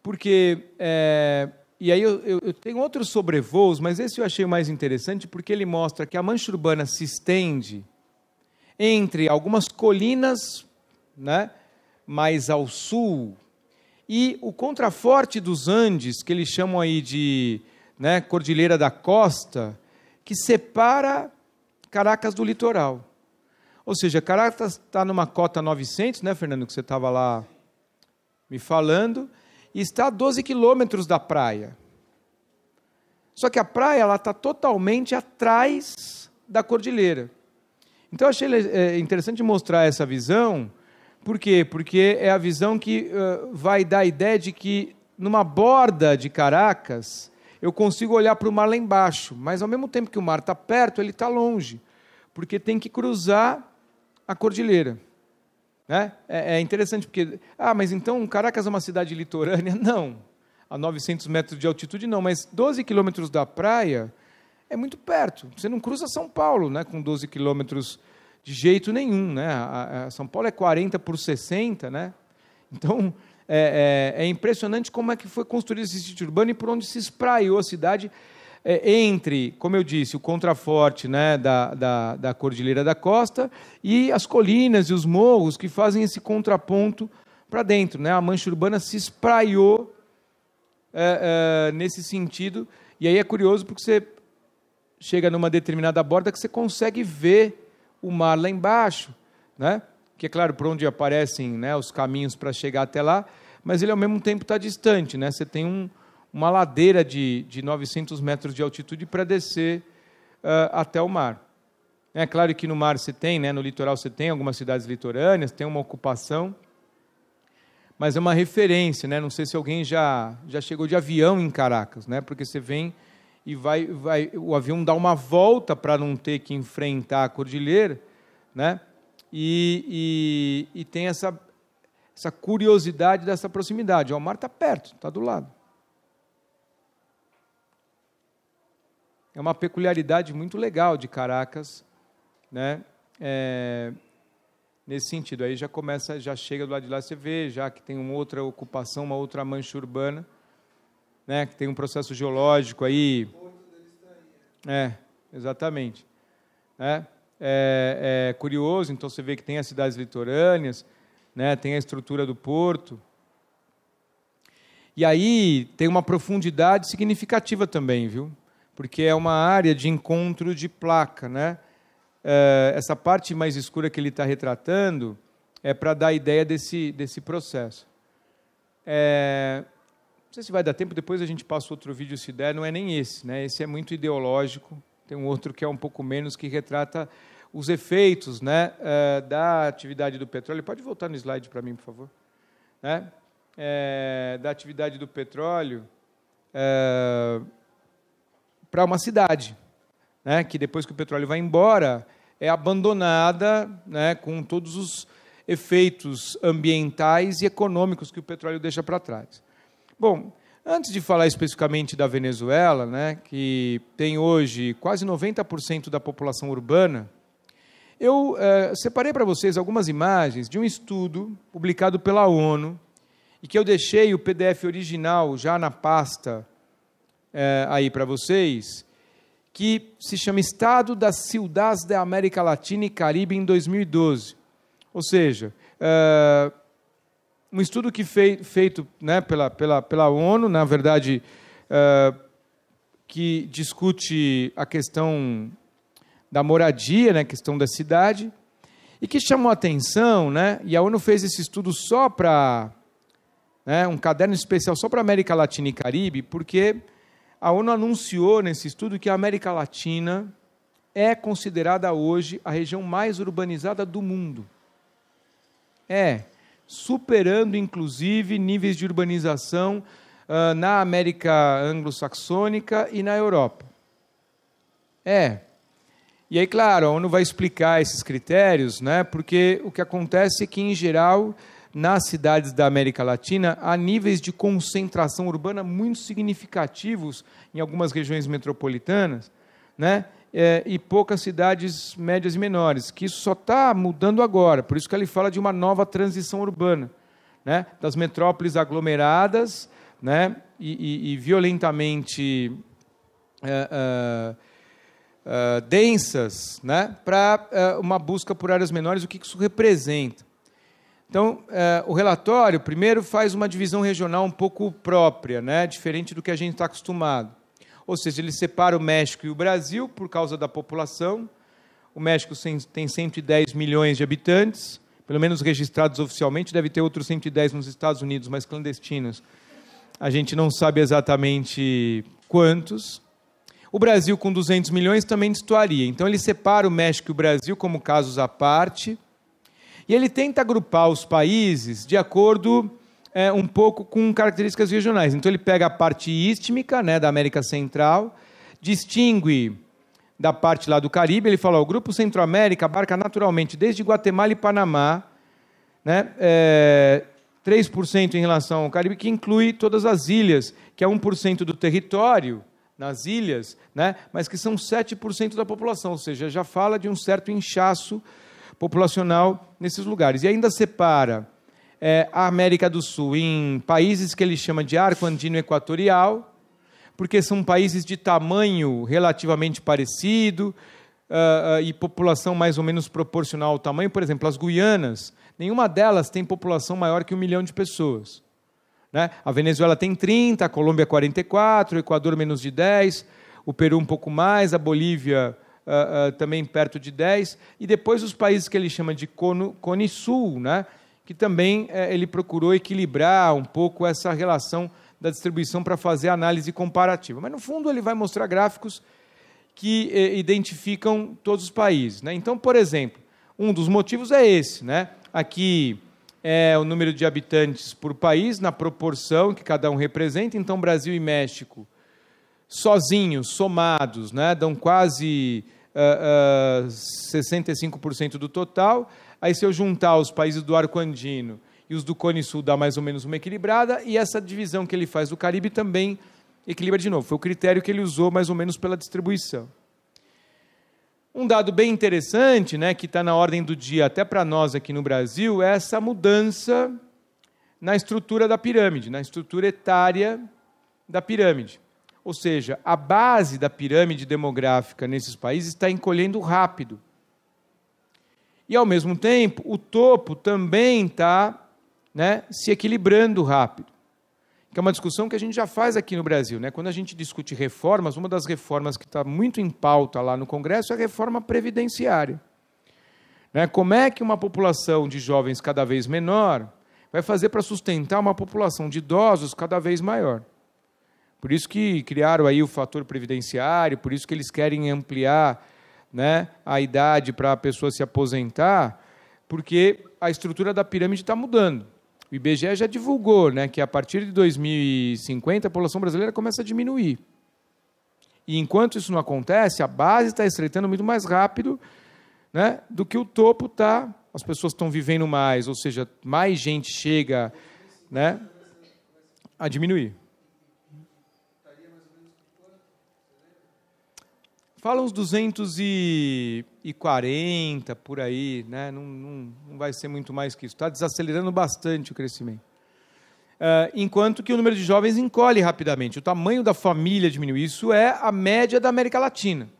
porque. É, e aí eu, eu, eu, tenho outros sobrevoos, mas esse eu achei mais interessante porque ele mostra que a mancha urbana se estende entre algumas colinas né, mais ao sul e o contraforte dos Andes, que eles chamam aí de né, Cordilheira da Costa, que separa Caracas do litoral. Ou seja, Caracas está numa cota 900, né, Fernando, que você estava lá me falando, e está a 12 quilômetros da praia. Só que a praia ela está totalmente atrás da cordilheira. Então, eu achei é, interessante mostrar essa visão, por quê? Porque é a visão que uh, vai dar a ideia de que, numa borda de Caracas, eu consigo olhar para o mar lá embaixo, mas ao mesmo tempo que o mar está perto, ele está longe, porque tem que cruzar a cordilheira. Né? É, é, interessante porque, ah, mas então Caracas é uma cidade litorânea? Não, a 900 metros de altitude não, mas 12 quilômetros da praia é muito perto. Você não cruza São Paulo né, com 12 quilômetros de jeito nenhum. Né? A, a São Paulo é 40 por 60, né? então é, é, é impressionante como é que foi construído esse sítio urbano e por onde se espraiou a cidade é, entre, como eu disse, o contraforte né, da, da, da Cordilheira da Costa e as colinas e os morros que fazem esse contraponto para dentro. Né? A mancha urbana se espraiou é, é, nesse sentido. E aí é curioso porque você chega numa determinada borda que você consegue ver o mar lá embaixo, né? Que é claro por onde aparecem né, os caminhos para chegar até lá, mas ele ao mesmo tempo está distante, né? Você tem um, uma ladeira de, de 900 metros de altitude para descer uh, até o mar. É claro que no mar você tem, né, no litoral você tem algumas cidades litorâneas, tem uma ocupação, mas é uma referência, né? Não sei se alguém já, já chegou de avião em Caracas, né? Porque você vem e vai, vai o avião dá uma volta para não ter que enfrentar a cordilheira, né? E, e, e tem essa, essa curiosidade dessa proximidade. Ó, o mar está perto, está do lado. é uma peculiaridade muito legal de Caracas, né? É, nesse sentido, aí já começa, já chega do lado de lá, você vê já que tem uma outra ocupação, uma outra mancha urbana, né? Que tem um processo geológico aí. É, exatamente. Né? É, é curioso, então você vê que tem as cidades litorâneas, né? Tem a estrutura do porto. E aí tem uma profundidade significativa também, viu? porque é uma área de encontro de placa. Né? É, essa parte mais escura que ele está retratando é para dar a ideia desse, desse processo. É, não sei se vai dar tempo, depois a gente passa outro vídeo se der, não é nem esse, né? esse é muito ideológico, tem um outro que é um pouco menos, que retrata os efeitos né, é, da atividade do petróleo. Pode voltar no slide para mim, por favor. Né? É, da atividade do petróleo. É, para uma cidade, né, que depois que o petróleo vai embora, é abandonada né, com todos os efeitos ambientais e econômicos que o petróleo deixa para trás. Bom, antes de falar especificamente da Venezuela, né, que tem hoje quase 90% da população urbana, eu eh, separei para vocês algumas imagens de um estudo publicado pela ONU e que eu deixei o PDF original já na pasta é, aí para vocês, que se chama Estado das Cidades da América Latina e Caribe em 2012. Ou seja, é, um estudo que fei, feito né, pela, pela, pela ONU, na verdade, é, que discute a questão da moradia, né, questão da cidade, e que chamou atenção, né, e a ONU fez esse estudo só para, né, um caderno especial só para América Latina e Caribe, porque a ONU anunciou nesse estudo que a América Latina é considerada hoje a região mais urbanizada do mundo. É, superando inclusive níveis de urbanização uh, na América anglo-saxônica e na Europa. É. E aí, claro, a ONU vai explicar esses critérios, né? Porque o que acontece é que, em geral, nas cidades da América Latina há níveis de concentração urbana muito significativos em algumas regiões metropolitanas, né? É, e poucas cidades médias e menores, que isso só está mudando agora. Por isso que ele fala de uma nova transição urbana, né? das metrópoles aglomeradas né? e, e, e violentamente é, é, é densas, né? para é, uma busca por áreas menores, o que isso representa. Então, eh, o relatório, primeiro, faz uma divisão regional um pouco própria, né? diferente do que a gente está acostumado. Ou seja, ele separa o México e o Brasil por causa da população. O México tem 110 milhões de habitantes, pelo menos registrados oficialmente, deve ter outros 110 nos Estados Unidos, mas clandestinos. A gente não sabe exatamente quantos. O Brasil, com 200 milhões, também destoaria. Então, ele separa o México e o Brasil como casos à parte e ele tenta agrupar os países de acordo é, um pouco com características regionais. Então ele pega a parte istmica, né, da América Central, distingue da parte lá do Caribe, ele fala, o Grupo Centro-América abarca naturalmente desde Guatemala e Panamá, né, é, 3% em relação ao Caribe, que inclui todas as ilhas, que é 1% do território nas ilhas, né, mas que são 7% da população, ou seja, já fala de um certo inchaço populacional nesses lugares. E ainda separa é, a América do Sul em países que ele chama de arco andino equatorial, porque são países de tamanho relativamente parecido uh, uh, e população mais ou menos proporcional ao tamanho. Por exemplo, as Guianas, nenhuma delas tem população maior que um milhão de pessoas. Né? A Venezuela tem 30, a Colômbia 44, o Equador menos de 10, o Peru um pouco mais, a Bolívia uh, uh, também perto de 10, e depois os países que ele chama de Cone, Cone Sul, né? que também eh, ele procurou equilibrar um pouco essa relação da distribuição para fazer análise comparativa. Mas, no fundo, ele vai mostrar gráficos que eh, identificam todos os países. Né? Então, por exemplo, um dos motivos é esse. Né? Aqui é o número de habitantes por país, na proporção que cada um representa. Então, Brasil e México sozinhos, somados, né, dão quase uh, uh, 65% do total. Aí, se eu juntar os países do arco andino e os do Cone Sul, dá mais ou menos uma equilibrada, e essa divisão que ele faz do Caribe também equilibra de novo. Foi o critério que ele usou mais ou menos pela distribuição. Um dado bem interessante, né, que está na ordem do dia até para nós aqui no Brasil, é essa mudança na estrutura da pirâmide, na estrutura etária da pirâmide. Ou seja, a base da pirâmide demográfica nesses países está encolhendo rápido. E, ao mesmo tempo, o topo também está né, se equilibrando rápido. Que é uma discussão que a gente já faz aqui no Brasil. Né? Quando a gente discute reformas, uma das reformas que está muito em pauta lá no Congresso é a reforma previdenciária. Né? Como é que uma população de jovens cada vez menor vai fazer para sustentar uma população de idosos cada vez maior? Por isso que criaram aí o fator previdenciário, por isso que eles querem ampliar né, a idade para a pessoa se aposentar, porque a estrutura da pirâmide está mudando. O IBGE já divulgou né, que a partir de 2050 a população brasileira começa a diminuir. E enquanto isso não acontece, a base está estreitando muito mais rápido né, do que o topo está. As pessoas estão vivendo mais, ou seja, mais gente chega né, a diminuir. Fala uns 240 por aí, né? não, não, não vai ser muito mais que isso. Está desacelerando bastante o crescimento. Uh, enquanto que o número de jovens encolhe rapidamente, o tamanho da família diminui. Isso é a média da América Latina.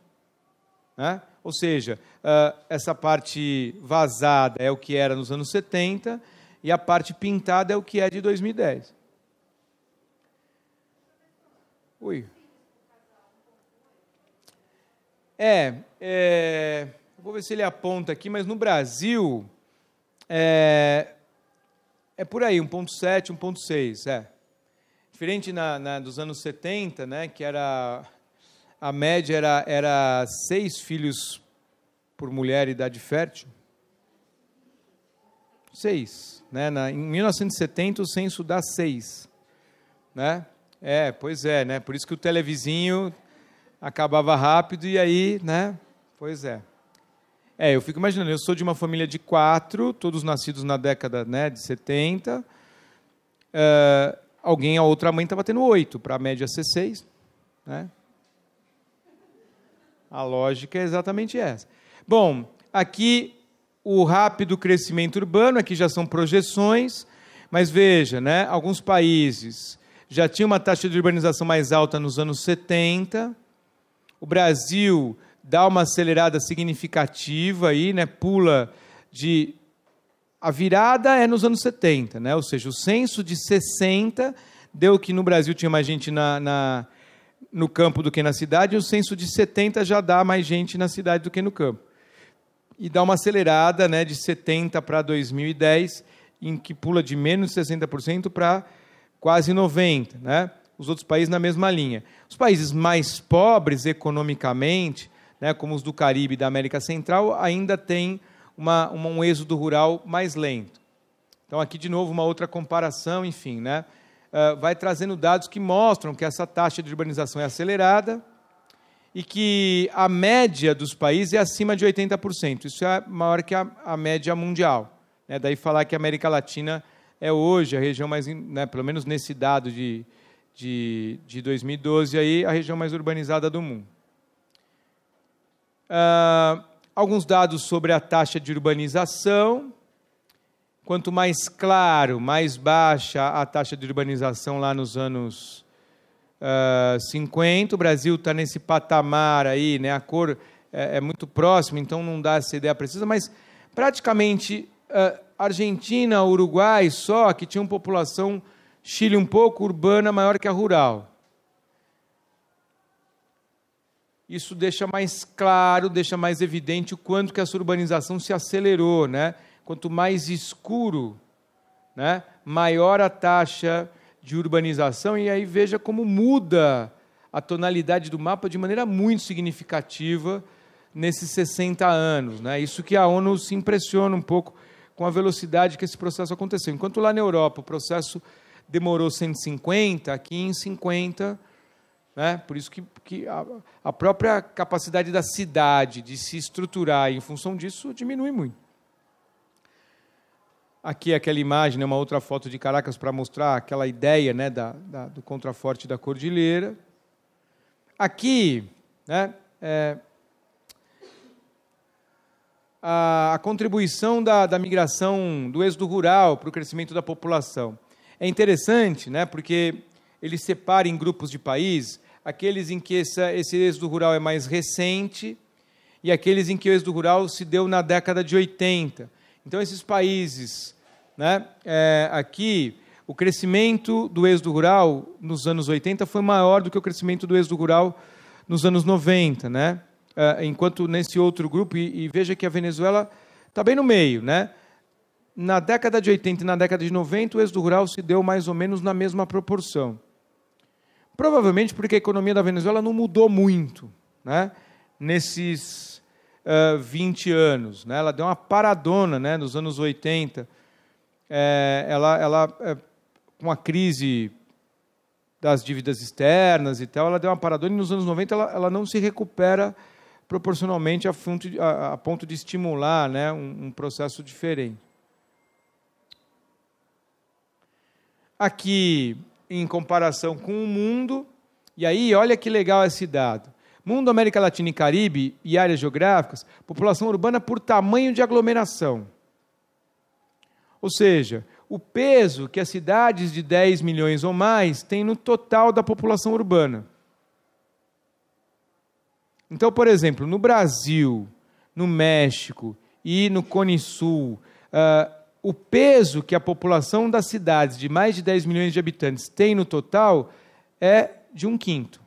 Né? Ou seja, uh, essa parte vazada é o que era nos anos 70 e a parte pintada é o que é de 2010. Ui. É, é, vou ver se ele aponta aqui, mas no Brasil é, é por aí, 1.7, 1.6, é. Diferente na, na, dos anos 70, né, que era a média era, era seis filhos por mulher idade fértil. Seis, né? Na, em 1970 o censo dá seis, né? É, pois é, né? Por isso que o televizinho acabava rápido e aí, né? Pois é. É, eu fico imaginando, eu sou de uma família de quatro, todos nascidos na década né, de 70. Uh, eh, alguém, a outra mãe, estava tendo oito, para a média ser seis. Né? A lógica é exatamente essa. Bom, aqui o rápido crescimento urbano, aqui é já são projeções, mas veja, né, alguns países já tinham uma taxa de urbanização mais alta nos anos 70, o Brasil dá uma acelerada significativa aí, né? Pula de a virada é nos anos 70, né? Ou seja, o censo de 60 deu que no Brasil tinha mais gente na, na no campo do que na cidade, e o censo de 70 já dá mais gente na cidade do que no campo. E dá uma acelerada, né, de 70 para 2010, em que pula de menos de 60% para quase 90, né? os outros países na mesma linha. Os países mais pobres economicamente, né, como os do Caribe e da América Central, ainda têm uma, uma, um êxodo rural mais lento. Então, aqui de novo, uma outra comparação, enfim, né, uh, vai trazendo dados que mostram que essa taxa de urbanização é acelerada e que a média dos países é acima de 80%. Isso é maior que a, a média mundial. Né? Daí falar que a América Latina é hoje a região mais, né, pelo menos nesse dado de, de, de 2012, aí, a região mais urbanizada do mundo. Ah, alguns dados sobre a taxa de urbanização. Quanto mais claro, mais baixa a taxa de urbanização lá nos anos uh, ah, 50. O Brasil está nesse patamar aí, né? a cor é, é, muito próxima, então não dá essa ideia precisa, mas praticamente uh, Argentina, Uruguai só, que tinham população Chile um pouco, urbana maior que a rural. Isso deixa mais claro, deixa mais evidente o quanto que essa urbanização se acelerou, né? Quanto mais escuro, né? Maior a taxa de urbanização e aí veja como muda a tonalidade do mapa de maneira muito significativa nesses 60 anos, né? Isso que a ONU se impressiona um pouco com a velocidade que esse processo aconteceu. Enquanto lá na Europa o processo demorou 150, aqui em 50. Né? Por isso que, que a, a própria capacidade da cidade de se estruturar em função disso diminui muito. Aqui é aquela imagem, né, uma outra foto de Caracas para mostrar aquela ideia né, da, da, do contraforte da cordilheira. Aqui, né, é, a, a, contribuição da, da migração do êxodo rural para o crescimento da população. É interessante, né, porque ele separa em grupos de país aqueles em que essa, esse êxodo rural é mais recente e aqueles em que o êxodo rural se deu na década de 80. Então, esses países, né, é, aqui, o crescimento do êxodo rural nos anos 80 foi maior do que o crescimento do êxodo rural nos anos 90, né? É, enquanto nesse outro grupo, e, e veja que a Venezuela está bem no meio, né? na década de 80 e na década de 90, o êxodo rural se deu mais ou menos na mesma proporção. Provavelmente porque a economia da Venezuela não mudou muito né, nesses uh, 20 anos. Né, ela deu uma paradona né, nos anos 80. É, ela, ela é, com a crise das dívidas externas e tal, ela deu uma paradona e nos anos 90 ela, ela não se recupera proporcionalmente a, fonte, a, a ponto de estimular né, um, um processo diferente. aqui em comparação com o mundo. E aí, olha que legal esse dado. Mundo, América Latina e Caribe e áreas geográficas, população urbana por tamanho de aglomeração. Ou seja, o peso que as cidades de 10 milhões ou mais têm no total da população urbana. Então, por exemplo, no Brasil, no México e no Cone Sul, ah, o peso que a população das cidades de mais de 10 milhões de habitantes tem no total é de um quinto.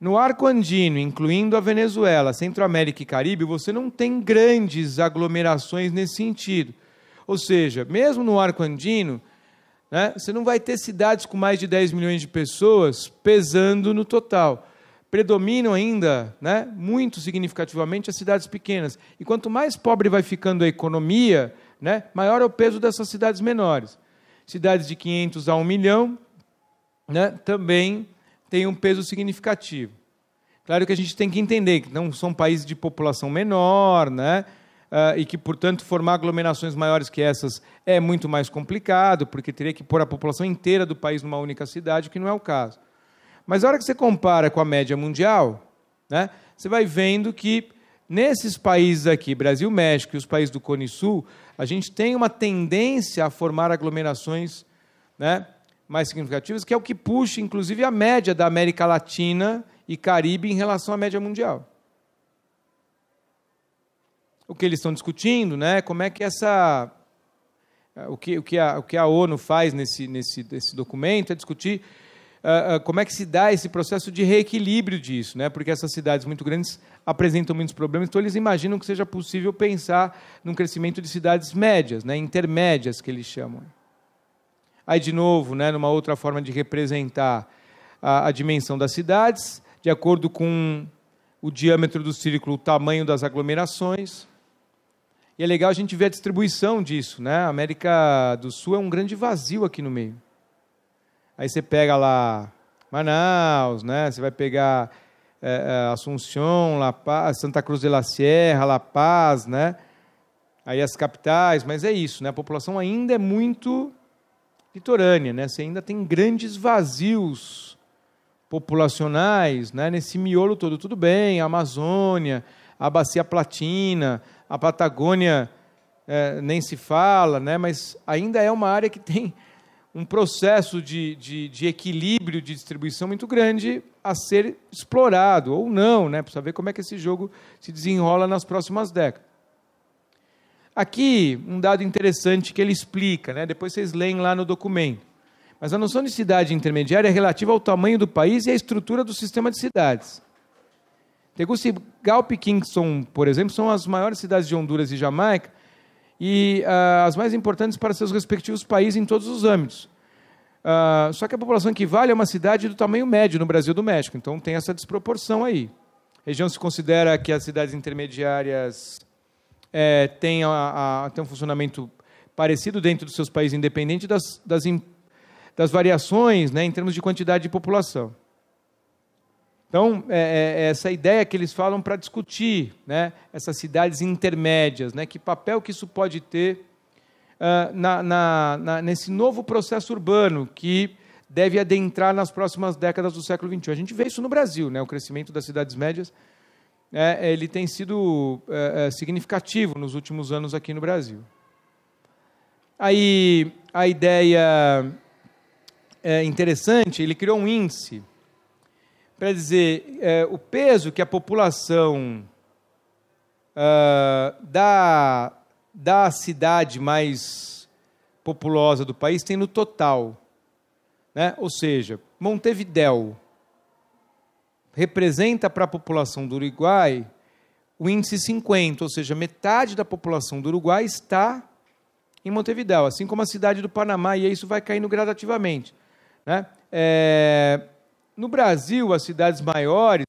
No arco andino, incluindo a Venezuela, Centro-América e Caribe, você não tem grandes aglomerações nesse sentido. Ou seja, mesmo no arco andino, né, você não vai ter cidades com mais de 10 milhões de pessoas pesando no total predominam ainda, né, muito significativamente, as cidades pequenas. E quanto mais pobre vai ficando a economia, né, maior é o peso dessas cidades menores. Cidades de 500 a 1 milhão né, também têm um peso significativo. Claro que a gente tem que entender que não são países de população menor, né, Uh, e que, portanto, formar aglomerações maiores que essas é muito mais complicado, porque teria que pôr a população inteira do país numa única cidade, o que não é o caso. Mas a hora que você compara com a média mundial, né, você vai vendo que nesses países aqui, Brasil, México e os países do Cone Sul, a gente tem uma tendência a formar aglomerações né, mais significativas, que é o que puxa, inclusive, a média da América Latina e Caribe em relação à média mundial. O que eles estão discutindo, né? Como é que essa o que, o que, a, o que a ONU faz nesse, nesse, nesse documento é discutir ah, ah, como é que se dá esse processo de reequilíbrio disso, né? Porque essas cidades muito grandes apresentam muitos problemas, então eles imaginam que seja possível pensar num crescimento de cidades médias, né? Intermédias que eles chamam. Aí de novo, né? Numa outra forma de representar a, a dimensão das cidades, de acordo com o diâmetro do círculo, o tamanho das aglomerações. E é legal a gente ver a distribuição disso, né? A América do Sul é um grande vazio aqui no meio. Aí você pega lá Manaus, né? Você vai pegar é, é Assunção, La Paz, Santa Cruz de la Sierra, La Paz, né? Aí as capitais, mas é isso, né? A população ainda é muito litorânea, né? Você ainda tem grandes vazios populacionais, né? Nesse miolo todo, tudo bem, a Amazônia, a Bacia Platina, a Patagônia, é, nem se fala, né? Mas ainda é uma área que tem um processo de, de, de, equilíbrio de distribuição muito grande a ser explorado, ou não, né? Precisa ver como é que esse jogo se desenrola nas próximas décadas. Aqui, um dado interessante que ele explica, né? depois vocês leem lá no documento. Mas a noção de cidade intermediária é relativa ao tamanho do país e à estrutura do sistema de cidades. Tegucigalpa e Kingston, por exemplo, são as maiores cidades de Honduras e Jamaica, e uh, as mais importantes para seus respectivos países em todos os âmbitos. Uh, só que a população que vale é uma cidade do tamanho médio no Brasil do México, então tem essa desproporção aí. A região se considera que as cidades intermediárias é, têm, a, a, têm um funcionamento parecido dentro dos seus países, independente das, das, das variações né, em termos de quantidade de população. Então, é, é, é essa ideia que eles falam para discutir né, essas cidades intermédias, né, que papel que isso pode ter uh, na, na, na, nesse novo processo urbano que deve adentrar nas próximas décadas do século XXI. A gente vê isso no Brasil, né, o crescimento das cidades médias é, ele tem sido é, é, significativo nos últimos anos aqui no Brasil. Aí a ideia é interessante, ele criou um índice para dizer é, o peso que a população uh, da, da cidade mais populosa do país tem no total. Né? Ou seja, Montevidéu representa para a população do Uruguai o índice 50, ou seja, metade da população do Uruguai está em Montevidéu, assim como a cidade do Panamá, e isso vai caindo gradativamente. Né? É, no Brasil, as cidades maiores,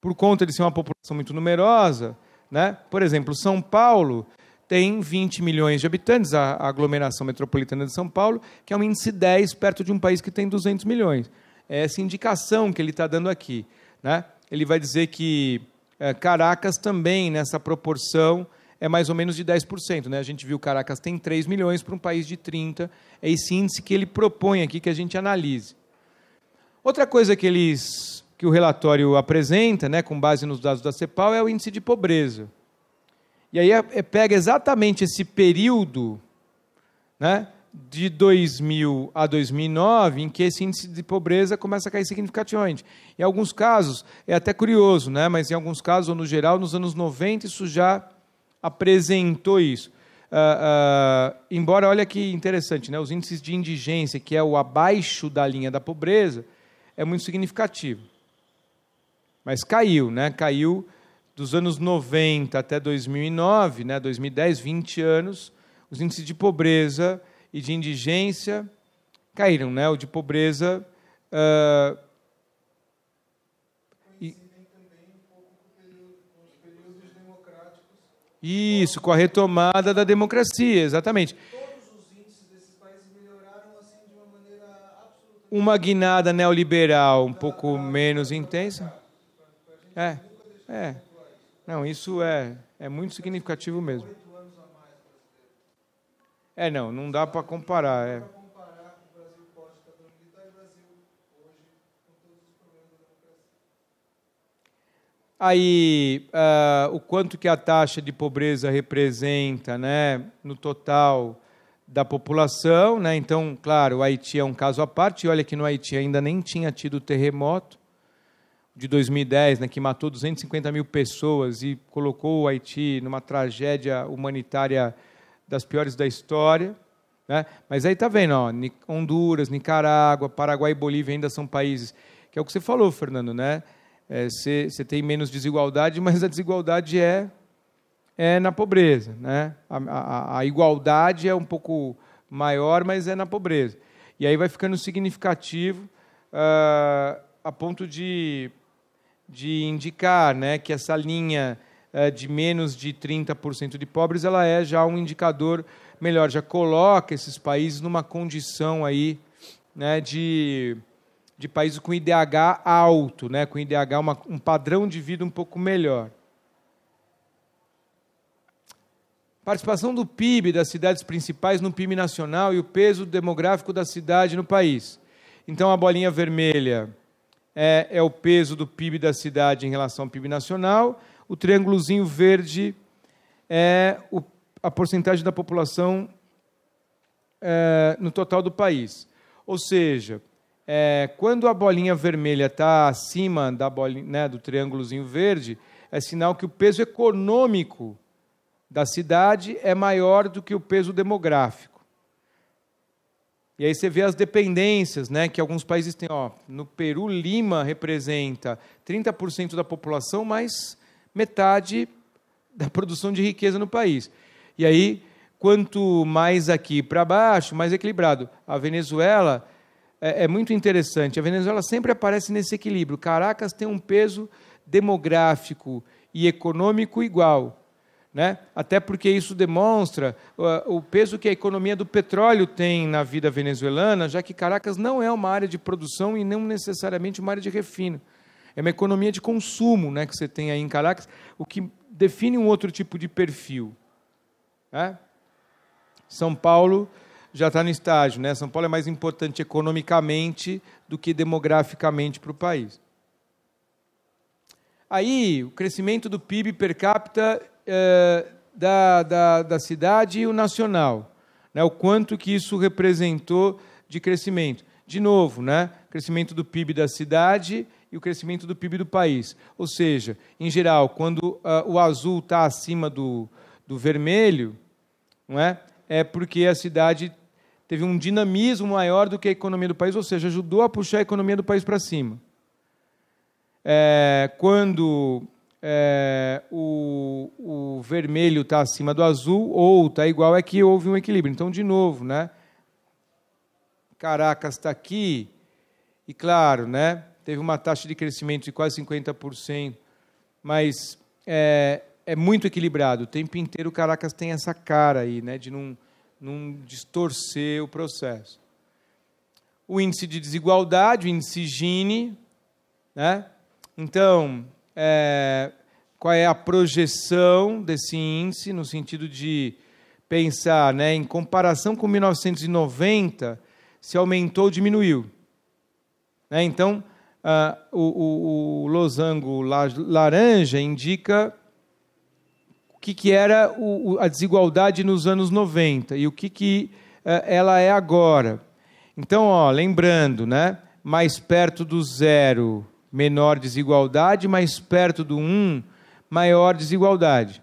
por conta de ser uma população muito numerosa, né? por exemplo, São Paulo tem 20 milhões de habitantes, a aglomeração metropolitana de São Paulo, que é um índice 10 perto de um país que tem 200 milhões. É essa indicação que ele está dando aqui. Né? Ele vai dizer que é, Caracas também, nessa proporção, é mais ou menos de 10%. Né? A gente viu Caracas tem 3 milhões para um país de 30. É esse índice que ele propõe aqui que a gente analise. Outra coisa que eles que o relatório apresenta, né, com base nos dados da CEPAL, é o índice de pobreza. E aí é, é, pega exatamente esse período, né, de 2000 a 2009, em que esse índice de pobreza começa a cair significativamente. Em alguns casos, é até curioso, né? mas em alguns casos, ou no geral, nos anos 90, isso já apresentou isso. Uh, uh, embora, olha que interessante, né? os índices de indigência, que é o abaixo da linha da pobreza, é muito significativo. Mas caiu, né? Caiu dos anos 90 até 2009, né? 2010, 20 anos, os índices de pobreza e de indigência caíram, né? O de pobreza uh, Isso, com a retomada da democracia, exatamente. uma guinada neoliberal um pouco menos intensa. É, é. Não, isso é, é muito significativo mesmo. É, não, não dá para comparar. É. Aí, uh, o quanto que a taxa de pobreza representa, né, no total, da população, né? Então, claro, o Haiti é um caso à parte. E olha que no Haiti ainda nem tinha tido terremoto de 2010, né, que matou 250 mil pessoas e colocou o Haiti numa tragédia humanitária das piores da história. Né? Mas aí tá vendo, ó, Honduras, Nicarágua, Paraguai e Bolívia ainda são países que é o que você falou, Fernando, né? Você é, tem menos desigualdade, mas a desigualdade é é na pobreza. Né? A, a, a igualdade é um pouco maior, mas é na pobreza. E aí vai ficando significativo ah, a ponto de, de indicar né, que essa linha ah, de menos de 30% de pobres ela é já um indicador melhor, já coloca esses países numa condição aí né, de, de países com IDH alto, né, com IDH uma, um padrão de vida um pouco melhor. participação do PIB das cidades principais no PIB nacional e o peso demográfico da cidade no país. Então, a bolinha vermelha é, é o peso do PIB da cidade em relação ao PIB nacional, o triângulozinho verde é o, a porcentagem da população é, no total do país. Ou seja, é, quando a bolinha vermelha está acima da bolinha, né, do triângulozinho verde, é sinal que o peso econômico da cidade é maior do que o peso demográfico. E aí você vê as dependências, né, que alguns países têm, ó, no Peru Lima representa 30% da população, mais metade da produção de riqueza no país. E aí, quanto mais aqui para baixo, mais equilibrado. A Venezuela é, é, muito interessante. A Venezuela sempre aparece nesse equilíbrio. Caracas tem um peso demográfico e econômico igual. Né? Até porque isso demonstra o peso que a economia do petróleo tem na vida venezuelana, já que Caracas não é uma área de produção e não necessariamente uma área de refino. É uma economia de consumo né, que você tem aí em Caracas, o que define um outro tipo de perfil. Né? São Paulo já está no estágio, né? São Paulo é mais importante economicamente do que demograficamente para o país. Aí, o crescimento do PIB per capita eh, da, da, da, cidade e o nacional. Né? O quanto que isso representou de crescimento. De novo, né? crescimento do PIB da cidade e o crescimento do PIB do país. Ou seja, em geral, quando ah, o azul está acima do, do vermelho, não é? é porque a cidade teve um dinamismo maior do que a economia do país, ou seja, ajudou a puxar a economia do país para cima. É, quando é, o, o vermelho está acima do azul ou está igual, é que houve um equilíbrio. Então, de novo, né? Caracas está aqui, e claro, né? Teve uma taxa de crescimento de quase 50%, mas é, é muito equilibrado. O tempo inteiro Caracas tem essa cara aí, né? De não, não distorcer o processo. O índice de desigualdade, o índice Gini, né? Então, é, qual é a projeção desse índice, no sentido de pensar, né, em comparação com 1990, se aumentou ou diminuiu. Né? Então, o, o, o, losango laranja indica o que, que era o, a desigualdade nos anos 90 e o que, que é, ela é agora. Então, ó, lembrando, né, mais perto do zero menor desigualdade, mais perto do 1, um, maior desigualdade.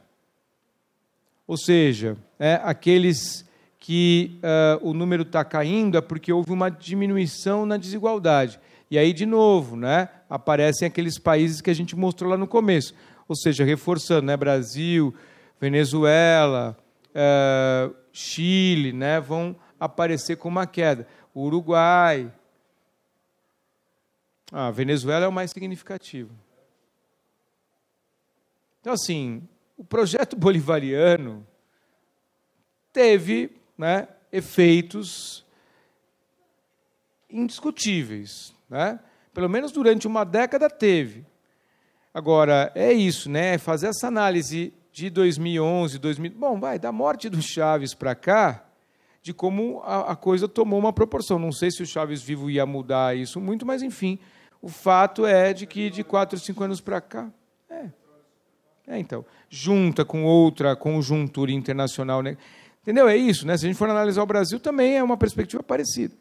Ou seja, é, aqueles que uh, o número está caindo é porque houve uma diminuição na desigualdade. E aí, de novo, né, aparecem aqueles países que a gente mostrou lá no começo. Ou seja, reforçando, né, Brasil, Venezuela, uh, Chile, né, vão aparecer com uma queda. Uruguai, a ah, Venezuela é o mais significativo. Então, assim, o projeto bolivariano teve né, efeitos indiscutíveis. Né? Pelo menos durante uma década teve. Agora, é isso, né? É fazer essa análise de 2011, 2000. Bom, vai, da morte do Chaves para cá, de como a, a coisa tomou uma proporção. Não sei se o Chaves vivo ia mudar isso muito, mas enfim o fato é de que de quatro, cinco anos para cá. É. é, então. Junta com outra conjuntura internacional. Né? Entendeu? É isso, né? Se a gente for analisar o Brasil, também é uma perspectiva parecida.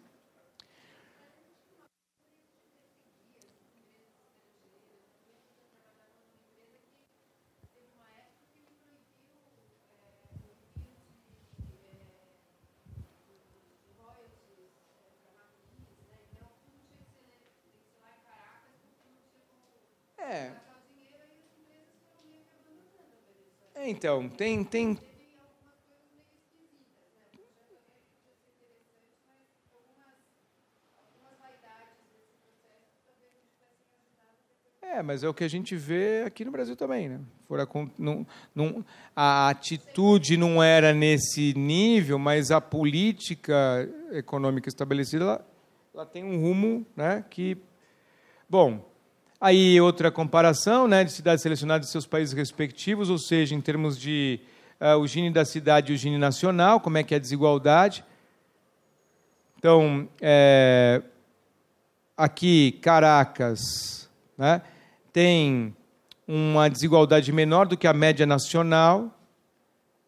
É, então, tem, tem. É, mas é o que a gente vê aqui no Brasil também, né? Fora não, não, a atitude não era nesse nível, mas a política econômica estabelecida, ela, ela tem um rumo, né? Que, bom, Aí outra comparação né, de cidades selecionadas de seus países respectivos, ou seja, em termos de uh, o Gini da cidade e o Gini nacional, como é que é a desigualdade. Então, é, aqui Caracas né, tem uma desigualdade menor do que a média nacional,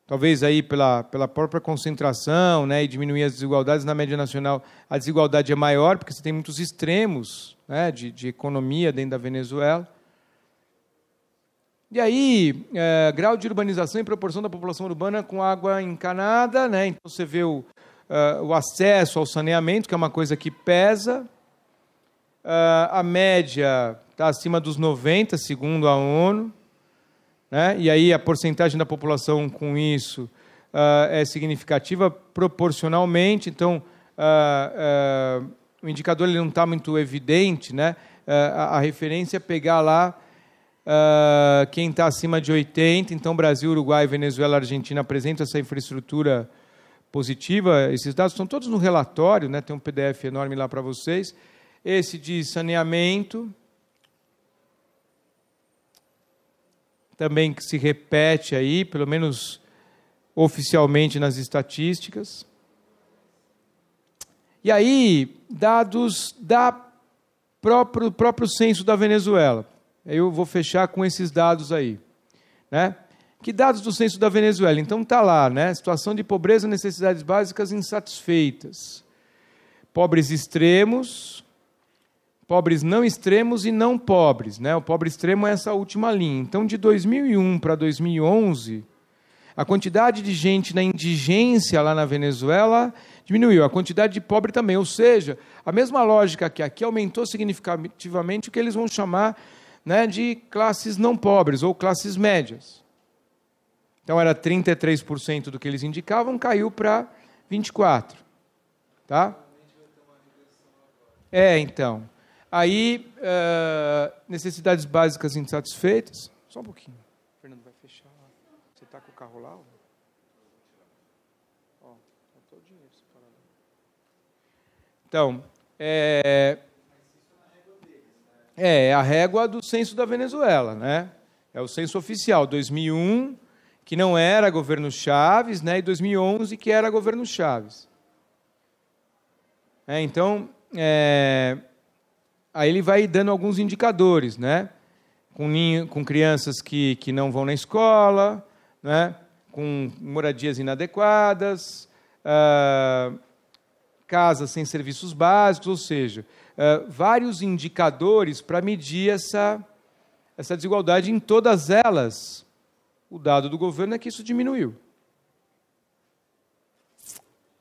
talvez aí pela, pela própria concentração né, e diminuir as desigualdades, na média nacional a desigualdade é maior, porque você tem muitos extremos né, de, de economia dentro da Venezuela. E aí, é, grau de urbanização e proporção da população urbana com água encanada, né? então você vê o, uh, o acesso ao saneamento, que é uma coisa que pesa. Uh, a média está acima dos 90, segundo a ONU né? e aí a porcentagem da população com isso uh, é significativa proporcionalmente, então uh, uh, o indicador ele não está muito evidente, né? a, a, referência é pegar lá quem está acima de 80, então Brasil, Uruguai, Venezuela, Argentina apresentam essa infraestrutura positiva, esses dados estão todos no relatório, né? tem um PDF enorme lá para vocês, esse de saneamento, também que se repete aí, pelo menos oficialmente nas estatísticas. E aí, dados da próprio, próprio censo da Venezuela. Eu vou fechar com esses dados aí. Né? Que dados do censo da Venezuela? Então tá lá, né? Situação de pobreza, necessidades básicas insatisfeitas. Pobres extremos, pobres não extremos e não pobres. Né? O pobre extremo é essa última linha. Então, de 2001 para 2011, a quantidade de gente na indigência lá na Venezuela diminuiu, a quantidade de pobre também. Ou seja, a mesma lógica que aqui aumentou significativamente o que eles vão chamar né, de classes não pobres ou classes médias. Então, era 33% do que eles indicavam, caiu para 24%. Tá? É, então. Aí, uh, necessidades básicas insatisfeitas. Só um pouquinho. O Fernando vai fechar. Você está com o carro lá? Ó, tá o dinheiro separado. Então, é, é, é a régua do censo da Venezuela, né? É o censo oficial, 2001, que não era governo Chaves, né? E 2011, que era governo Chaves. É, então, é, aí ele vai dando alguns indicadores, né? Com, ninho, com crianças que, que não vão na escola, né? com moradias inadequadas, ah, casas sem serviços básicos, ou seja, ah, vários indicadores para medir essa, essa desigualdade em todas elas. O dado do governo é que isso diminuiu.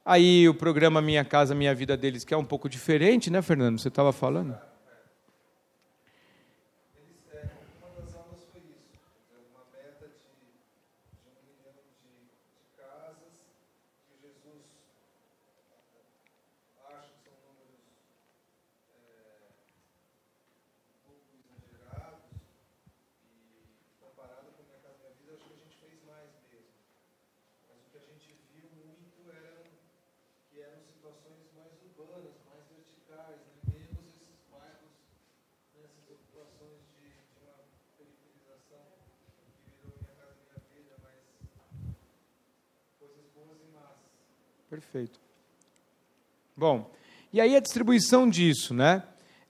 Aí o programa Minha Casa Minha Vida deles, que é um pouco diferente, né, Fernando? Você estava falando? Perfeito. Bom, e aí a distribuição disso, né?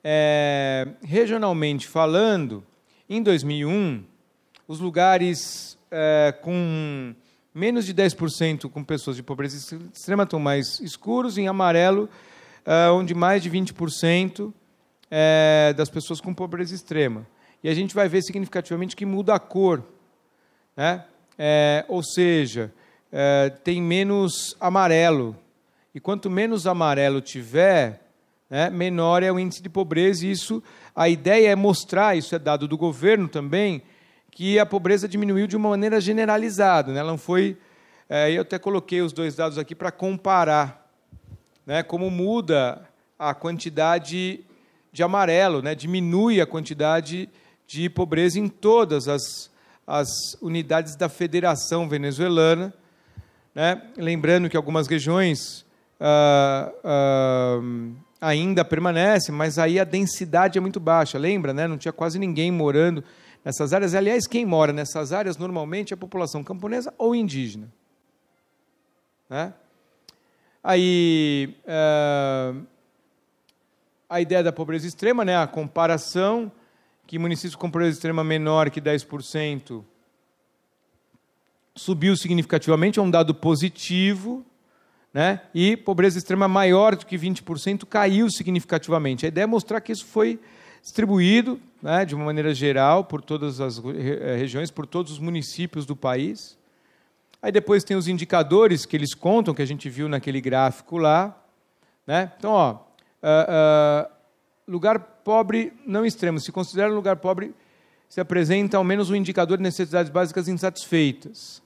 É, regionalmente falando, em 2001, os lugares é, com menos de 10% com pessoas de pobreza extrema estão mais escuros, em amarelo, é, onde mais de 20% é, das pessoas com pobreza extrema. E a gente vai ver significativamente que muda a cor. Né? É, ou seja, é, tem menos amarelo. E quanto menos amarelo tiver, né, menor é o índice de pobreza. E isso, a ideia é mostrar, isso é dado do governo também, que a pobreza diminuiu de uma maneira generalizada. Né? Ela não foi. É, eu até coloquei os dois dados aqui para comparar né, como muda a quantidade de amarelo, né, diminui a quantidade de pobreza em todas as, as unidades da Federação Venezuelana. Né? Lembrando que algumas regiões ah, ah, ainda permanecem, mas aí a densidade é muito baixa. Lembra, né? não tinha quase ninguém morando nessas áreas. Aliás, quem mora nessas áreas normalmente é a população camponesa ou indígena. Né? Aí ah, a ideia da pobreza extrema, né? a comparação que municípios com pobreza extrema menor que 10% subiu significativamente, é um dado positivo, né? e pobreza extrema maior do que 20% caiu significativamente. A ideia é mostrar que isso foi distribuído né, de uma maneira geral por todas as eh, regiões, por todos os municípios do país. Aí depois tem os indicadores que eles contam, que a gente viu naquele gráfico lá. Né? Então, ó, uh, uh, lugar pobre não extremo. Se considera lugar pobre, se apresenta ao menos um indicador de necessidades básicas insatisfeitas.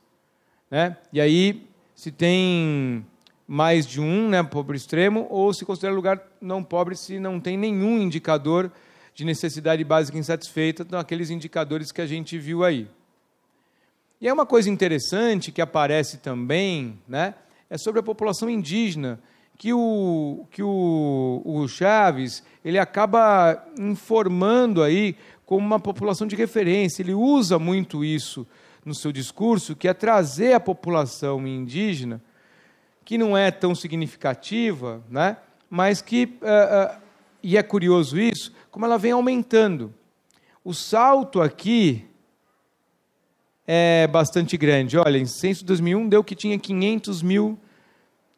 Né? E aí, se tem mais de um, né, pobre extremo, ou se considera lugar não pobre se não tem nenhum indicador de necessidade básica insatisfeita, então aqueles indicadores que a gente viu aí. E é uma coisa interessante que aparece também, né, é sobre a população indígena, que o, que o, o Chaves ele acaba informando aí como uma população de referência, ele usa muito isso no seu discurso, que é trazer a população indígena, que não é tão significativa, né? mas que, uh, uh, e é curioso isso, como ela vem aumentando. O salto aqui é bastante grande. Olha, em censo 2001 deu que tinha 500 mil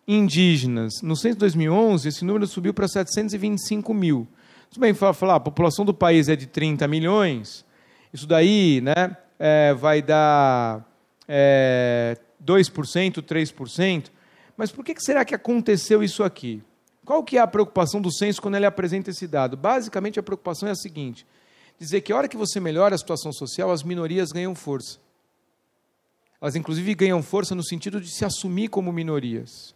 indígenas. No censo 2011, esse número subiu para 725 mil. Tudo bem falar, ah, a população do país é de 30 milhões, isso daí, né? é, vai dar é, 2%, 3%. Mas por que, que será que aconteceu isso aqui? Qual que é a preocupação do censo quando ele apresenta esse dado? Basicamente, a preocupação é a seguinte: dizer que a hora que você melhora a situação social, as minorias ganham força. Elas, inclusive, ganham força no sentido de se assumir como minorias.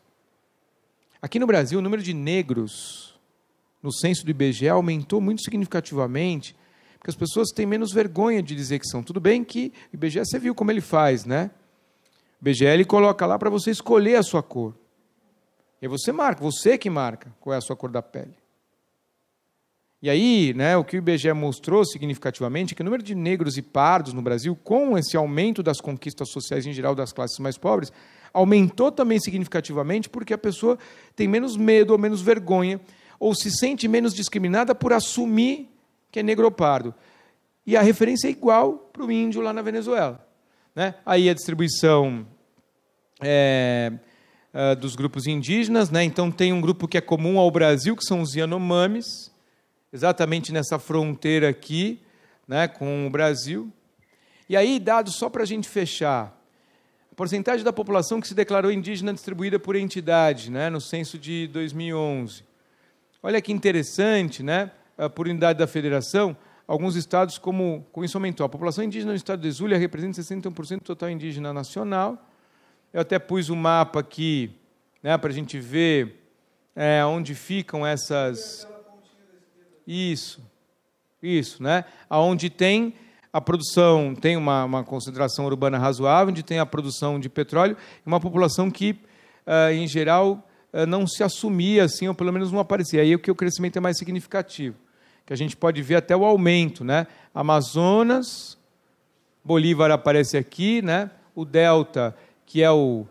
Aqui no Brasil, o número de negros no censo do IBGE aumentou muito significativamente que as pessoas têm menos vergonha de dizer que são. Tudo bem que o IBGE, você viu como ele faz, né? O IBGE ele coloca lá para você escolher a sua cor. E você marca, você que marca qual é a sua cor da pele. E aí, né, o que o IBGE mostrou significativamente é que o número de negros e pardos no Brasil, com esse aumento das conquistas sociais em geral das classes mais pobres, aumentou também significativamente porque a pessoa tem menos medo ou menos vergonha ou se sente menos discriminada por assumir que é negro-pardo E a referência é igual para o índio lá na Venezuela. Né? Aí a distribuição é, é, dos grupos indígenas, né? então tem um grupo que é comum ao Brasil, que são os Yanomamis, exatamente nessa fronteira aqui né, com o Brasil. E aí, dados só para a gente fechar, a porcentagem da população que se declarou indígena distribuída por entidade, né, no censo de 2011. Olha que interessante, né? Eh, por unidade da federação, alguns estados como com isso aumentou. A população indígena no estado de Zulia representa 61% do total indígena nacional. Eu até pus um mapa aqui né, para a gente ver é, onde ficam essas. Isso, isso, né? Aonde tem a produção, tem uma, uma concentração urbana razoável, onde tem a produção de petróleo, uma população que, uh, em geral, uh, não se assumia assim, ou pelo menos não aparecia. Aí é que o crescimento é mais significativo que a gente pode ver até o aumento, né? Amazonas, Bolívar aparece aqui, né? O delta, que é o,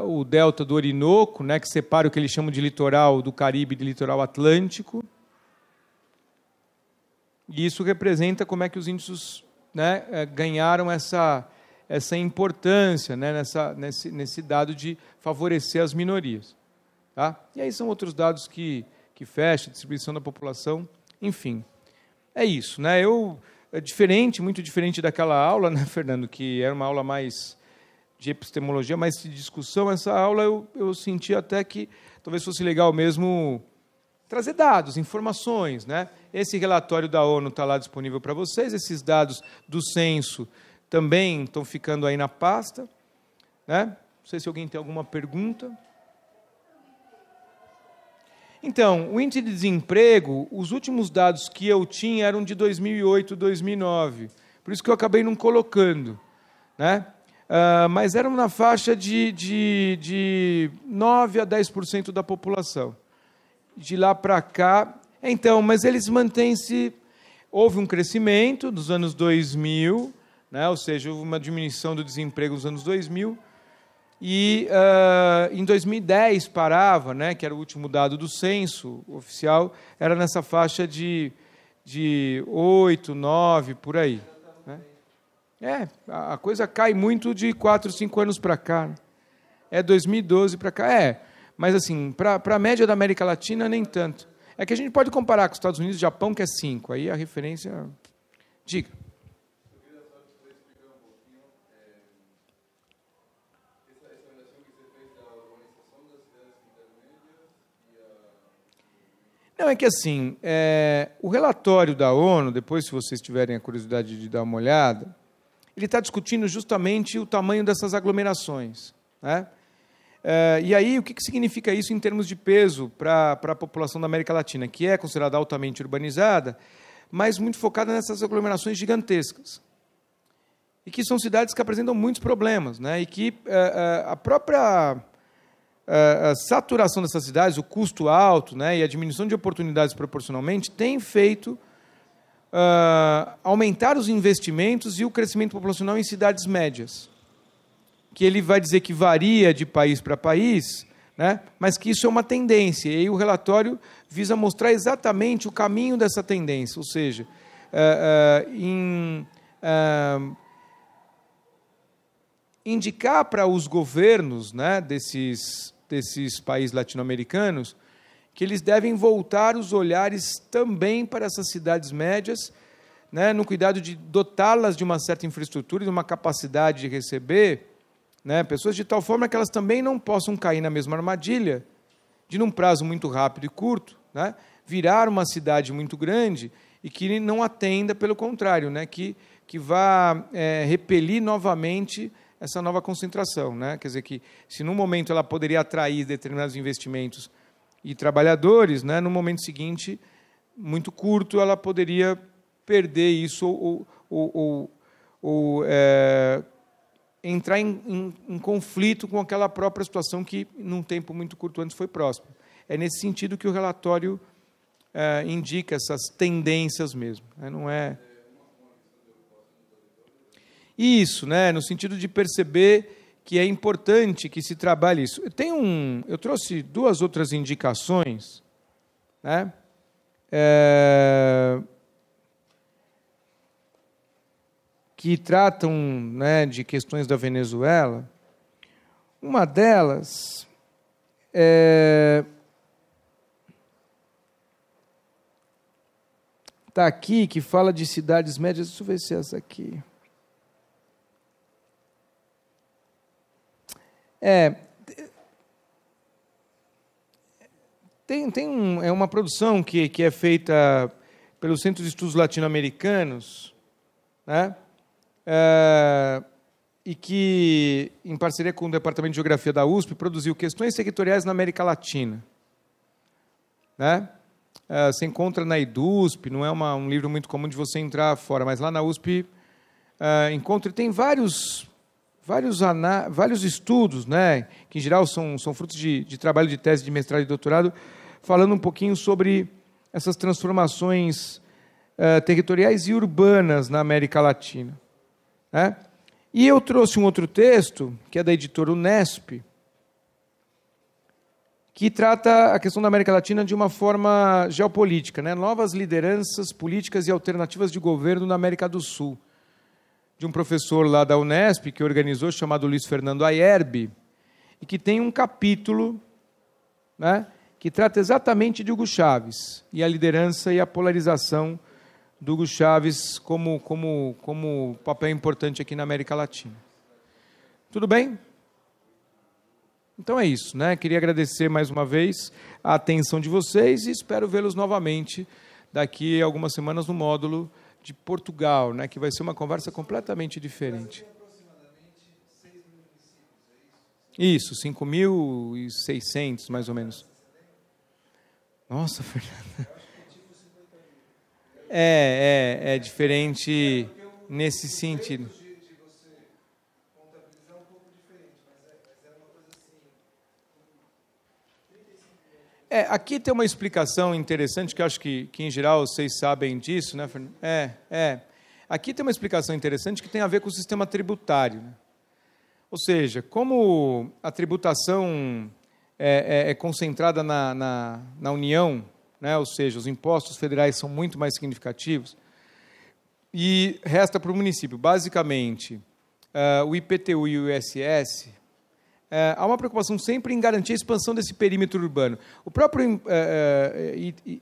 uh, o delta do Orinoco, né? Que separa o que eles chamam de litoral do Caribe de litoral atlântico. E isso representa como é que os índios né, eh, ganharam essa, essa importância né, nessa, nesse, nesse dado de favorecer as minorias. Tá? E aí são outros dados que, que fecha, distribuição da população. Enfim, é isso. Né? Eu, é diferente, muito diferente daquela aula, né, Fernando, que era uma aula mais de epistemologia, mais de discussão. Essa aula eu, eu senti até que talvez fosse legal mesmo trazer dados, informações. Né? Esse relatório da ONU está lá disponível para vocês, esses dados do censo também estão ficando aí na pasta. Né? Não sei se alguém tem alguma pergunta. Então, o índice de desemprego, os últimos dados que eu tinha eram de 2008, 2009. Por isso que eu acabei não colocando. Né? Uh, mas eram na faixa de, de, de 9 a 10% da população. De lá para cá. Então, mas eles mantêm-se. Houve um crescimento dos anos 2000, né? ou seja, houve uma diminuição do desemprego nos anos 2000 e uh, em 2010 parava, né, que era o último dado do censo oficial, era nessa faixa de, de 8, 9, por aí. Né? É, a coisa cai muito de 4, 5 anos para cá. Né? É 2012 para cá. É, mas assim, para a média da América Latina, nem tanto. É que a gente pode comparar com os Estados Unidos e Japão, que é 5. Aí a referência. Diga. Não, é que assim, é, o relatório da ONU, depois, se vocês tiverem a curiosidade de dar uma olhada, ele está discutindo justamente o tamanho dessas aglomerações. Né? É, e aí, o que, que, significa isso em termos de peso para a população da América Latina, que é considerada altamente urbanizada, mas muito focada nessas aglomerações gigantescas? E que são cidades que apresentam muitos problemas, né? e que é, é a própria a, saturação dessas cidades, o custo alto né, e a diminuição de oportunidades proporcionalmente, tem feito uh, aumentar os investimentos e o crescimento populacional em cidades médias. Que ele vai dizer que varia de país para país, né, mas que isso é uma tendência. E o relatório visa mostrar exatamente o caminho dessa tendência, ou seja, uh, uh, em indicar para os governos né, desses desses países latino-americanos, que eles devem voltar os olhares também para essas cidades médias, né, no cuidado de dotá-las de uma certa infraestrutura, de uma capacidade de receber né, pessoas, de tal forma que elas também não possam cair na mesma armadilha, de num prazo muito rápido e curto, né, virar uma cidade muito grande e que não atenda, pelo contrário, né, que, que vá é, repelir novamente essa nova concentração, né? Quer dizer que se num momento ela poderia atrair determinados investimentos e trabalhadores, né? No momento seguinte, muito curto, ela poderia perder isso ou, ou, ou, ou é, entrar em, em, em, conflito com aquela própria situação que num tempo muito curto antes foi próxima. É nesse sentido que o relatório é, indica essas tendências mesmo. Né? Não é isso, né? No sentido de perceber que é importante que se trabalhe isso. Tem um, eu trouxe duas outras indicações, né? É, que tratam né, de questões da Venezuela. Uma delas é, tá aqui que fala de cidades médias. Deixa eu ver se é essa aqui. É, tem tem um, é uma produção que, que é feita pelo Centro de Estudos Latino-Americanos, né? É, e que, em parceria com o Departamento de Geografia da USP, produziu questões sectoriais na América Latina. Né? É, você encontra na IDUSP, não é uma, um livro muito comum de você entrar fora, mas lá na USP é, encontra, e tem vários vários, vários estudos, né, que em geral são, são frutos de, de trabalho de tese, de mestrado e doutorado, falando um pouquinho sobre essas transformações uh, territoriais e urbanas na América Latina. Né? E eu trouxe um outro texto, que é da editora Unesp, que trata a questão da América Latina de uma forma geopolítica, né? novas lideranças políticas e alternativas de governo na América do Sul de um professor lá da Unesp, que organizou, chamado Luiz Fernando Ayerbe, e que tem um capítulo né, que trata exatamente de Hugo Chaves e a liderança e a polarização do Hugo Chaves como, como, como papel importante aqui na América Latina. Tudo bem? Então é isso, né? Queria agradecer mais uma vez a atenção de vocês e espero vê-los novamente daqui a algumas semanas no módulo de Portugal, né, que vai ser uma conversa completamente diferente. Isso, 5.600 mais ou menos. Nossa, Fernanda. É, é, é diferente nesse sentido. É, aqui tem uma explicação interessante que acho que, que em geral vocês sabem disso, né, Fernando? É, é. Aqui tem uma explicação interessante que tem a ver com o sistema tributário. Né? Ou seja, como a tributação é, é, é concentrada na, na, na União, né? ou seja, os impostos federais são muito mais significativos, e resta para o município, basicamente, uh, o IPTU e o ISS, é, há uma preocupação sempre em garantir a expansão desse perímetro urbano. O próprio é, é,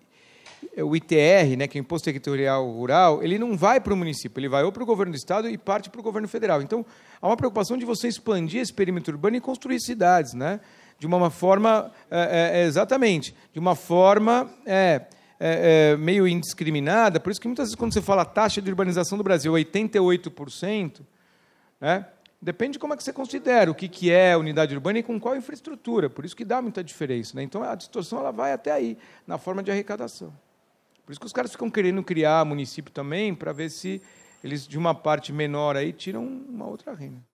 é o ITR, né, que é o Imposto Territorial Rural, ele não vai para o município, ele vai ou para o governo do estado e parte para o governo federal. Então, há uma preocupação de você expandir esse perímetro urbano e construir cidades, né? De uma forma, é, é, exatamente, de uma forma meio indiscriminada. Por isso que muitas vezes quando você fala taxa de urbanização do Brasil, 88%, né? Depende de como é que você considera o que, que é unidade urbana e com qual infraestrutura. Por isso que dá muita diferença. Né? Então a distorção ela vai até aí, na forma de arrecadação. Por isso que os caras ficam querendo criar município também, para ver se eles, de uma parte menor aí, tiram uma outra renda.